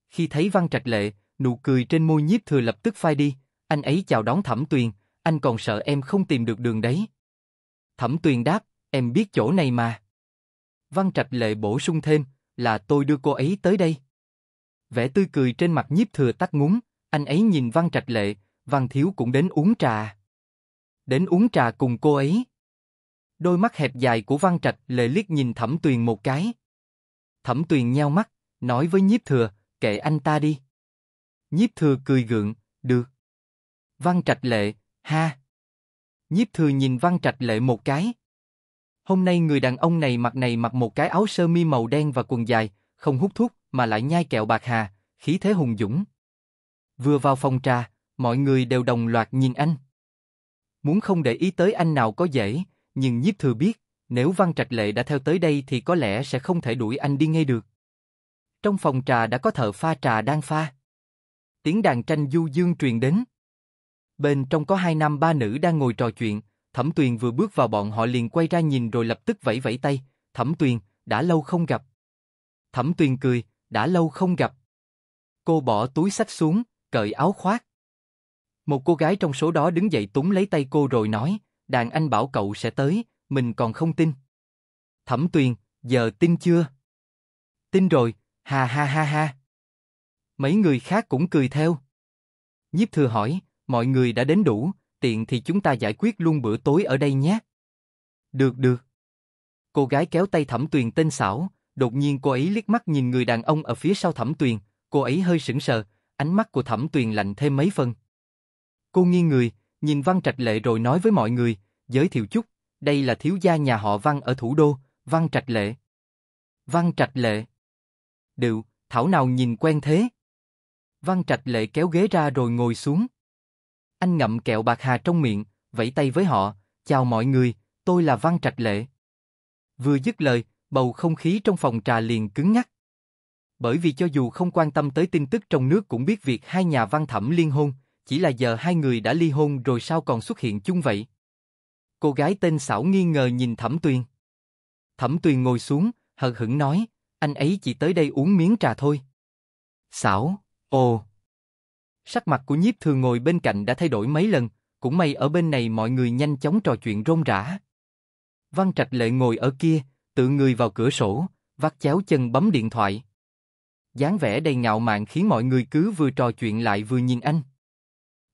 Khi thấy Văn Trạch Lệ, nụ cười trên môi nhiếp thừa lập tức phai đi, anh ấy chào đón Thẩm Tuyền, anh còn sợ em không tìm được đường đấy. Thẩm Tuyền đáp, em biết chỗ này mà. Văn Trạch Lệ bổ sung thêm, là tôi đưa cô ấy tới đây. Vẻ tươi cười trên mặt nhiếp thừa tắt ngúng, anh ấy nhìn Văn Trạch Lệ, Văn Thiếu cũng đến uống trà. Đến uống trà cùng cô ấy. Đôi mắt hẹp dài của Văn Trạch Lệ liếc nhìn Thẩm Tuyền một cái. Thẩm Tuyền nheo mắt, nói với nhiếp thừa, kệ anh ta đi. Nhiếp thừa cười gượng, được. Văn Trạch Lệ, Ha! Nhiếp thừa nhìn Văn Trạch Lệ một cái. Hôm nay người đàn ông này mặc này mặc một cái áo sơ mi màu đen và quần dài, không hút thuốc mà lại nhai kẹo bạc hà, khí thế hùng dũng. Vừa vào phòng trà, mọi người đều đồng loạt nhìn anh. Muốn không để ý tới anh nào có dễ, nhưng nhiếp thừa biết, nếu Văn Trạch Lệ đã theo tới đây thì có lẽ sẽ không thể đuổi anh đi ngay được. Trong phòng trà đã có thợ pha trà đang pha. Tiếng đàn tranh du dương truyền đến bên trong có hai nam ba nữ đang ngồi trò chuyện, Thẩm Tuyền vừa bước vào bọn họ liền quay ra nhìn rồi lập tức vẫy vẫy tay, Thẩm Tuyền, đã lâu không gặp. Thẩm Tuyền cười, đã lâu không gặp. Cô bỏ túi sách xuống, cởi áo khoác. Một cô gái trong số đó đứng dậy túng lấy tay cô rồi nói, đàn anh bảo cậu sẽ tới, mình còn không tin. Thẩm Tuyền, giờ tin chưa? Tin rồi, ha ha ha ha. Mấy người khác cũng cười theo. Nhiếp thừa hỏi, Mọi người đã đến đủ, tiện thì chúng ta giải quyết luôn bữa tối ở đây nhé. Được được. Cô gái kéo tay Thẩm Tuyền tên xảo, đột nhiên cô ấy liếc mắt nhìn người đàn ông ở phía sau Thẩm Tuyền, cô ấy hơi sững sờ, ánh mắt của Thẩm Tuyền lạnh thêm mấy phần. Cô nghiêng người, nhìn Văn Trạch Lệ rồi nói với mọi người, giới thiệu chút, đây là thiếu gia nhà họ Văn ở thủ đô, Văn Trạch Lệ. Văn Trạch Lệ. điều, thảo nào nhìn quen thế. Văn Trạch Lệ kéo ghế ra rồi ngồi xuống. Anh ngậm kẹo bạc hà trong miệng, vẫy tay với họ, chào mọi người, tôi là Văn Trạch Lệ. Vừa dứt lời, bầu không khí trong phòng trà liền cứng ngắc. Bởi vì cho dù không quan tâm tới tin tức trong nước cũng biết việc hai nhà văn thẩm liên hôn, chỉ là giờ hai người đã ly hôn rồi sao còn xuất hiện chung vậy? Cô gái tên Sảo nghi ngờ nhìn Thẩm Tuyền. Thẩm Tuyền ngồi xuống, hờ hững nói, anh ấy chỉ tới đây uống miếng trà thôi. Sảo, ồ, Sắc mặt của nhiếp thường ngồi bên cạnh đã thay đổi mấy lần, cũng may ở bên này mọi người nhanh chóng trò chuyện rôm rã. Văn Trạch Lệ ngồi ở kia, tự người vào cửa sổ, vắt chéo chân bấm điện thoại. dáng vẻ đầy ngạo mạn khiến mọi người cứ vừa trò chuyện lại vừa nhìn anh.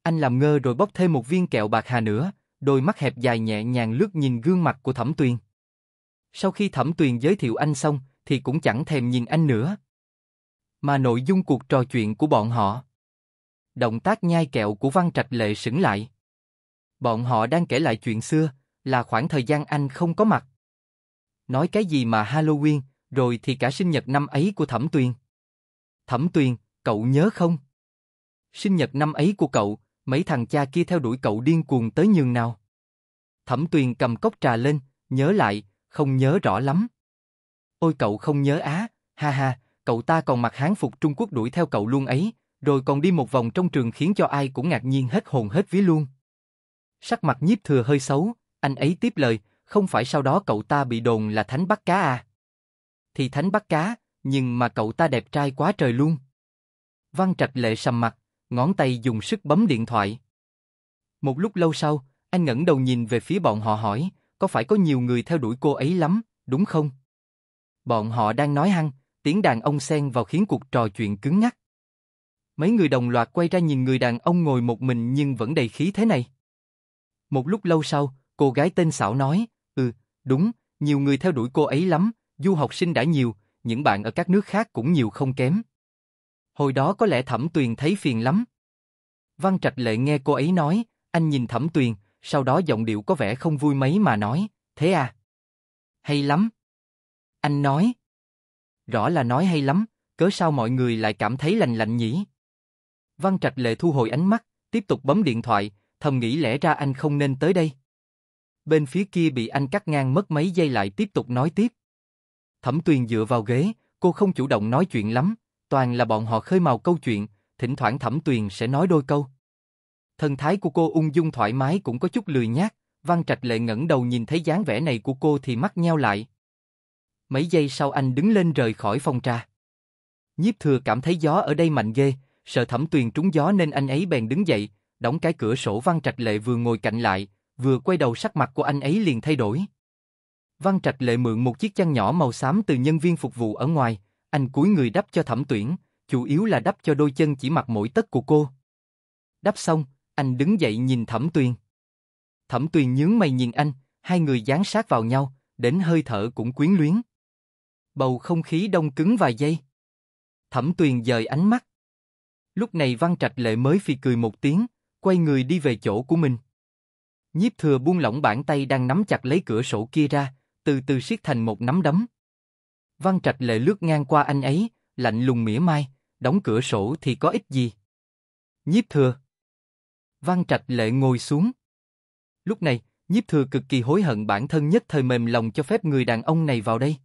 Anh làm ngơ rồi bóc thêm một viên kẹo bạc hà nữa, đôi mắt hẹp dài nhẹ nhàng lướt nhìn gương mặt của Thẩm Tuyền. Sau khi Thẩm Tuyền giới thiệu anh xong, thì cũng chẳng thèm nhìn anh nữa. Mà nội dung cuộc trò chuyện của bọn họ Động tác nhai kẹo của Văn Trạch Lệ sững lại. Bọn họ đang kể lại chuyện xưa, là khoảng thời gian anh không có mặt. Nói cái gì mà Halloween, rồi thì cả sinh nhật năm ấy của Thẩm Tuyền. Thẩm Tuyền, cậu nhớ không? Sinh nhật năm ấy của cậu, mấy thằng cha kia theo đuổi cậu điên cuồng tới nhường nào. Thẩm Tuyền cầm cốc trà lên, nhớ lại, không nhớ rõ lắm. Ôi cậu không nhớ á, ha ha, cậu ta còn mặc hán phục Trung Quốc đuổi theo cậu luôn ấy, rồi còn đi một vòng trong trường khiến cho ai cũng ngạc nhiên hết hồn hết vía luôn. Sắc mặt nhiếp thừa hơi xấu, anh ấy tiếp lời, không phải sau đó cậu ta bị đồn là thánh bắt cá à? Thì thánh bắt cá, nhưng mà cậu ta đẹp trai quá trời luôn. Văn Trạch Lệ sầm mặt, ngón tay dùng sức bấm điện thoại. Một lúc lâu sau, anh ngẩng đầu nhìn về phía bọn họ hỏi, có phải có nhiều người theo đuổi cô ấy lắm, đúng không? Bọn họ đang nói hăng, tiếng đàn ông xen vào khiến cuộc trò chuyện cứng ngắc. Mấy người đồng loạt quay ra nhìn người đàn ông ngồi một mình nhưng vẫn đầy khí thế này. Một lúc lâu sau, cô gái tên xảo nói, ừ, đúng, nhiều người theo đuổi cô ấy lắm, du học sinh đã nhiều, những bạn ở các nước khác cũng nhiều không kém. Hồi đó có lẽ Thẩm Tuyền thấy phiền lắm. Văn Trạch Lệ nghe cô ấy nói, anh nhìn Thẩm Tuyền, sau đó giọng điệu có vẻ không vui mấy mà nói, thế à? Hay lắm. Anh nói. Rõ là nói hay lắm, cớ sao mọi người lại cảm thấy lành lạnh nhỉ? Văn Trạch Lệ thu hồi ánh mắt, tiếp tục bấm điện thoại, thầm nghĩ lẽ ra anh không nên tới đây. Bên phía kia bị anh cắt ngang mất mấy giây lại tiếp tục nói tiếp. Thẩm Tuyền dựa vào ghế, cô không chủ động nói chuyện lắm, toàn là bọn họ khơi mào câu chuyện, thỉnh thoảng Thẩm Tuyền sẽ nói đôi câu. Thần thái của cô ung dung thoải mái cũng có chút lười nhác, Văn Trạch Lệ ngẩng đầu nhìn thấy dáng vẻ này của cô thì mắt nheo lại. Mấy giây sau anh đứng lên rời khỏi phòng trà. Nhiếp thừa cảm thấy gió ở đây mạnh ghê, sợ thẩm tuyền trúng gió nên anh ấy bèn đứng dậy, đóng cái cửa sổ Văn Trạch Lệ vừa ngồi cạnh lại, vừa quay đầu sắc mặt của anh ấy liền thay đổi. Văn Trạch Lệ mượn một chiếc chăn nhỏ màu xám từ nhân viên phục vụ ở ngoài, anh cúi người đắp cho thẩm tuyển, chủ yếu là đắp cho đôi chân chỉ mặc mỗi tất của cô. Đắp xong, anh đứng dậy nhìn thẩm tuyền. Thẩm tuyền nhướng mày nhìn anh, hai người dán sát vào nhau, đến hơi thở cũng quyến luyến. Bầu không khí đông cứng vài giây. Thẩm tuyền dời ánh mắt. Lúc này Văn Trạch Lệ mới phì cười một tiếng, quay người đi về chỗ của mình. Nhiếp thừa buông lỏng bàn tay đang nắm chặt lấy cửa sổ kia ra, từ từ siết thành một nắm đấm. Văn Trạch Lệ lướt ngang qua anh ấy, lạnh lùng mỉa mai, đóng cửa sổ thì có ích gì. Nhiếp thừa. Văn Trạch Lệ ngồi xuống. Lúc này, Nhiếp thừa cực kỳ hối hận bản thân nhất thời mềm lòng cho phép người đàn ông này vào đây.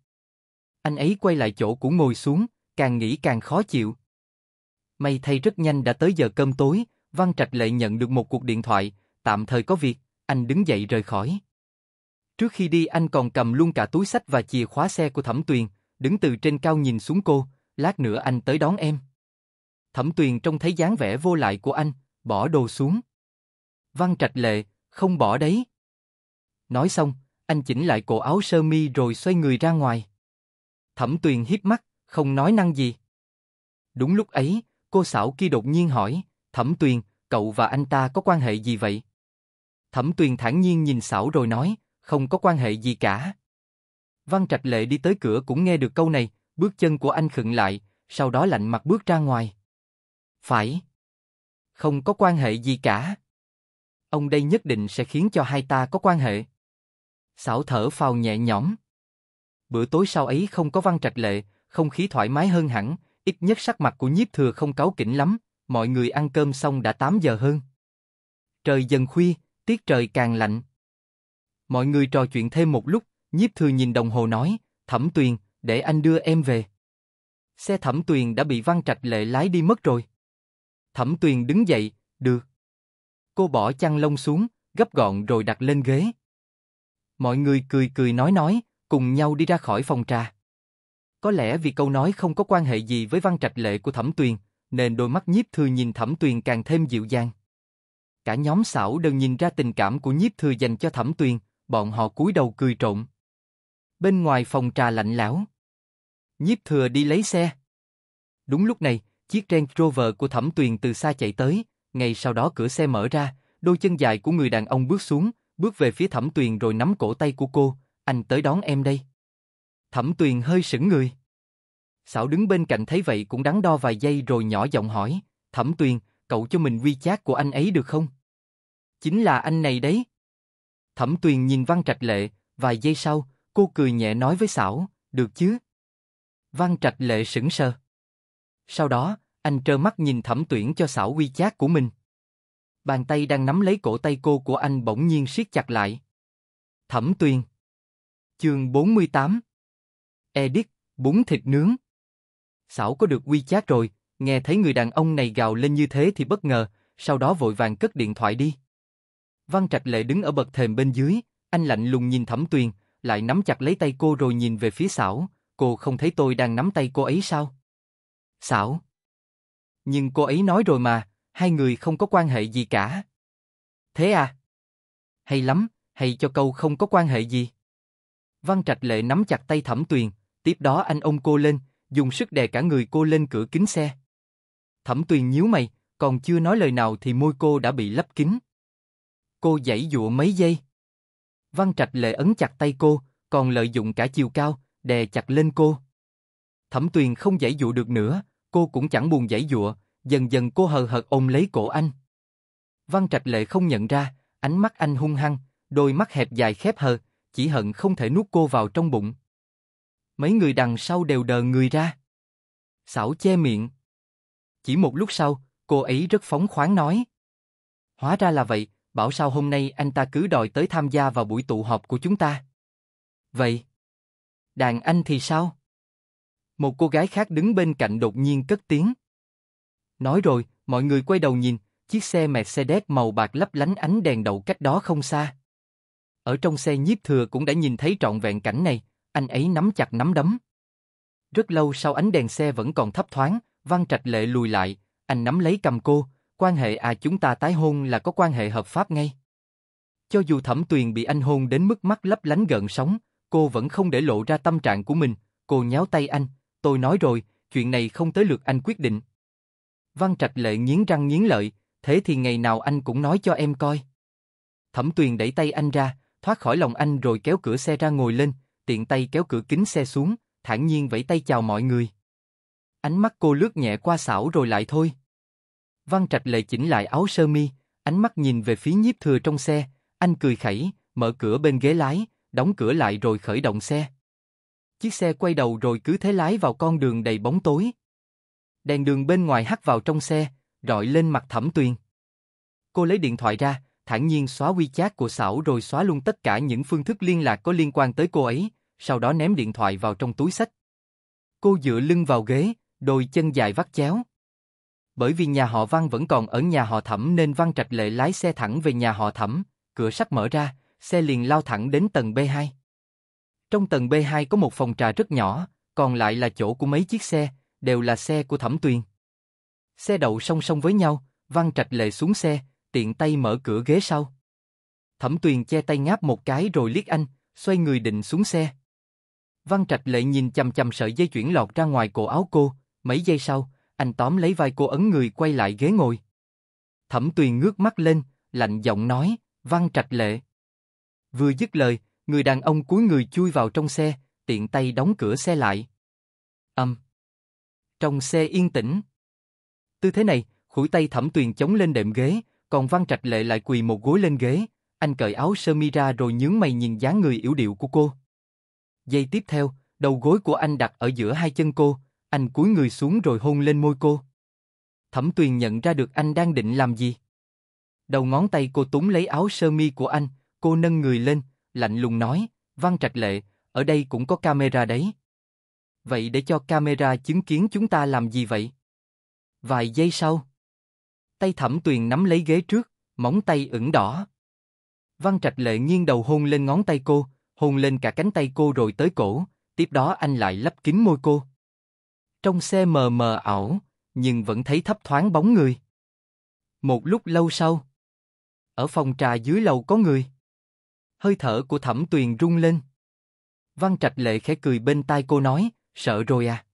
Anh ấy quay lại chỗ cũng ngồi xuống, càng nghĩ càng khó chịu. May thay rất nhanh đã tới giờ cơm tối, Văn Trạch Lệ nhận được một cuộc điện thoại, tạm thời có việc, anh đứng dậy rời khỏi. Trước khi đi anh còn cầm luôn cả túi sách và chìa khóa xe của Thẩm Tuyền, đứng từ trên cao nhìn xuống cô, lát nữa anh tới đón em. Thẩm Tuyền trông thấy dáng vẻ vô lại của anh, bỏ đồ xuống. Văn Trạch Lệ, không bỏ đấy. Nói xong, anh chỉnh lại cổ áo sơ mi rồi xoay người ra ngoài. Thẩm Tuyền hiếp mắt, không nói năng gì. Đúng lúc ấy, cô xảo kia đột nhiên hỏi, Thẩm Tuyền, cậu và anh ta có quan hệ gì vậy? Thẩm Tuyền thản nhiên nhìn xảo rồi nói, không có quan hệ gì cả. Văn Trạch Lệ đi tới cửa cũng nghe được câu này, bước chân của anh khựng lại, sau đó lạnh mặt bước ra ngoài. Phải. Không có quan hệ gì cả. Ông đây nhất định sẽ khiến cho hai ta có quan hệ. Xảo thở phào nhẹ nhõm. Bữa tối sau ấy không có Văn Trạch Lệ, không khí thoải mái hơn hẳn, Ít nhất sắc mặt của nhiếp thừa không cáu kỉnh lắm, mọi người ăn cơm xong đã 8 giờ hơn. Trời dần khuya, tiết trời càng lạnh. Mọi người trò chuyện thêm một lúc, nhiếp thừa nhìn đồng hồ nói, thẩm tuyền, để anh đưa em về. Xe thẩm tuyền đã bị văn trạch lệ lái đi mất rồi. Thẩm tuyền đứng dậy, được. Cô bỏ chăn lông xuống, gấp gọn rồi đặt lên ghế. Mọi người cười cười nói nói, cùng nhau đi ra khỏi phòng trà. Có lẽ vì câu nói không có quan hệ gì với văn trạch lệ của Thẩm Tuyền, nên đôi mắt nhiếp thư nhìn Thẩm Tuyền càng thêm dịu dàng. Cả nhóm xảo đều nhìn ra tình cảm của nhiếp thư dành cho Thẩm Tuyền, bọn họ cúi đầu cười trộn. Bên ngoài phòng trà lạnh lão. Nhiếp thừa đi lấy xe. Đúng lúc này, chiếc Range Rover của Thẩm Tuyền từ xa chạy tới, ngay sau đó cửa xe mở ra, đôi chân dài của người đàn ông bước xuống, bước về phía Thẩm Tuyền rồi nắm cổ tay của cô, anh tới đón em đây. Thẩm Tuyền hơi sững người. Sảo đứng bên cạnh thấy vậy cũng đắn đo vài giây rồi nhỏ giọng hỏi, Thẩm Tuyền, cậu cho mình quy chát của anh ấy được không? Chính là anh này đấy. Thẩm Tuyền nhìn Văn Trạch Lệ, vài giây sau, cô cười nhẹ nói với Sảo: được chứ? Văn Trạch Lệ sững sờ. Sau đó, anh trơ mắt nhìn Thẩm Tuyền cho Sảo quy chát của mình. Bàn tay đang nắm lấy cổ tay cô của anh bỗng nhiên siết chặt lại. Thẩm Tuyền Chương 48 Edit, bún thịt nướng xảo có được quy WeChat rồi, nghe thấy người đàn ông này gào lên như thế thì bất ngờ, sau đó vội vàng cất điện thoại đi. Văn Trạch Lệ đứng ở bậc thềm bên dưới, anh lạnh lùng nhìn Thẩm Tuyền, lại nắm chặt lấy tay cô rồi nhìn về phía xảo, cô không thấy tôi đang nắm tay cô ấy sao? Xảo. Nhưng cô ấy nói rồi mà, hai người không có quan hệ gì cả. Thế à? Hay lắm, hay cho câu không có quan hệ gì. Văn Trạch Lệ nắm chặt tay Thẩm Tuyền, tiếp đó anh ôm cô lên, dùng sức đè cả người cô lên cửa kính xe. Thẩm Tuyền nhíu mày, còn chưa nói lời nào thì môi cô đã bị lấp kính. Cô giãy dụa mấy giây. Văn Trạch lệ ấn chặt tay cô, còn lợi dụng cả chiều cao, đè chặt lên cô. Thẩm Tuyền không giãy dụa được nữa, cô cũng chẳng buồn giãy dụa, dần dần cô hờ hợt ôm lấy cổ anh. Văn Trạch lệ không nhận ra, ánh mắt anh hung hăng, đôi mắt hẹp dài khép hờ, chỉ hận không thể nuốt cô vào trong bụng mấy người đằng sau đều đờ người ra. Xảo che miệng. Chỉ một lúc sau, cô ấy rất phóng khoáng nói. Hóa ra là vậy, bảo sao hôm nay anh ta cứ đòi tới tham gia vào buổi tụ họp của chúng ta. Vậy, đàn anh thì sao? Một cô gái khác đứng bên cạnh đột nhiên cất tiếng. Nói rồi, mọi người quay đầu nhìn, chiếc xe Mercedes màu bạc lấp lánh ánh đèn đậu cách đó không xa. Ở trong xe nhiếp thừa cũng đã nhìn thấy trọn vẹn cảnh này, anh ấy nắm chặt nắm đấm. Rất lâu sau ánh đèn xe vẫn còn thấp thoáng, Văn Trạch Lệ lùi lại, anh nắm lấy cầm cô, quan hệ à chúng ta tái hôn là có quan hệ hợp pháp ngay. Cho dù thẩm tuyền bị anh hôn đến mức mắt lấp lánh gợn sóng, cô vẫn không để lộ ra tâm trạng của mình, cô nháo tay anh, tôi nói rồi, chuyện này không tới lượt anh quyết định. Văn Trạch Lệ nghiến răng nghiến lợi, thế thì ngày nào anh cũng nói cho em coi. Thẩm Tuyền đẩy tay anh ra, thoát khỏi lòng anh rồi kéo cửa xe ra ngồi lên, tiện tay kéo cửa kính xe xuống, thản nhiên vẫy tay chào mọi người. Ánh mắt cô lướt nhẹ qua xảo rồi lại thôi. Văn Trạch lệ chỉnh lại áo sơ mi, ánh mắt nhìn về phía nhiếp thừa trong xe, anh cười khẩy, mở cửa bên ghế lái, đóng cửa lại rồi khởi động xe. Chiếc xe quay đầu rồi cứ thế lái vào con đường đầy bóng tối. Đèn đường bên ngoài hắt vào trong xe, rọi lên mặt thẩm tuyền. Cô lấy điện thoại ra, thản nhiên xóa WeChat của Sảo rồi xóa luôn tất cả những phương thức liên lạc có liên quan tới cô ấy, sau đó ném điện thoại vào trong túi sách. Cô dựa lưng vào ghế, đôi chân dài vắt chéo. Bởi vì nhà họ Văn vẫn còn ở nhà họ Thẩm nên Văn Trạch Lệ lái xe thẳng về nhà họ Thẩm, cửa sắt mở ra, xe liền lao thẳng đến tầng B2. Trong tầng B2 có một phòng trà rất nhỏ, còn lại là chỗ của mấy chiếc xe, đều là xe của Thẩm Tuyền. Xe đậu song song với nhau, Văn Trạch Lệ xuống xe, tiện tay mở cửa ghế sau. Thẩm Tuyền che tay ngáp một cái rồi liếc anh, xoay người định xuống xe. Văn Trạch Lệ nhìn chằm chằm sợi dây chuyển lọt ra ngoài cổ áo cô, mấy giây sau, anh tóm lấy vai cô ấn người quay lại ghế ngồi. Thẩm Tuyền ngước mắt lên, lạnh giọng nói, "Văn Trạch Lệ." Vừa dứt lời, người đàn ông cúi người chui vào trong xe, tiện tay đóng cửa xe lại. Âm. Trong xe yên tĩnh. Tư thế này, khuỷu tay Thẩm Tuyền chống lên đệm ghế, còn Văn Trạch Lệ lại quỳ một gối lên ghế, anh cởi áo sơ mi ra rồi nhướng mày nhìn dáng người yếu điệu của cô. Giây tiếp theo, đầu gối của anh đặt ở giữa hai chân cô, anh cúi người xuống rồi hôn lên môi cô. Thẩm Tuyền nhận ra được anh đang định làm gì. Đầu ngón tay cô túng lấy áo sơ mi của anh, cô nâng người lên, lạnh lùng nói, Văn Trạch Lệ, ở đây cũng có camera đấy. Vậy để cho camera chứng kiến chúng ta làm gì vậy? Vài giây sau, tay Thẩm Tuyền nắm lấy ghế trước, móng tay ửng đỏ. Văn Trạch Lệ nghiêng đầu hôn lên ngón tay cô, hôn lên cả cánh tay cô rồi tới cổ, tiếp đó anh lại lấp kín môi cô. Trong xe mờ mờ ảo, nhưng vẫn thấy thấp thoáng bóng người. Một lúc lâu sau, ở phòng trà dưới lầu có người. Hơi thở của Thẩm Tuyền rung lên. Văn Trạch Lệ khẽ cười bên tai cô nói, sợ rồi à?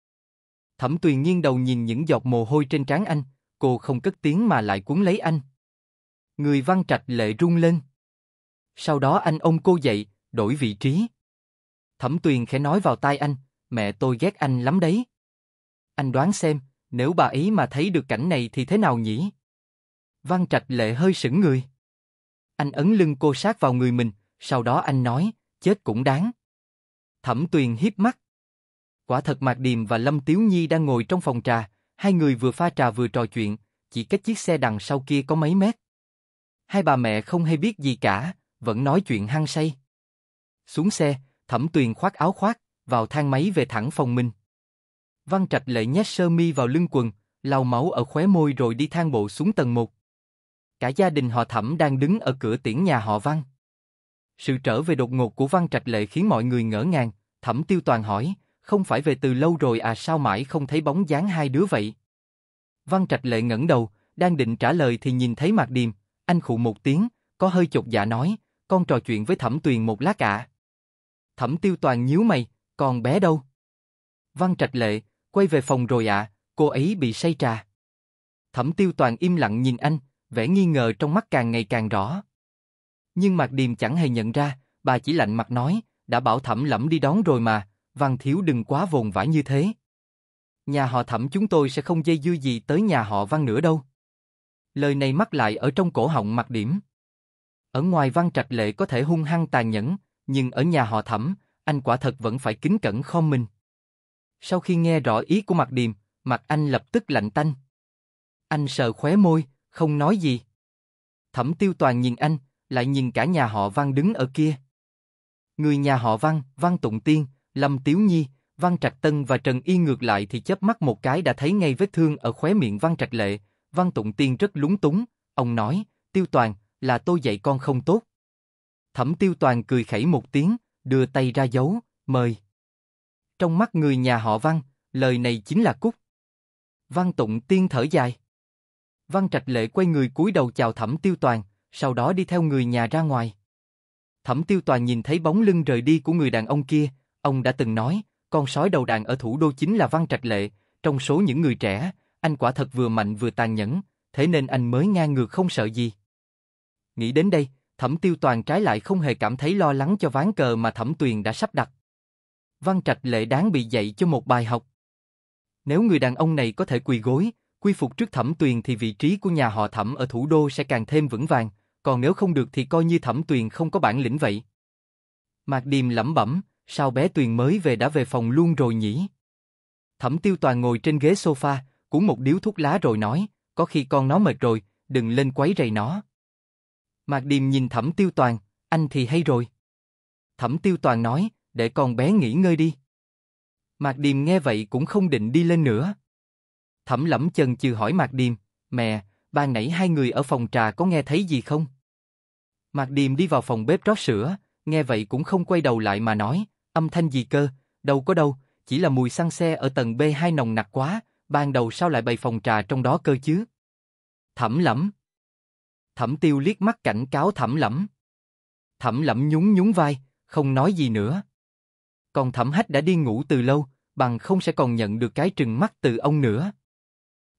Thẩm Tuyền nghiêng đầu nhìn những giọt mồ hôi trên trán anh, cô không cất tiếng mà lại cuốn lấy anh. Người Văn Trạch Lệ rung lên. Sau đó anh ôm cô dậy, đổi vị trí. Thẩm Tuyền khẽ nói vào tai anh, mẹ tôi ghét anh lắm đấy. Anh đoán xem, nếu bà ấy mà thấy được cảnh này thì thế nào nhỉ? Văn Trạch Lệ hơi sững người. Anh ấn lưng cô sát vào người mình, sau đó anh nói, chết cũng đáng. Thẩm Tuyền hiếp mắt. Quả thật Mạc Điềm và Lâm Tiếu Nhi đang ngồi trong phòng trà, hai người vừa pha trà vừa trò chuyện, chỉ cách chiếc xe đằng sau kia có mấy mét. Hai bà mẹ không hay biết gì cả, vẫn nói chuyện hăng say. Xuống xe, Thẩm Tuyền khoác áo khoác, vào thang máy về thẳng phòng mình. Văn Trạch lệ nhét sơ mi vào lưng quần, lau máu ở khóe môi rồi đi thang bộ xuống tầng 1. Cả gia đình họ Thẩm đang đứng ở cửa tiễn nhà họ Văn. Sự trở về đột ngột của Văn Trạch lệ khiến mọi người ngỡ ngàng, Thẩm Tiêu Toàn hỏi, không phải về từ lâu rồi à sao mãi không thấy bóng dáng hai đứa vậy? Văn Trạch lệ ngẩng đầu, đang định trả lời thì nhìn thấy mặt Điềm, anh khụ một tiếng, có hơi chột dạ nói, con trò chuyện với Thẩm Tuyền một lát ạ. À. Thẩm tiêu toàn nhíu mày, còn bé đâu? Văn trạch lệ, quay về phòng rồi ạ, cô ấy bị say trà. Thẩm tiêu toàn im lặng nhìn anh, vẻ nghi ngờ trong mắt càng ngày càng rõ. Nhưng Mạc Điềm chẳng hề nhận ra, bà chỉ lạnh mặt nói, đã bảo thẩm lẫm đi đón rồi mà, Văn Thiếu đừng quá vồn vã như thế. Nhà họ thẩm chúng tôi sẽ không dây dưa gì tới nhà họ Văn nữa đâu. Lời này mắc lại ở trong cổ họng Mạc Điểm. Ở ngoài Văn Trạch Lệ có thể hung hăng tàn nhẫn, nhưng ở nhà họ thẩm, anh quả thật vẫn phải kính cẩn khom mình. Sau khi nghe rõ ý của mặt Điềm, mặt anh lập tức lạnh tanh. Anh sờ khóe môi, không nói gì. Thẩm tiêu toàn nhìn anh, lại nhìn cả nhà họ Văn đứng ở kia. Người nhà họ Văn, Văn Tụng Tiên, Lâm Tiếu Nhi, Văn Trạch Tân và Trần Y ngược lại thì chớp mắt một cái đã thấy ngay vết thương ở khóe miệng Văn Trạch Lệ. Văn Tụng Tiên rất lúng túng, ông nói, tiêu toàn, là tôi dạy con không tốt. Thẩm tiêu toàn cười khẩy một tiếng, đưa tay ra dấu, mời. Trong mắt người nhà họ Văn, lời này chính là cúc. Văn Tụng Tiên thở dài. Văn Trạch Lệ quay người cúi đầu chào Thẩm Tiêu Toàn, sau đó đi theo người nhà ra ngoài. Thẩm Tiêu Toàn nhìn thấy bóng lưng rời đi của người đàn ông kia, ông đã từng nói, con sói đầu đàn ở thủ đô chính là Văn Trạch Lệ, trong số những người trẻ, anh quả thật vừa mạnh vừa tàn nhẫn, thế nên anh mới ngang ngược không sợ gì. Nghĩ đến đây, Thẩm Tiêu Toàn trái lại không hề cảm thấy lo lắng cho ván cờ mà Thẩm Tuyền đã sắp đặt. Văn Trạch Lệ đáng bị dạy cho một bài học. Nếu người đàn ông này có thể quỳ gối, quy phục trước Thẩm Tuyền thì vị trí của nhà họ Thẩm ở thủ đô sẽ càng thêm vững vàng, còn nếu không được thì coi như Thẩm Tuyền không có bản lĩnh vậy. Mạc Điềm lẩm bẩm, sao bé Tuyền mới về đã về phòng luôn rồi nhỉ? Thẩm Tiêu Toàn ngồi trên ghế sofa, cuốn một điếu thuốc lá rồi nói, có khi con nó mệt rồi, đừng lên quấy rầy nó. Mạc Điềm nhìn Thẩm Tiêu Toàn, anh thì hay rồi. Thẩm Tiêu Toàn nói, để con bé nghỉ ngơi đi. Mạc Điềm nghe vậy cũng không định đi lên nữa. Thẩm lẫm chần chừ hỏi Mạc Điềm, mẹ, ban nãy hai người ở phòng trà có nghe thấy gì không? Mạc Điềm đi vào phòng bếp rót sữa, nghe vậy cũng không quay đầu lại mà nói, âm thanh gì cơ, đâu có đâu, chỉ là mùi xăng xe ở tầng B2 nồng nặc quá, ban đầu sao lại bày phòng trà trong đó cơ chứ? Thẩm lẫm. Thẩm tiêu liếc mắt cảnh cáo thẩm lẫm. Thẩm lẫm nhún nhún vai, không nói gì nữa. Còn thẩm hách đã đi ngủ từ lâu, bằng không sẽ còn nhận được cái trừng mắt từ ông nữa.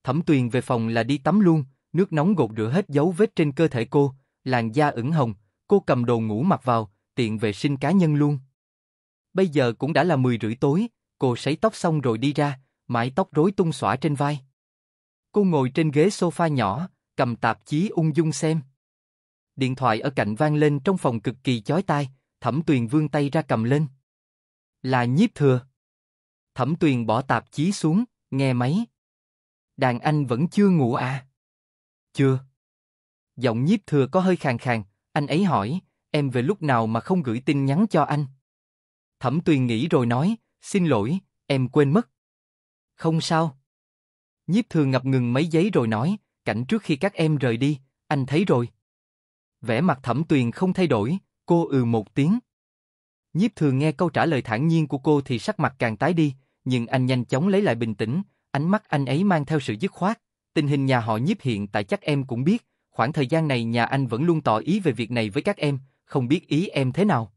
Thẩm tuyền về phòng là đi tắm luôn, nước nóng gột rửa hết dấu vết trên cơ thể cô, làn da ửng hồng, cô cầm đồ ngủ mặc vào, tiện vệ sinh cá nhân luôn. Bây giờ cũng đã là 10 rưỡi tối, cô sấy tóc xong rồi đi ra, mái tóc rối tung xõa trên vai. Cô ngồi trên ghế sofa nhỏ, cầm tạp chí ung dung xem. Điện thoại ở cạnh vang lên trong phòng cực kỳ chói tai, Thẩm Tuyền vươn tay ra cầm lên. Là nhiếp thừa. Thẩm Tuyền bỏ tạp chí xuống, nghe máy. Đàn anh vẫn chưa ngủ à? Chưa. Giọng nhiếp thừa có hơi khàn khàn, anh ấy hỏi, em về lúc nào mà không gửi tin nhắn cho anh? Thẩm Tuyền nghĩ rồi nói, xin lỗi, em quên mất. Không sao. Nhiếp thừa ngập ngừng mấy giấy rồi nói, cảnh trước khi các em rời đi, anh thấy rồi. Vẻ mặt thẩm tuyền không thay đổi, cô ừ một tiếng. Nhiếp thường nghe câu trả lời thản nhiên của cô thì sắc mặt càng tái đi, nhưng anh nhanh chóng lấy lại bình tĩnh, ánh mắt anh ấy mang theo sự dứt khoát. Tình hình nhà họ nhiếp hiện tại chắc em cũng biết, khoảng thời gian này nhà anh vẫn luôn tỏ ý về việc này với các em, không biết ý em thế nào.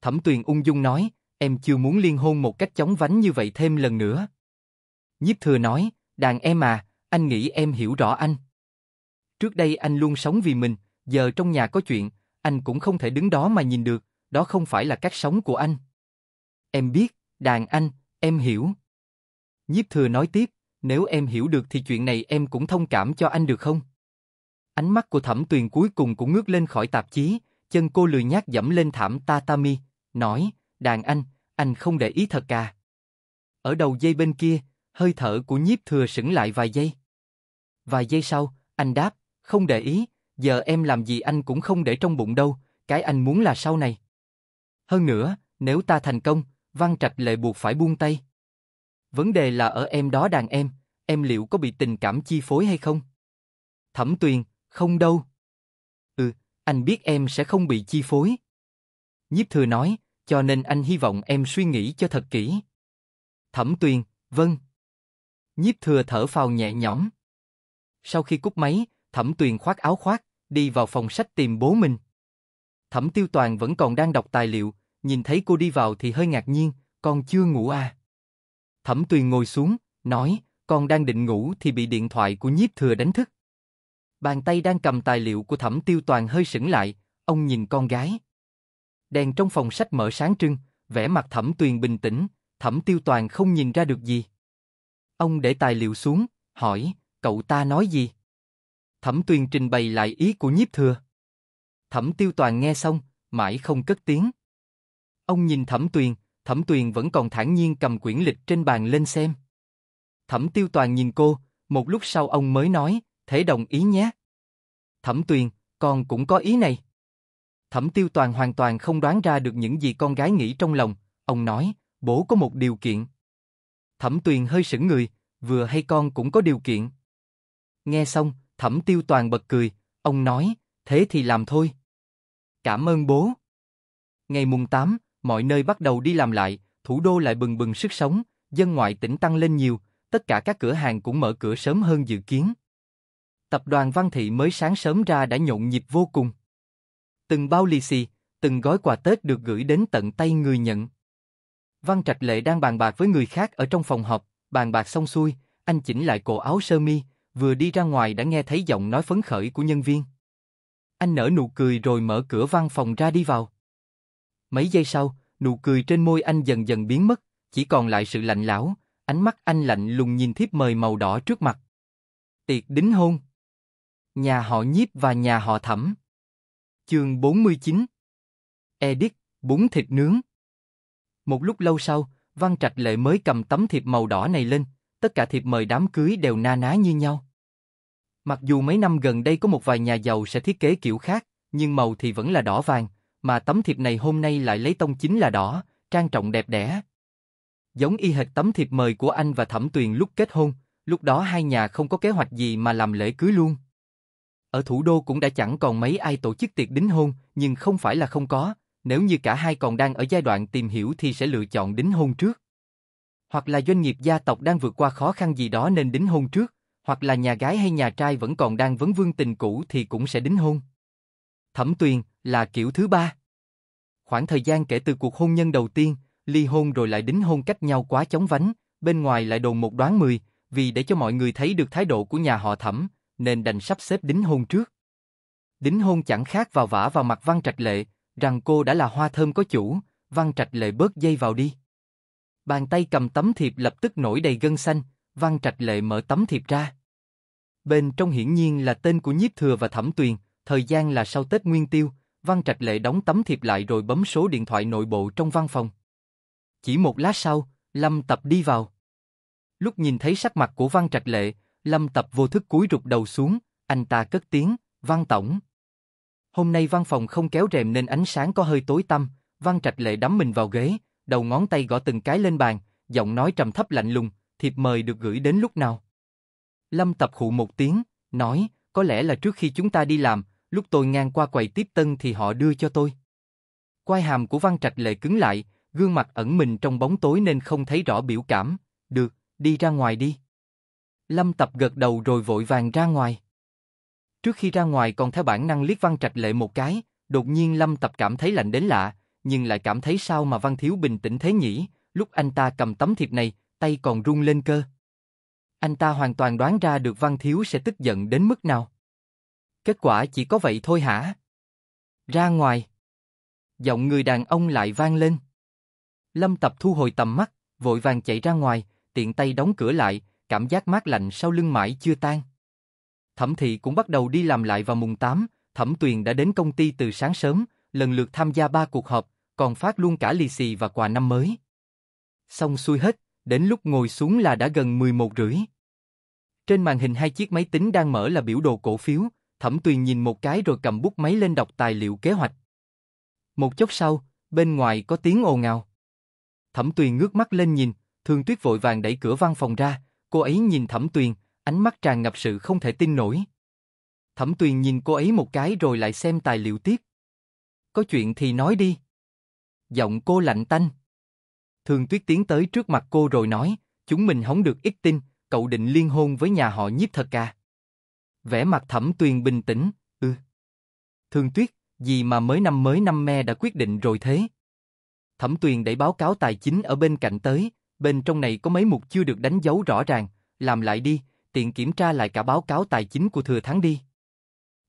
Thẩm tuyền ung dung nói, em chưa muốn liên hôn một cách chóng vánh như vậy thêm lần nữa. Nhiếp thừa nói, đàn em à, anh nghĩ em hiểu rõ anh. Trước đây anh luôn sống vì mình, giờ trong nhà có chuyện, anh cũng không thể đứng đó mà nhìn được, đó không phải là cách sống của anh. Em biết, đàn anh, em hiểu. Nhiếp thừa nói tiếp, nếu em hiểu được thì chuyện này em cũng thông cảm cho anh được không? Ánh mắt của thẩm tuyền cuối cùng cũng ngước lên khỏi tạp chí, chân cô lười nhác dẫm lên thảm tatami, nói, đàn anh, anh không để ý thật cả. À. Ở đầu dây bên kia, hơi thở của nhiếp thừa sững lại vài giây. Vài giây sau, anh đáp, không để ý, giờ em làm gì anh cũng không để trong bụng đâu, cái anh muốn là sau này. Hơn nữa, nếu ta thành công, Văn Trạch lệ buộc phải buông tay. Vấn đề là ở em đó đàn em, em liệu có bị tình cảm chi phối hay không? Thẩm Tuyền, không đâu. Ừ, anh biết em sẽ không bị chi phối. Nhiếp Thừa nói, cho nên anh hy vọng em suy nghĩ cho thật kỹ. Thẩm Tuyền, vâng. Nhiếp Thừa thở phào nhẹ nhõm. Sau khi cúp máy, Thẩm Tuyền khoác áo khoác, đi vào phòng sách tìm bố mình. Thẩm Tiêu Toàn vẫn còn đang đọc tài liệu, nhìn thấy cô đi vào thì hơi ngạc nhiên, con chưa ngủ à? Thẩm Tuyền ngồi xuống, nói, con đang định ngủ thì bị điện thoại của nhiếp thừa đánh thức. Bàn tay đang cầm tài liệu của Thẩm Tiêu Toàn hơi sững lại, ông nhìn con gái. Đèn trong phòng sách mở sáng trưng, vẻ mặt Thẩm Tuyền bình tĩnh, Thẩm Tiêu Toàn không nhìn ra được gì. Ông để tài liệu xuống, hỏi, Cậu ta nói gì? Thẩm Tuyền trình bày lại ý của nhiếp thừa. Thẩm Tiêu Toàn nghe xong, mãi không cất tiếng. Ông nhìn Thẩm Tuyền, Thẩm Tuyền vẫn còn thản nhiên cầm quyển lịch trên bàn lên xem. Thẩm Tiêu Toàn nhìn cô, một lúc sau ông mới nói, thế đồng ý nhé. Thẩm Tuyền, con cũng có ý này. Thẩm Tiêu Toàn hoàn toàn không đoán ra được những gì con gái nghĩ trong lòng, ông nói, bố có một điều kiện. Thẩm Tuyền hơi sững người, vừa hay con cũng có điều kiện. Nghe xong, thẩm tiêu toàn bật cười, ông nói, thế thì làm thôi. Cảm ơn bố. Ngày mùng 8, mọi nơi bắt đầu đi làm lại, thủ đô lại bừng bừng sức sống, dân ngoại tỉnh tăng lên nhiều, tất cả các cửa hàng cũng mở cửa sớm hơn dự kiến. Tập đoàn Văn Thị mới sáng sớm ra đã nhộn nhịp vô cùng. Từng bao lì xì, từng gói quà Tết được gửi đến tận tay người nhận. Văn Trạch Lệ đang bàn bạc với người khác ở trong phòng họp, bàn bạc xong xuôi, anh chỉnh lại cổ áo sơ mi, vừa đi ra ngoài đã nghe thấy giọng nói phấn khởi của nhân viên. Anh nở nụ cười rồi mở cửa văn phòng ra đi vào. Mấy giây sau, nụ cười trên môi anh dần dần biến mất, chỉ còn lại sự lạnh lão, ánh mắt anh lạnh lùng nhìn thiếp mời màu đỏ trước mặt. Tiệc đính hôn. Nhà họ nhiếp và nhà họ thẩm. Chương 49 Edit, bún thịt nướng. Một lúc lâu sau, Văn Trạch Lệ mới cầm tấm thiệp màu đỏ này lên, tất cả thiệp mời đám cưới đều na ná như nhau. Mặc dù mấy năm gần đây có một vài nhà giàu sẽ thiết kế kiểu khác, nhưng màu thì vẫn là đỏ vàng, mà tấm thiệp này hôm nay lại lấy tông chính là đỏ, trang trọng đẹp đẽ. Giống y hệt tấm thiệp mời của anh và Thẩm Tuyền lúc kết hôn, lúc đó hai nhà không có kế hoạch gì mà làm lễ cưới luôn. Ở thủ đô cũng đã chẳng còn mấy ai tổ chức tiệc đính hôn, nhưng không phải là không có, nếu như cả hai còn đang ở giai đoạn tìm hiểu thì sẽ lựa chọn đính hôn trước. Hoặc là doanh nghiệp gia tộc đang vượt qua khó khăn gì đó nên đính hôn trước, hoặc là nhà gái hay nhà trai vẫn còn đang vấn vương tình cũ thì cũng sẽ đính hôn. Thẩm tuyền là kiểu thứ ba. Khoảng thời gian kể từ cuộc hôn nhân đầu tiên, ly hôn rồi lại đính hôn cách nhau quá chóng vánh, bên ngoài lại đồn một đoán mười, vì để cho mọi người thấy được thái độ của nhà họ thẩm, nên đành sắp xếp đính hôn trước. Đính hôn chẳng khác vào vả vào mặt Văn Trạch Lệ, rằng cô đã là hoa thơm có chủ, Văn Trạch Lệ bớt dây vào đi. Bàn tay cầm tấm thiệp lập tức nổi đầy gân xanh, Văn Trạch Lệ mở tấm thiệp ra. Bên trong hiển nhiên là tên của Nhiếp Thừa và Thẩm Tuyền, thời gian là sau Tết Nguyên Tiêu, Văn Trạch Lệ đóng tấm thiệp lại rồi bấm số điện thoại nội bộ trong văn phòng. Chỉ một lát sau, Lâm Tập đi vào. Lúc nhìn thấy sắc mặt của Văn Trạch Lệ, Lâm Tập vô thức cúi rụt đầu xuống, anh ta cất tiếng, Văn Tổng. Hôm nay văn phòng không kéo rèm nên ánh sáng có hơi tối tăm, Văn Trạch Lệ đắm mình vào ghế, đầu ngón tay gõ từng cái lên bàn, giọng nói trầm thấp lạnh lùng, thiệp mời được gửi đến lúc nào? Lâm tập khụ một tiếng, nói, có lẽ là trước khi chúng ta đi làm, lúc tôi ngang qua quầy tiếp tân thì họ đưa cho tôi. Quai hàm của Văn Trạch Lệ cứng lại, gương mặt ẩn mình trong bóng tối nên không thấy rõ biểu cảm, được, đi ra ngoài đi. Lâm tập gật đầu rồi vội vàng ra ngoài. Trước khi ra ngoài còn theo bản năng liếc Văn Trạch Lệ một cái, đột nhiên Lâm tập cảm thấy lạnh đến lạ, nhưng lại cảm thấy sao mà Văn Thiếu bình tĩnh thế nhỉ, lúc anh ta cầm tấm thiệp này, tay còn run lên cơ. Anh ta hoàn toàn đoán ra được Văn Thiếu sẽ tức giận đến mức nào. Kết quả chỉ có vậy thôi hả? Ra ngoài. Giọng người đàn ông lại vang lên. Lâm Tập thu hồi tầm mắt, vội vàng chạy ra ngoài, tiện tay đóng cửa lại, cảm giác mát lạnh sau lưng mãi chưa tan. Thẩm Thị cũng bắt đầu đi làm lại vào mùng 8, Thẩm Tuyền đã đến công ty từ sáng sớm, lần lượt tham gia ba cuộc họp, còn phát luôn cả lì xì và quà năm mới. Xong xuôi hết, Đến lúc ngồi xuống là đã gần 11 rưỡi. Trên màn hình hai chiếc máy tính đang mở là biểu đồ cổ phiếu, Thẩm Tuyền nhìn một cái rồi cầm bút máy lên đọc tài liệu kế hoạch. Một chốc sau, bên ngoài có tiếng ồn ào. Thẩm Tuyền ngước mắt lên nhìn, Thường Tuyết vội vàng đẩy cửa văn phòng ra, cô ấy nhìn Thẩm Tuyền, ánh mắt tràn ngập sự không thể tin nổi. Thẩm Tuyền nhìn cô ấy một cái rồi lại xem tài liệu tiếp. Có chuyện thì nói đi. Giọng cô lạnh tanh. Thường Tuyết tiến tới trước mặt cô rồi nói, chúng mình hóng được ít tin, cậu định liên hôn với nhà họ nhiếp thật à? Vẻ mặt thẩm tuyền bình tĩnh, ừ. Thường Tuyết, gì mà mới năm mới năm me đã quyết định rồi thế? Thẩm tuyền đẩy báo cáo tài chính ở bên cạnh tới, bên trong này có mấy mục chưa được đánh dấu rõ ràng, làm lại đi, tiện kiểm tra lại cả báo cáo tài chính của thừa tháng đi.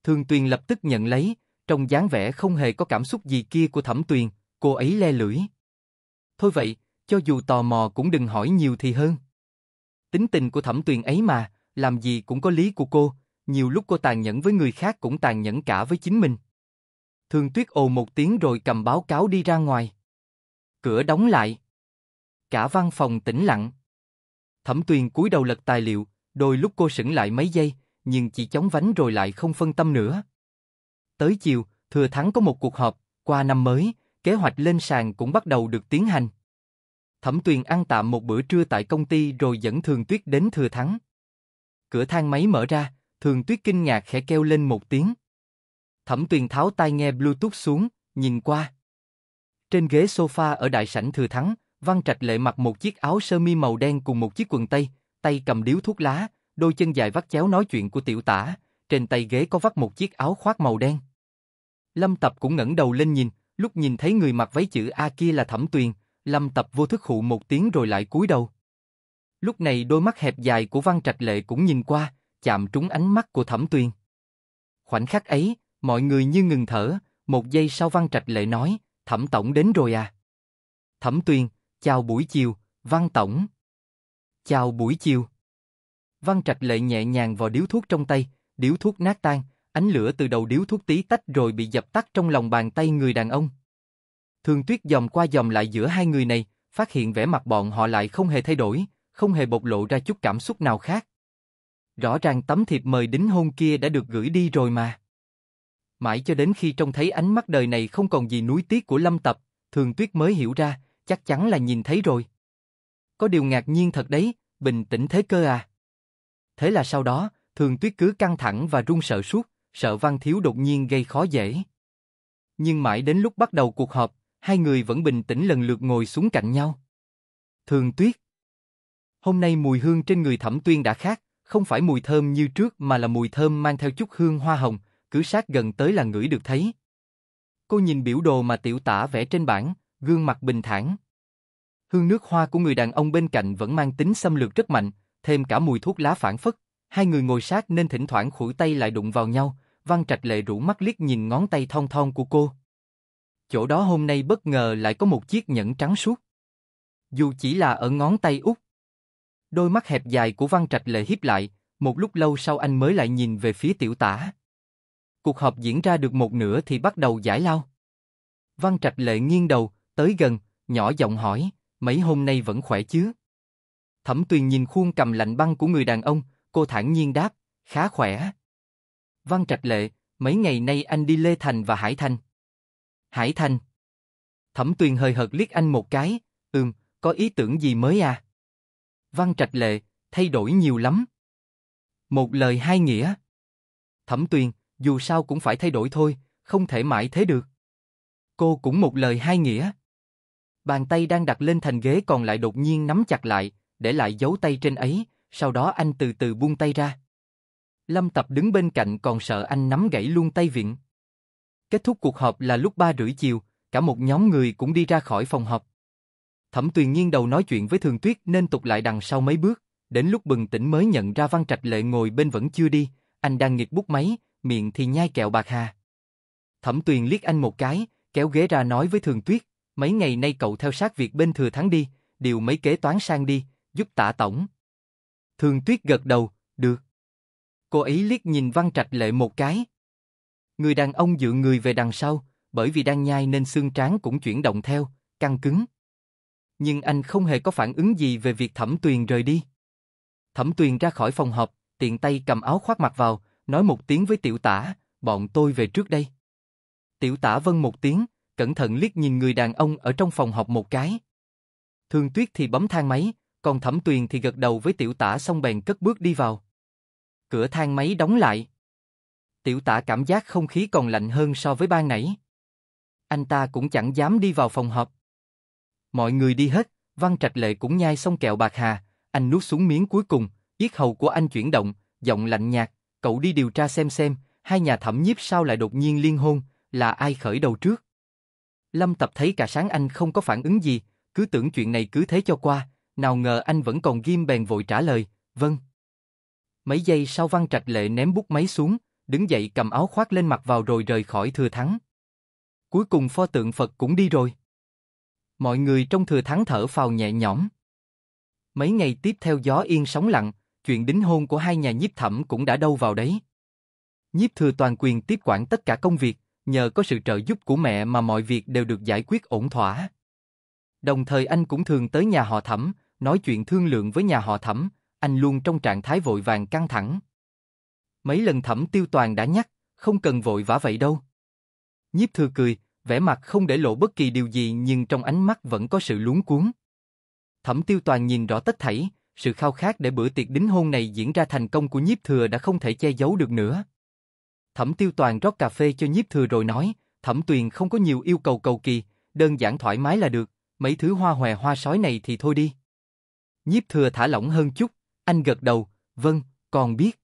Thường Tuyền lập tức nhận lấy, trong dáng vẻ không hề có cảm xúc gì kia của Thẩm Tuyền, cô ấy le lưỡi. Thôi vậy, cho dù tò mò cũng đừng hỏi nhiều thì hơn. Tính tình của thẩm tuyền ấy mà, làm gì cũng có lý của cô, nhiều lúc cô tàn nhẫn với người khác cũng tàn nhẫn cả với chính mình. Thường tuyết ồ một tiếng rồi cầm báo cáo đi ra ngoài. Cửa đóng lại. Cả văn phòng tĩnh lặng. Thẩm tuyền cúi đầu lật tài liệu, đôi lúc cô sững lại mấy giây, nhưng chỉ chóng vánh rồi lại không phân tâm nữa. Tới chiều, thừa thắng có một cuộc họp, qua năm mới, kế hoạch lên sàn cũng bắt đầu được tiến hành. Thẩm Tuyền ăn tạm một bữa trưa tại công ty rồi dẫn Thường Tuyết đến Thừa Thắng. Cửa thang máy mở ra, Thường Tuyết kinh ngạc khẽ kêu lên một tiếng. Thẩm Tuyền tháo tai nghe Bluetooth xuống, nhìn qua. Trên ghế sofa ở đại sảnh Thừa Thắng, Văn Trạch Lệ mặc một chiếc áo sơ mi màu đen cùng một chiếc quần tây, tay cầm điếu thuốc lá, đôi chân dài vắt chéo nói chuyện của tiểu tả, trên tay ghế có vắt một chiếc áo khoác màu đen. Lâm Tập cũng ngẩng đầu lên nhìn, lúc nhìn thấy người mặc váy chữ A kia là Thẩm Tuyền, Lâm Tập vô thức hụ một tiếng rồi lại cúi đầu. Lúc này đôi mắt hẹp dài của Văn Trạch Lệ cũng nhìn qua, chạm trúng ánh mắt của Thẩm Tuyền. Khoảnh khắc ấy, mọi người như ngừng thở, một giây sau Văn Trạch Lệ nói, Thẩm Tổng đến rồi à. Thẩm Tuyền, chào buổi chiều, Văn Tổng. Chào buổi chiều. Văn Trạch Lệ nhẹ nhàng vào điếu thuốc trong tay, điếu thuốc nát tan, ánh lửa từ đầu điếu thuốc tí tách rồi bị dập tắt trong lòng bàn tay người đàn ông. Thường tuyết dòm qua dòm lại giữa hai người này, phát hiện vẻ mặt bọn họ lại không hề thay đổi, không hề bộc lộ ra chút cảm xúc nào khác. Rõ ràng tấm thiệp mời đính hôn kia đã được gửi đi rồi mà. Mãi cho đến khi trông thấy ánh mắt đời này không còn gì núi tiếc của Lâm Tập, Thường Tuyết mới hiểu ra, chắc chắn là nhìn thấy rồi. Có điều ngạc nhiên thật đấy, bình tĩnh thế cơ à. Thế là sau đó, Thường Tuyết cứ căng thẳng và run sợ suốt, sợ Văn Thiếu đột nhiên gây khó dễ. Nhưng mãi đến lúc bắt đầu cuộc họp, hai người vẫn bình tĩnh lần lượt ngồi xuống cạnh nhau. Thường tuyết. Hôm nay mùi hương trên người thẩm tuyên đã khác, không phải mùi thơm như trước mà là mùi thơm mang theo chút hương hoa hồng, cứ sát gần tới là ngửi được thấy. Cô nhìn biểu đồ mà tiểu tả vẽ trên bảng, gương mặt bình thản. Hương nước hoa của người đàn ông bên cạnh vẫn mang tính xâm lược rất mạnh, thêm cả mùi thuốc lá phản phất. Hai người ngồi sát nên thỉnh thoảng khủi tay lại đụng vào nhau, Văn Trạch Lệ rủ mắt liếc nhìn ngón tay thon thon của cô chỗ đó hôm nay bất ngờ lại có một chiếc nhẫn trắng suốt. Dù chỉ là ở ngón tay út. Đôi mắt hẹp dài của Văn Trạch Lệ hiếp lại, một lúc lâu sau anh mới lại nhìn về phía tiểu tả. Cuộc họp diễn ra được một nửa thì bắt đầu giải lao. Văn Trạch Lệ nghiêng đầu, tới gần, nhỏ giọng hỏi, mấy hôm nay vẫn khỏe chứ? Thẩm Tuyền nhìn khuôn cầm lạnh băng của người đàn ông, cô thản nhiên đáp, khá khỏe. Văn Trạch Lệ, mấy ngày nay anh đi Lê Thành và Hải Thành. Hải Thanh, Thẩm Tuyền hơi hợt liếc anh một cái, ừm, có ý tưởng gì mới à? Văn Trạch Lệ, thay đổi nhiều lắm. Một lời hai nghĩa. Thẩm Tuyền, dù sao cũng phải thay đổi thôi, không thể mãi thế được. Cô cũng một lời hai nghĩa. Bàn tay đang đặt lên thành ghế còn lại đột nhiên nắm chặt lại, để lại dấu tay trên ấy, sau đó anh từ từ buông tay ra. Lâm Tập đứng bên cạnh còn sợ anh nắm gãy luôn tay viện. Kết thúc cuộc họp là lúc 3 rưỡi chiều, cả một nhóm người cũng đi ra khỏi phòng họp. Thẩm Tuyền nghiêng đầu nói chuyện với Thường Tuyết nên tục lại đằng sau mấy bước, đến lúc bừng tỉnh mới nhận ra Văn Trạch Lệ ngồi bên vẫn chưa đi, anh đang nghiệt bút máy, miệng thì nhai kẹo bạc hà. Thẩm Tuyền liếc anh một cái, kéo ghế ra nói với Thường Tuyết, mấy ngày nay cậu theo sát việc bên Thừa Thắng đi, điều mấy kế toán sang đi, giúp tả tổng. Thường Tuyết gật đầu, được. Cô ấy liếc nhìn Văn Trạch Lệ một cái. Người đàn ông dựa người về đằng sau, bởi vì đang nhai nên xương trán cũng chuyển động theo, căng cứng. Nhưng anh không hề có phản ứng gì về việc Thẩm Tuyền rời đi. Thẩm Tuyền ra khỏi phòng họp, tiện tay cầm áo khoác mặt vào, nói một tiếng với tiểu tả, bọn tôi về trước đây. Tiểu tả vâng một tiếng, cẩn thận liếc nhìn người đàn ông ở trong phòng họp một cái. Thương Tuyết thì bấm thang máy, còn Thẩm Tuyền thì gật đầu với tiểu tả xong bèn cất bước đi vào. Cửa thang máy đóng lại. Tiểu tả cảm giác không khí còn lạnh hơn so với ban nãy. Anh ta cũng chẳng dám đi vào phòng họp. Mọi người đi hết, Văn Trạch Lệ cũng nhai xong kẹo bạc hà, anh nuốt xuống miếng cuối cùng, yết hầu của anh chuyển động, giọng lạnh nhạt, cậu đi điều tra xem xem, hai nhà thẩm nhiếp sao lại đột nhiên liên hôn, là ai khởi đầu trước. Lâm Tập thấy cả sáng anh không có phản ứng gì, cứ tưởng chuyện này cứ thế cho qua, nào ngờ anh vẫn còn ghim bèn vội trả lời, vâng. Mấy giây sau Văn Trạch Lệ ném bút máy xuống, đứng dậy cầm áo khoác lên mặt vào rồi rời khỏi thừa thắng. Cuối cùng pho tượng Phật cũng đi rồi. Mọi người trong thừa thắng thở phào nhẹ nhõm. Mấy ngày tiếp theo gió yên sóng lặng, chuyện đính hôn của hai nhà nhiếp thẩm cũng đã đâu vào đấy. Nhiếp thừa toàn quyền tiếp quản tất cả công việc, nhờ có sự trợ giúp của mẹ mà mọi việc đều được giải quyết ổn thỏa. Đồng thời anh cũng thường tới nhà họ thẩm, nói chuyện thương lượng với nhà họ thẩm, anh luôn trong trạng thái vội vàng căng thẳng. Mấy lần thẩm tiêu toàn đã nhắc, không cần vội vã vậy đâu. Nhiếp thừa cười, vẻ mặt không để lộ bất kỳ điều gì nhưng trong ánh mắt vẫn có sự luống cuốn. Thẩm tiêu toàn nhìn rõ tất thảy, sự khao khát để bữa tiệc đính hôn này diễn ra thành công của nhiếp thừa đã không thể che giấu được nữa. Thẩm tiêu toàn rót cà phê cho nhiếp thừa rồi nói, thẩm tuyền không có nhiều yêu cầu cầu kỳ, đơn giản thoải mái là được, mấy thứ hoa hòe hoa sói này thì thôi đi. Nhiếp thừa thả lỏng hơn chút, anh gật đầu, vâng, còn biết.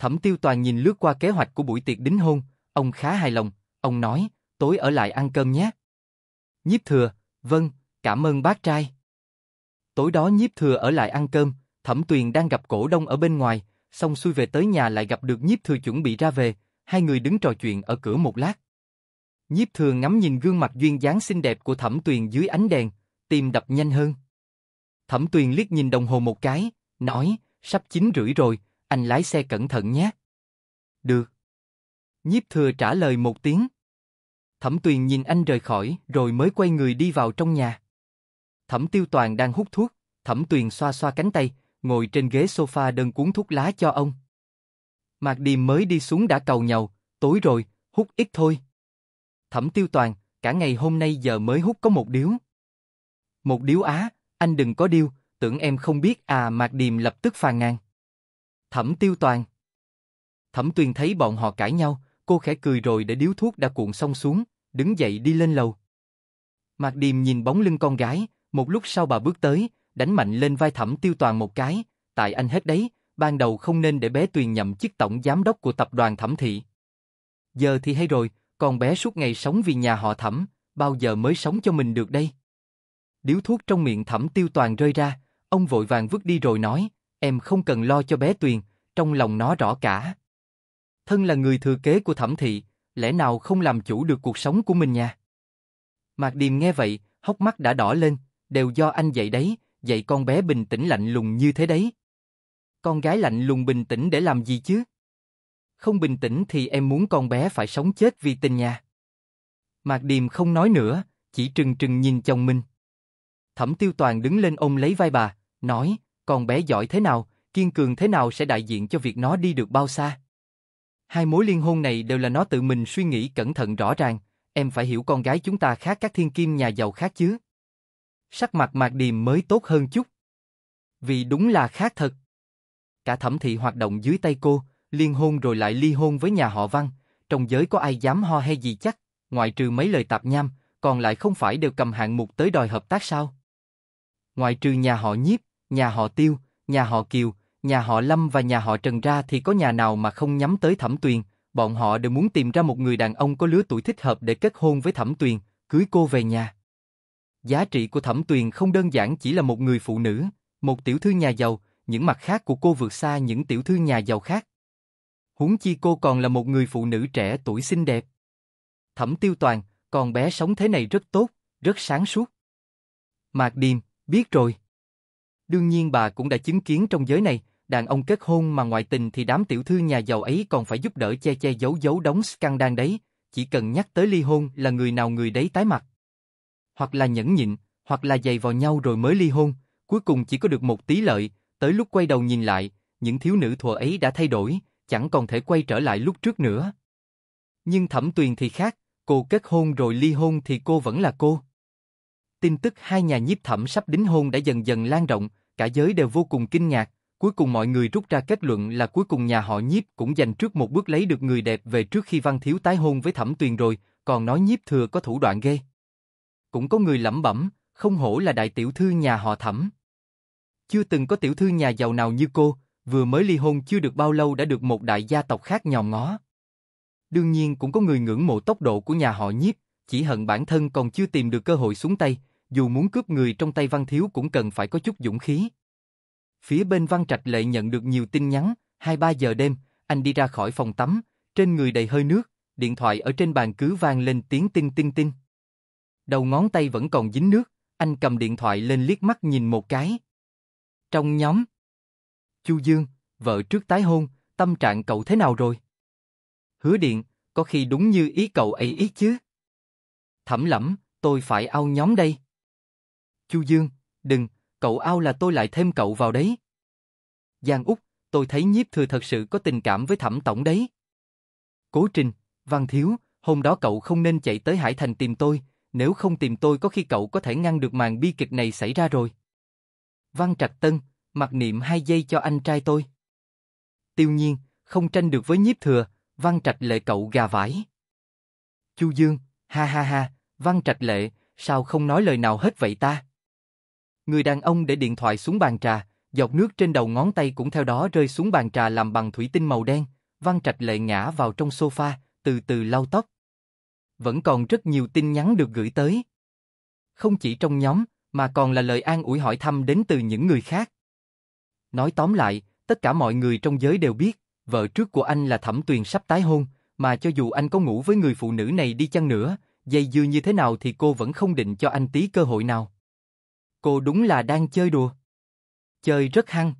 Thẩm Tiêu Toàn nhìn lướt qua kế hoạch của buổi tiệc đính hôn, ông khá hài lòng, ông nói, tối ở lại ăn cơm nhé. Nhiếp thừa, vâng, cảm ơn bác trai. Tối đó nhiếp thừa ở lại ăn cơm, Thẩm Tuyền đang gặp cổ đông ở bên ngoài, xong xuôi về tới nhà lại gặp được nhiếp thừa chuẩn bị ra về, hai người đứng trò chuyện ở cửa một lát. Nhiếp thừa ngắm nhìn gương mặt duyên dáng xinh đẹp của Thẩm Tuyền dưới ánh đèn, tim đập nhanh hơn. Thẩm Tuyền liếc nhìn đồng hồ một cái, nói, sắp chín rưỡi rồi, anh lái xe cẩn thận nhé. Được. Nhiếp thừa trả lời một tiếng. Thẩm Tuyền nhìn anh rời khỏi, rồi mới quay người đi vào trong nhà. Thẩm Tiêu Toàn đang hút thuốc, Thẩm Tuyền xoa xoa cánh tay, ngồi trên ghế sofa đơn cuốn thuốc lá cho ông. Mạc Điềm mới đi xuống đã cầu nhầu, tối rồi, hút ít thôi. Thẩm Tiêu Toàn, cả ngày hôm nay giờ mới hút có một điếu. Một điếu á, anh đừng có điêu, tưởng em không biết à Mạc Điềm lập tức phàn nàn. Thẩm Tiêu Toàn. Thẩm Tuyền thấy bọn họ cãi nhau, cô khẽ cười rồi để điếu thuốc đã cuộn xong xuống, đứng dậy đi lên lầu. Mạc Điềm nhìn bóng lưng con gái, một lúc sau bà bước tới, đánh mạnh lên vai Thẩm Tiêu Toàn một cái, tại anh hết đấy, ban đầu không nên để bé Tuyền nhậm chức tổng giám đốc của tập đoàn Thẩm Thị. Giờ thì hay rồi, con bé suốt ngày sống vì nhà họ Thẩm, bao giờ mới sống cho mình được đây? Điếu thuốc trong miệng Thẩm Tiêu Toàn rơi ra, ông vội vàng vứt đi rồi nói, Em không cần lo cho bé Tuyền, trong lòng nó rõ cả. Thân là người thừa kế của thẩm thị, lẽ nào không làm chủ được cuộc sống của mình nha? Mạc Điềm nghe vậy, hốc mắt đã đỏ lên, đều do anh dạy đấy, dạy con bé bình tĩnh lạnh lùng như thế đấy. Con gái lạnh lùng bình tĩnh để làm gì chứ? Không bình tĩnh thì em muốn con bé phải sống chết vì tình nhà. Mạc Điềm không nói nữa, chỉ trừng trừng nhìn chồng mình. Thẩm Tiêu Toàn đứng lên ôm lấy vai bà, nói, còn bé giỏi thế nào, kiên cường thế nào sẽ đại diện cho việc nó đi được bao xa. Hai mối liên hôn này đều là nó tự mình suy nghĩ cẩn thận rõ ràng, em phải hiểu con gái chúng ta khác các thiên kim nhà giàu khác chứ. Sắc mặt Mạc Điềm mới tốt hơn chút. Vì đúng là khác thật. Cả thẩm thị hoạt động dưới tay cô, liên hôn rồi lại ly hôn với nhà họ Văn, trong giới có ai dám ho hay gì chắc, ngoại trừ mấy lời tạp nham, còn lại không phải đều cầm hạng mục tới đòi hợp tác sao? Ngoại trừ nhà họ nhiếp, nhà họ Tiêu, nhà họ Kiều, nhà họ Lâm và nhà họ Trần ra thì có nhà nào mà không nhắm tới Thẩm Tuyền, bọn họ đều muốn tìm ra một người đàn ông có lứa tuổi thích hợp để kết hôn với Thẩm Tuyền, cưới cô về nhà. Giá trị của Thẩm Tuyền không đơn giản chỉ là một người phụ nữ, một tiểu thư nhà giàu, những mặt khác của cô vượt xa những tiểu thư nhà giàu khác. Huống chi cô còn là một người phụ nữ trẻ tuổi xinh đẹp. Thẩm Tiêu Toàn, còn bé sống thế này rất tốt, rất sáng suốt. Mạc Điềm, biết rồi. Đương nhiên bà cũng đã chứng kiến trong giới này, đàn ông kết hôn mà ngoại tình thì đám tiểu thư nhà giàu ấy còn phải giúp đỡ che che giấu giấu đóng scandal đấy, chỉ cần nhắc tới ly hôn là người nào người đấy tái mặt. Hoặc là nhẫn nhịn, hoặc là dày vào nhau rồi mới ly hôn, cuối cùng chỉ có được một tí lợi, tới lúc quay đầu nhìn lại, những thiếu nữ thuở ấy đã thay đổi, chẳng còn thể quay trở lại lúc trước nữa. Nhưng Thẩm Tuyền thì khác, cô kết hôn rồi ly hôn thì cô vẫn là cô. Tin tức hai nhà nhiếp thẩm sắp đính hôn đã dần dần lan rộng, cả giới đều vô cùng kinh ngạc, cuối cùng mọi người rút ra kết luận là cuối cùng nhà họ nhiếp cũng giành trước một bước lấy được người đẹp về trước khi Văn Thiếu tái hôn với Thẩm Tuyền rồi, còn nói nhiếp thừa có thủ đoạn ghê. Cũng có người lẩm bẩm, không hổ là đại tiểu thư nhà họ Thẩm. Chưa từng có tiểu thư nhà giàu nào như cô, vừa mới ly hôn chưa được bao lâu đã được một đại gia tộc khác nhòm ngó. Đương nhiên cũng có người ngưỡng mộ tốc độ của nhà họ nhiếp, chỉ hận bản thân còn chưa tìm được cơ hội xuống tay, dù muốn cướp người trong tay Văn Thiếu cũng cần phải có chút dũng khí. Phía bên Văn Trạch Lệ nhận được nhiều tin nhắn, 2-3 giờ đêm, anh đi ra khỏi phòng tắm, trên người đầy hơi nước, điện thoại ở trên bàn cứ vang lên tiếng tinh tinh tinh. Đầu ngón tay vẫn còn dính nước, anh cầm điện thoại lên liếc mắt nhìn một cái. Trong nhóm, Chu Dương, vợ trước tái hôn, tâm trạng cậu thế nào rồi? Hứa điện, có khi đúng như ý cậu ấy ý chứ. Thẩm lẫm, tôi phải ao nhóm đây. Chu Dương, đừng, cậu ao là tôi lại thêm cậu vào đấy. Giang Úc, tôi thấy nhiếp thừa thật sự có tình cảm với thẩm tổng đấy. Cố Trình, Văn Thiếu, hôm đó cậu không nên chạy tới Hải Thành tìm tôi, nếu không tìm tôi có khi cậu có thể ngăn được màn bi kịch này xảy ra rồi. Văn Trạch Tân, mặc niệm hai giây cho anh trai tôi. Tiêu nhiên, không tranh được với nhiếp thừa, Văn Trạch Lệ cậu gà vải. Chu Dương, ha ha ha, Văn Trạch Lệ, sao không nói lời nào hết vậy ta? Người đàn ông để điện thoại xuống bàn trà, giọt nước trên đầu ngón tay cũng theo đó rơi xuống bàn trà làm bằng thủy tinh màu đen, Văn Trạch lệ ngã vào trong sofa, từ từ lau tóc. Vẫn còn rất nhiều tin nhắn được gửi tới. Không chỉ trong nhóm, mà còn là lời an ủi hỏi thăm đến từ những người khác. Nói tóm lại, tất cả mọi người trong giới đều biết, vợ trước của anh là Thẩm Tuyền sắp tái hôn, mà cho dù anh có ngủ với người phụ nữ này đi chăng nữa, dây dưa như thế nào thì cô vẫn không định cho anh tí cơ hội nào. Cô đúng là đang chơi đùa. Chơi rất hăng.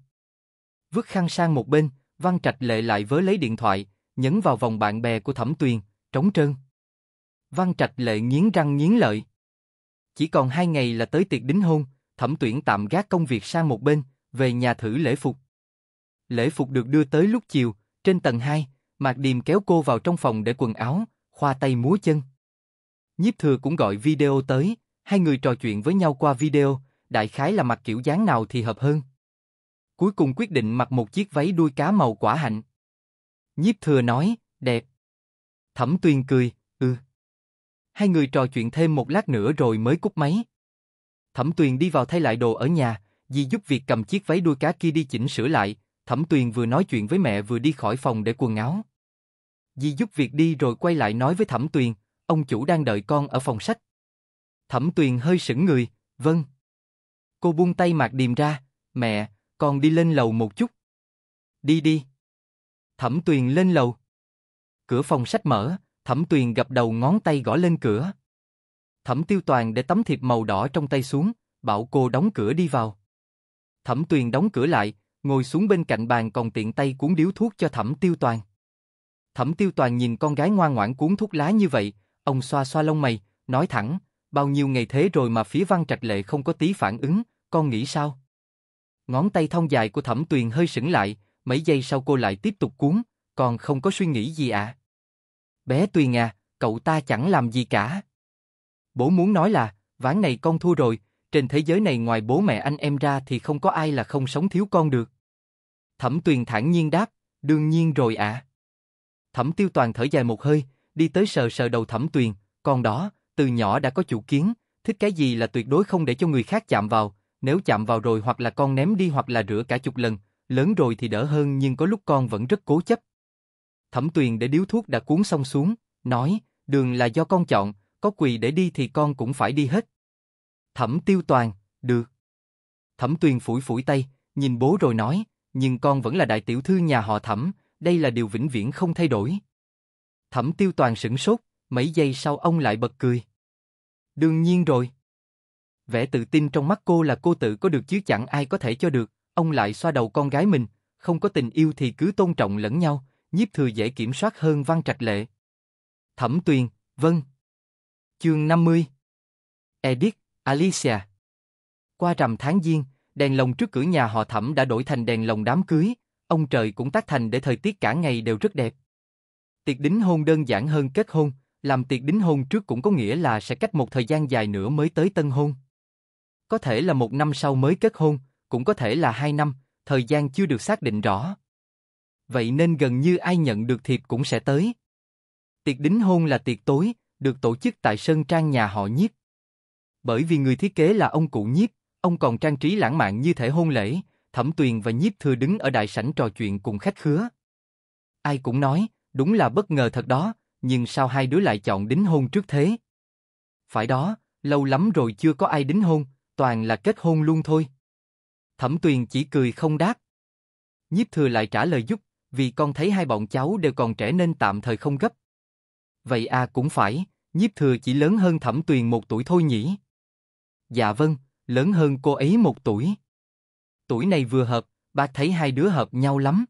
Vứt khăn sang một bên, Văn Trạch Lệ lại với lấy điện thoại, nhấn vào vòng bạn bè của Thẩm Tuyền, trống trơn. Văn Trạch Lệ nghiến răng nghiến lợi. Chỉ còn hai ngày là tới tiệc đính hôn, Thẩm tuyền tạm gác công việc sang một bên, về nhà thử lễ phục. Lễ phục được đưa tới lúc chiều, trên tầng 2, Mạc Điềm kéo cô vào trong phòng để quần áo, khoa tay múa chân. Nhiếp thừa cũng gọi video tới, hai người trò chuyện với nhau qua video, đại khái là mặc kiểu dáng nào thì hợp hơn. Cuối cùng quyết định mặc một chiếc váy đuôi cá màu quả hạnh. Nhiếp thừa nói, đẹp. Thẩm tuyên cười, ừ. Hai người trò chuyện thêm một lát nữa rồi mới cúp máy. Thẩm Tuyền đi vào thay lại đồ ở nhà, Di giúp việc cầm chiếc váy đuôi cá kia đi chỉnh sửa lại. Thẩm Tuyền vừa nói chuyện với mẹ vừa đi khỏi phòng để quần áo. Di giúp việc đi rồi quay lại nói với Thẩm Tuyền, ông chủ đang đợi con ở phòng sách. Thẩm Tuyền hơi sững người, vâng. Cô buông tay Mạc Điềm ra, mẹ, con đi lên lầu một chút. Đi đi. Thẩm Tuyền lên lầu. Cửa phòng sách mở, Thẩm Tuyền gặp đầu ngón tay gõ lên cửa. Thẩm Tiêu Toàn để tấm thiệp màu đỏ trong tay xuống, bảo cô đóng cửa đi vào. Thẩm Tuyền đóng cửa lại, ngồi xuống bên cạnh bàn còn tiện tay cuốn điếu thuốc cho Thẩm Tiêu Toàn. Thẩm Tiêu Toàn nhìn con gái ngoan ngoãn cuốn thuốc lá như vậy, ông xoa xoa lông mày, nói thẳng, Bao nhiêu ngày thế rồi mà phía văn trạch lệ không có tí phản ứng, con nghĩ sao? Ngón tay thong dài của thẩm tuyền hơi sững lại, mấy giây sau cô lại tiếp tục cuốn, còn không có suy nghĩ gì À? Bé tuyền à, cậu ta chẳng làm gì cả. Bố muốn nói là, ván này con thua rồi, trên thế giới này ngoài bố mẹ anh em ra thì không có ai là không sống thiếu con được. Thẩm tuyền thản nhiên đáp, đương nhiên rồi ạ. À. Thẩm tiêu toàn thở dài một hơi, đi tới sờ sờ đầu thẩm tuyền, con đó, từ nhỏ đã có chủ kiến, thích cái gì là tuyệt đối không để cho người khác chạm vào, nếu chạm vào rồi hoặc là con ném đi hoặc là rửa cả chục lần, lớn rồi thì đỡ hơn nhưng có lúc con vẫn rất cố chấp. Thẩm Tuyền để điếu thuốc đã cuốn xong xuống, nói, đường là do con chọn, có quỳ để đi thì con cũng phải đi hết. Thẩm Tiêu Toàn, được. Thẩm Tuyền phủi phủi tay, nhìn bố rồi nói, nhưng con vẫn là đại tiểu thư nhà họ Thẩm, đây là điều vĩnh viễn không thay đổi. Thẩm Tiêu Toàn sửng sốt, Mấy giây sau ông lại bật cười. Đương nhiên rồi. Vẻ tự tin trong mắt cô là cô tự có được chứ chẳng ai có thể cho được, ông lại xoa đầu con gái mình, không có tình yêu thì cứ tôn trọng lẫn nhau, nhiếp thừa dễ kiểm soát hơn văn trạch lệ. Thẩm tuyền, vâng. Chương 50 Edith, Alicia Qua rằm tháng giêng, đèn lồng trước cửa nhà họ thẩm đã đổi thành đèn lồng đám cưới, ông trời cũng tác thành để thời tiết cả ngày đều rất đẹp. Tiệc đính hôn đơn giản hơn kết hôn, làm tiệc đính hôn trước cũng có nghĩa là sẽ cách một thời gian dài nữa mới tới tân hôn. Có thể là một năm sau mới kết hôn, cũng có thể là hai năm, thời gian chưa được xác định rõ. Vậy nên gần như ai nhận được thiệp cũng sẽ tới. Tiệc đính hôn là tiệc tối, được tổ chức tại sân Trang nhà họ nhiếp. Bởi vì người thiết kế là ông cụ nhiếp, ông còn trang trí lãng mạn như thể hôn lễ, Thẩm Tuyền và nhiếp thừa đứng ở đại sảnh trò chuyện cùng khách khứa. Ai cũng nói, đúng là bất ngờ thật đó, nhưng sao hai đứa lại chọn đính hôn trước thế? Phải đó, lâu lắm rồi chưa có ai đính hôn, toàn là kết hôn luôn thôi. Thẩm Tuyền chỉ cười không đáp. Nhiếp thừa lại trả lời giúp, vì con thấy hai bọn cháu đều còn trẻ nên tạm thời không gấp. Vậy à cũng phải, nhiếp thừa chỉ lớn hơn Thẩm Tuyền một tuổi thôi nhỉ? Dạ vâng, lớn hơn cô ấy một tuổi. Tuổi này vừa hợp, ba thấy hai đứa hợp nhau lắm.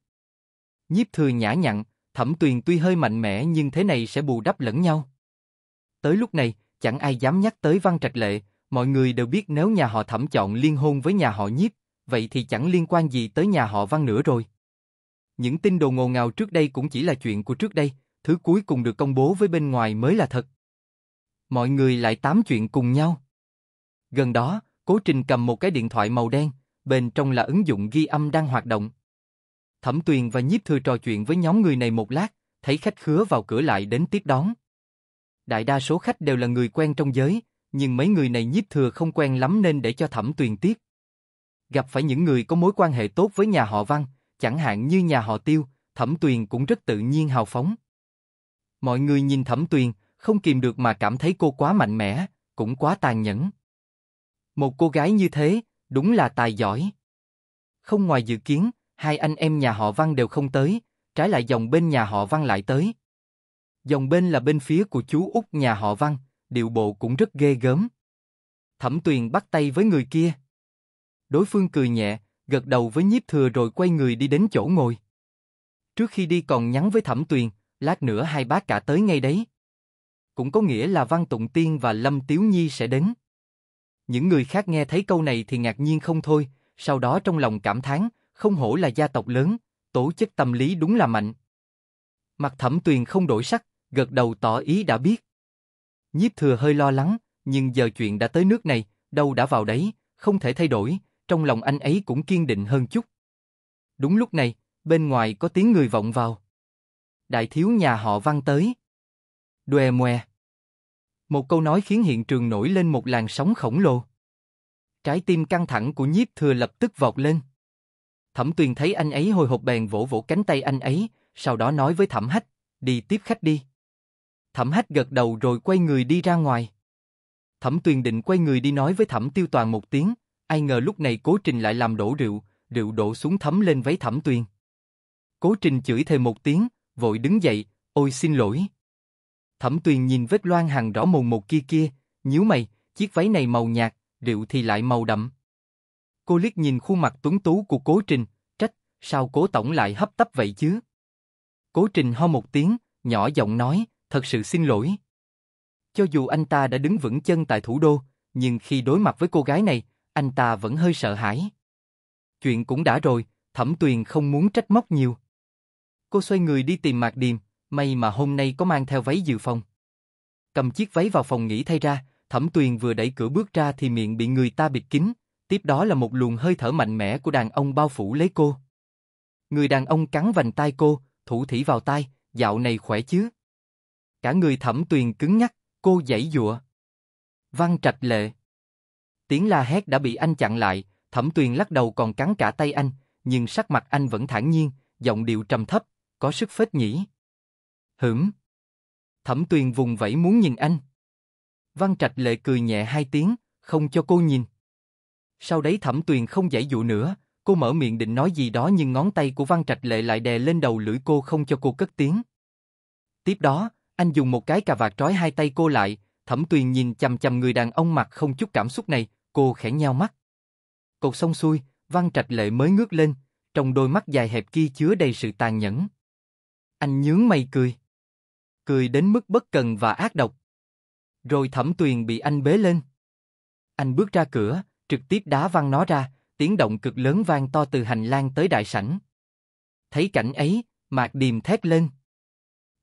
Nhiếp thừa nhã nhặn, Thẩm Tuyền tuy hơi mạnh mẽ nhưng thế này sẽ bù đắp lẫn nhau. Tới lúc này, chẳng ai dám nhắc tới Văn Trạch Lệ, mọi người đều biết nếu nhà họ Thẩm chọn liên hôn với nhà họ Nhiếp, vậy thì chẳng liên quan gì tới nhà họ Văn nữa rồi. Những tin đồ ngồ ngào trước đây cũng chỉ là chuyện của trước đây, thứ cuối cùng được công bố với bên ngoài mới là thật. Mọi người lại tám chuyện cùng nhau. Gần đó, Cố Trình cầm một cái điện thoại màu đen, bên trong là ứng dụng ghi âm đang hoạt động. Thẩm Tuyền và Nhiếp Thừa trò chuyện với nhóm người này một lát, thấy khách khứa vào cửa lại đến tiếp đón. Đại đa số khách đều là người quen trong giới, nhưng mấy người này Nhiếp Thừa không quen lắm nên để cho Thẩm Tuyền tiếp. Gặp phải những người có mối quan hệ tốt với nhà họ Văn, chẳng hạn như nhà họ Tiêu, Thẩm Tuyền cũng rất tự nhiên hào phóng. Mọi người nhìn Thẩm Tuyền, không kìm được mà cảm thấy cô quá mạnh mẽ, cũng quá tàn nhẫn. Một cô gái như thế, đúng là tài giỏi. Không ngoài dự kiến, hai anh em nhà họ Văn đều không tới, trái lại dòng bên nhà họ Văn lại tới. Dòng bên là bên phía của chú út nhà họ Văn, điệu bộ cũng rất ghê gớm. Thẩm Tuyền bắt tay với người kia. Đối phương cười nhẹ, gật đầu với nhiếp thừa rồi quay người đi đến chỗ ngồi. Trước khi đi còn nhắn với Thẩm Tuyền, lát nữa hai bác cả tới ngay đấy. Cũng có nghĩa là Văn Tụng Tiên và Lâm Tiếu Nhi sẽ đến. Những người khác nghe thấy câu này thì ngạc nhiên không thôi, sau đó trong lòng cảm thán, không hổ là gia tộc lớn, tổ chức tâm lý đúng là mạnh. Mặt thẩm tuyền không đổi sắc, gật đầu tỏ ý đã biết. Nhiếp thừa hơi lo lắng, nhưng giờ chuyện đã tới nước này, đâu đã vào đấy, không thể thay đổi, trong lòng anh ấy cũng kiên định hơn chút. Đúng lúc này, bên ngoài có tiếng người vọng vào. Đại thiếu nhà họ văn tới. Đòe mòe. Một câu nói khiến hiện trường nổi lên một làn sóng khổng lồ. Trái tim căng thẳng của nhiếp thừa lập tức vọt lên. Thẩm Tuyền thấy anh ấy hồi hộp bèn vỗ vỗ cánh tay anh ấy, sau đó nói với Thẩm Hách, đi tiếp khách đi. Thẩm Hách gật đầu rồi quay người đi ra ngoài. Thẩm Tuyền định quay người đi nói với Thẩm Tiêu Toàn một tiếng, ai ngờ lúc này Cố Trình lại làm đổ rượu, rượu đổ xuống thấm lên váy Thẩm Tuyền. Cố Trình chửi thề một tiếng, vội đứng dậy, ôi xin lỗi. Thẩm Tuyền nhìn vết loang hàng rõ mồn một kia kia, nhíu mày, chiếc váy này màu nhạt, rượu thì lại màu đậm cô liếc nhìn khuôn mặt tuấn tú của Cố Trình, trách, sao Cố Tổng lại hấp tấp vậy chứ? Cố Trình ho một tiếng, nhỏ giọng nói, thật sự xin lỗi. Cho dù anh ta đã đứng vững chân tại thủ đô, nhưng khi đối mặt với cô gái này, anh ta vẫn hơi sợ hãi. Chuyện cũng đã rồi, Thẩm Tuyền không muốn trách móc nhiều. Cô xoay người đi tìm Mạc Điềm, may mà hôm nay có mang theo váy dự phòng. Cầm chiếc váy vào phòng nghỉ thay ra, Thẩm Tuyền vừa đẩy cửa bước ra thì miệng bị người ta bịt kín, tiếp đó là một luồng hơi thở mạnh mẽ của đàn ông bao phủ lấy cô. Người đàn ông cắn vành tai cô, thủ thỉ vào tai, dạo này khỏe chứ? Cả người thẩm tuyền cứng nhắc, cô giãy dụa. Văn trạch lệ. Tiếng la hét đã bị anh chặn lại, thẩm tuyền lắc đầu còn cắn cả tay anh, nhưng sắc mặt anh vẫn thản nhiên, giọng điệu trầm thấp, có sức phết nhỉ. Hửm. Thẩm tuyền vùng vẫy muốn nhìn anh. Văn trạch lệ cười nhẹ hai tiếng, không cho cô nhìn. Sau đấy Thẩm Tuyền không dãy dụ nữa, cô mở miệng định nói gì đó nhưng ngón tay của Văn Trạch Lệ lại đè lên đầu lưỡi cô không cho cô cất tiếng. Tiếp đó, anh dùng một cái cà vạt trói hai tay cô lại, Thẩm Tuyền nhìn chầm chầm người đàn ông mặt không chút cảm xúc này, cô khẽ nheo mắt. Cột xong xuôi, Văn Trạch Lệ mới ngước lên, trong đôi mắt dài hẹp kia chứa đầy sự tàn nhẫn. Anh nhướng mày cười. Cười đến mức bất cần và ác độc. Rồi Thẩm Tuyền bị anh bế lên. Anh bước ra cửa, trực tiếp đá văng nó ra, tiếng động cực lớn vang to từ hành lang tới đại sảnh. Thấy cảnh ấy, Mạc Điềm thét lên.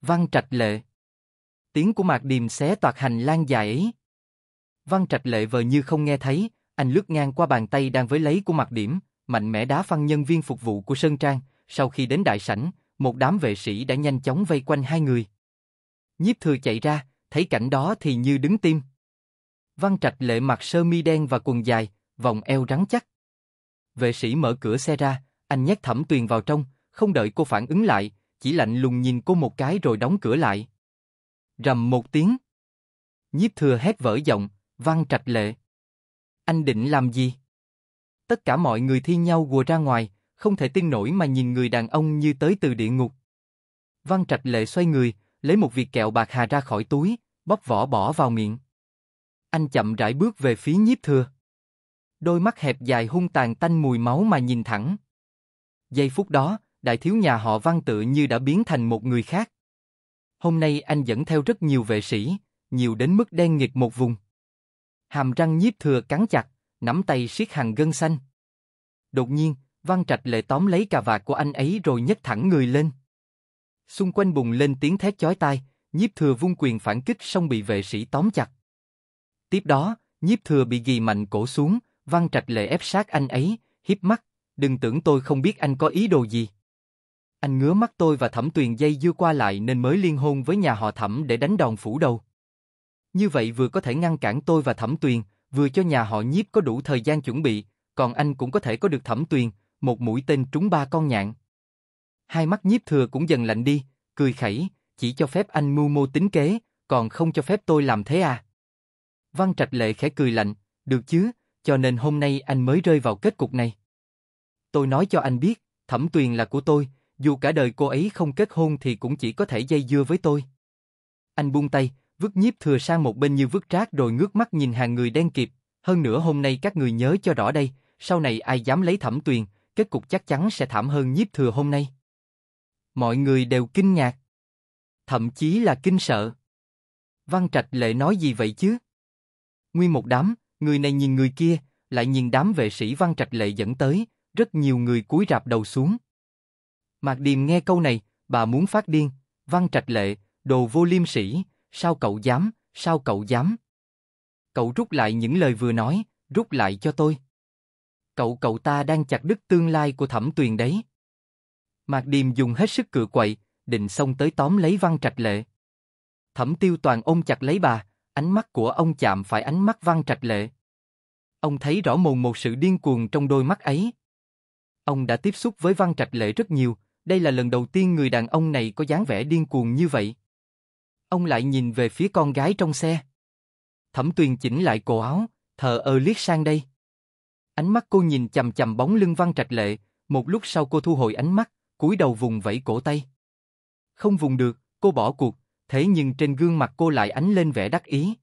Văn Trạch Lệ Tiếng của Mạc Điềm xé toạc hành lang dài ấy. Văn Trạch Lệ vờ như không nghe thấy, anh lướt ngang qua bàn tay đang với lấy của Mạc Điểm, mạnh mẽ đá phăng nhân viên phục vụ của Sơn Trang. Sau khi đến đại sảnh, một đám vệ sĩ đã nhanh chóng vây quanh hai người. Nhiếp thừa chạy ra, thấy cảnh đó thì như đứng tim. Văn Trạch Lệ mặc sơ mi đen và quần dài, vòng eo rắn chắc. Vệ sĩ mở cửa xe ra, anh nhét thẩm tuyền vào trong, không đợi cô phản ứng lại, chỉ lạnh lùng nhìn cô một cái rồi đóng cửa lại. Rầm một tiếng. Nhiếp thừa hét vỡ giọng, văng trạch lệ. Anh định làm gì? Tất cả mọi người thi nhau gùa ra ngoài, không thể tin nổi mà nhìn người đàn ông như tới từ địa ngục. Văn trạch lệ xoay người, lấy một viên kẹo bạc hà ra khỏi túi, bóc vỏ bỏ vào miệng. Anh chậm rãi bước về phía nhiếp thừa đôi mắt hẹp dài hung tàn tanh mùi máu mà nhìn thẳng. Giây phút đó, đại thiếu nhà họ Văn tự như đã biến thành một người khác. Hôm nay anh dẫn theo rất nhiều vệ sĩ, nhiều đến mức đen nghịch một vùng. Hàm răng nhíp thừa cắn chặt, nắm tay siết hàng gân xanh. Đột nhiên, Văn Trạch lệ tóm lấy cà vạt của anh ấy rồi nhấc thẳng người lên. Xung quanh bùng lên tiếng thét chói tai, nhiếp thừa vung quyền phản kích xong bị vệ sĩ tóm chặt. Tiếp đó, nhiếp thừa bị ghi mạnh cổ xuống, Văn Trạch Lệ ép sát anh ấy, hiếp mắt, đừng tưởng tôi không biết anh có ý đồ gì. Anh ngứa mắt tôi và Thẩm Tuyền dây dưa qua lại nên mới liên hôn với nhà họ Thẩm để đánh đòn phủ đầu. Như vậy vừa có thể ngăn cản tôi và Thẩm Tuyền, vừa cho nhà họ nhiếp có đủ thời gian chuẩn bị, còn anh cũng có thể có được Thẩm Tuyền, một mũi tên trúng ba con nhạn. Hai mắt nhiếp thừa cũng dần lạnh đi, cười khẩy, chỉ cho phép anh mưu mô tính kế, còn không cho phép tôi làm thế à. Văn Trạch Lệ khẽ cười lạnh, được chứ, cho nên hôm nay anh mới rơi vào kết cục này. Tôi nói cho anh biết, Thẩm Tuyền là của tôi, dù cả đời cô ấy không kết hôn thì cũng chỉ có thể dây dưa với tôi. Anh buông tay, vứt nhiếp thừa sang một bên như vứt rác rồi ngước mắt nhìn hàng người đen kịp. Hơn nữa hôm nay các người nhớ cho rõ đây, sau này ai dám lấy Thẩm Tuyền, kết cục chắc chắn sẽ thảm hơn nhiếp thừa hôm nay. Mọi người đều kinh ngạc. Thậm chí là kinh sợ. Văn Trạch Lệ nói gì vậy chứ? Nguyên một đám, người này nhìn người kia, lại nhìn đám vệ sĩ văn trạch lệ dẫn tới, rất nhiều người cúi rạp đầu xuống. Mạc Điềm nghe câu này, bà muốn phát điên, văn trạch lệ, đồ vô liêm sĩ, sao cậu dám, sao cậu dám. Cậu rút lại những lời vừa nói, rút lại cho tôi. Cậu cậu ta đang chặt đứt tương lai của thẩm tuyền đấy. Mạc Điềm dùng hết sức cự quậy, định xông tới tóm lấy văn trạch lệ. Thẩm tiêu toàn ôm chặt lấy bà, Ánh mắt của ông chạm phải ánh mắt văn trạch lệ. Ông thấy rõ mồn một sự điên cuồng trong đôi mắt ấy. Ông đã tiếp xúc với văn trạch lệ rất nhiều, đây là lần đầu tiên người đàn ông này có dáng vẻ điên cuồng như vậy. Ông lại nhìn về phía con gái trong xe. Thẩm tuyền chỉnh lại cổ áo, thờ ơ liếc sang đây. Ánh mắt cô nhìn chầm chầm bóng lưng văn trạch lệ, một lúc sau cô thu hồi ánh mắt, cúi đầu vùng vẫy cổ tay. Không vùng được, cô bỏ cuộc, thế nhưng trên gương mặt cô lại ánh lên vẻ đắc ý.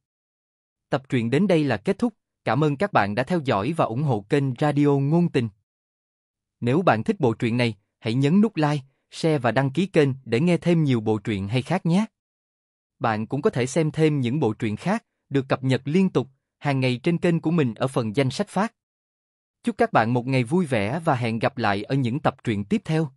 Tập truyện đến đây là kết thúc, cảm ơn các bạn đã theo dõi và ủng hộ kênh Radio Ngôn Tình. Nếu bạn thích bộ truyện này, hãy nhấn nút like, share và đăng ký kênh để nghe thêm nhiều bộ truyện hay khác nhé. Bạn cũng có thể xem thêm những bộ truyện khác được cập nhật liên tục hàng ngày trên kênh của mình ở phần danh sách phát. Chúc các bạn một ngày vui vẻ và hẹn gặp lại ở những tập truyện tiếp theo.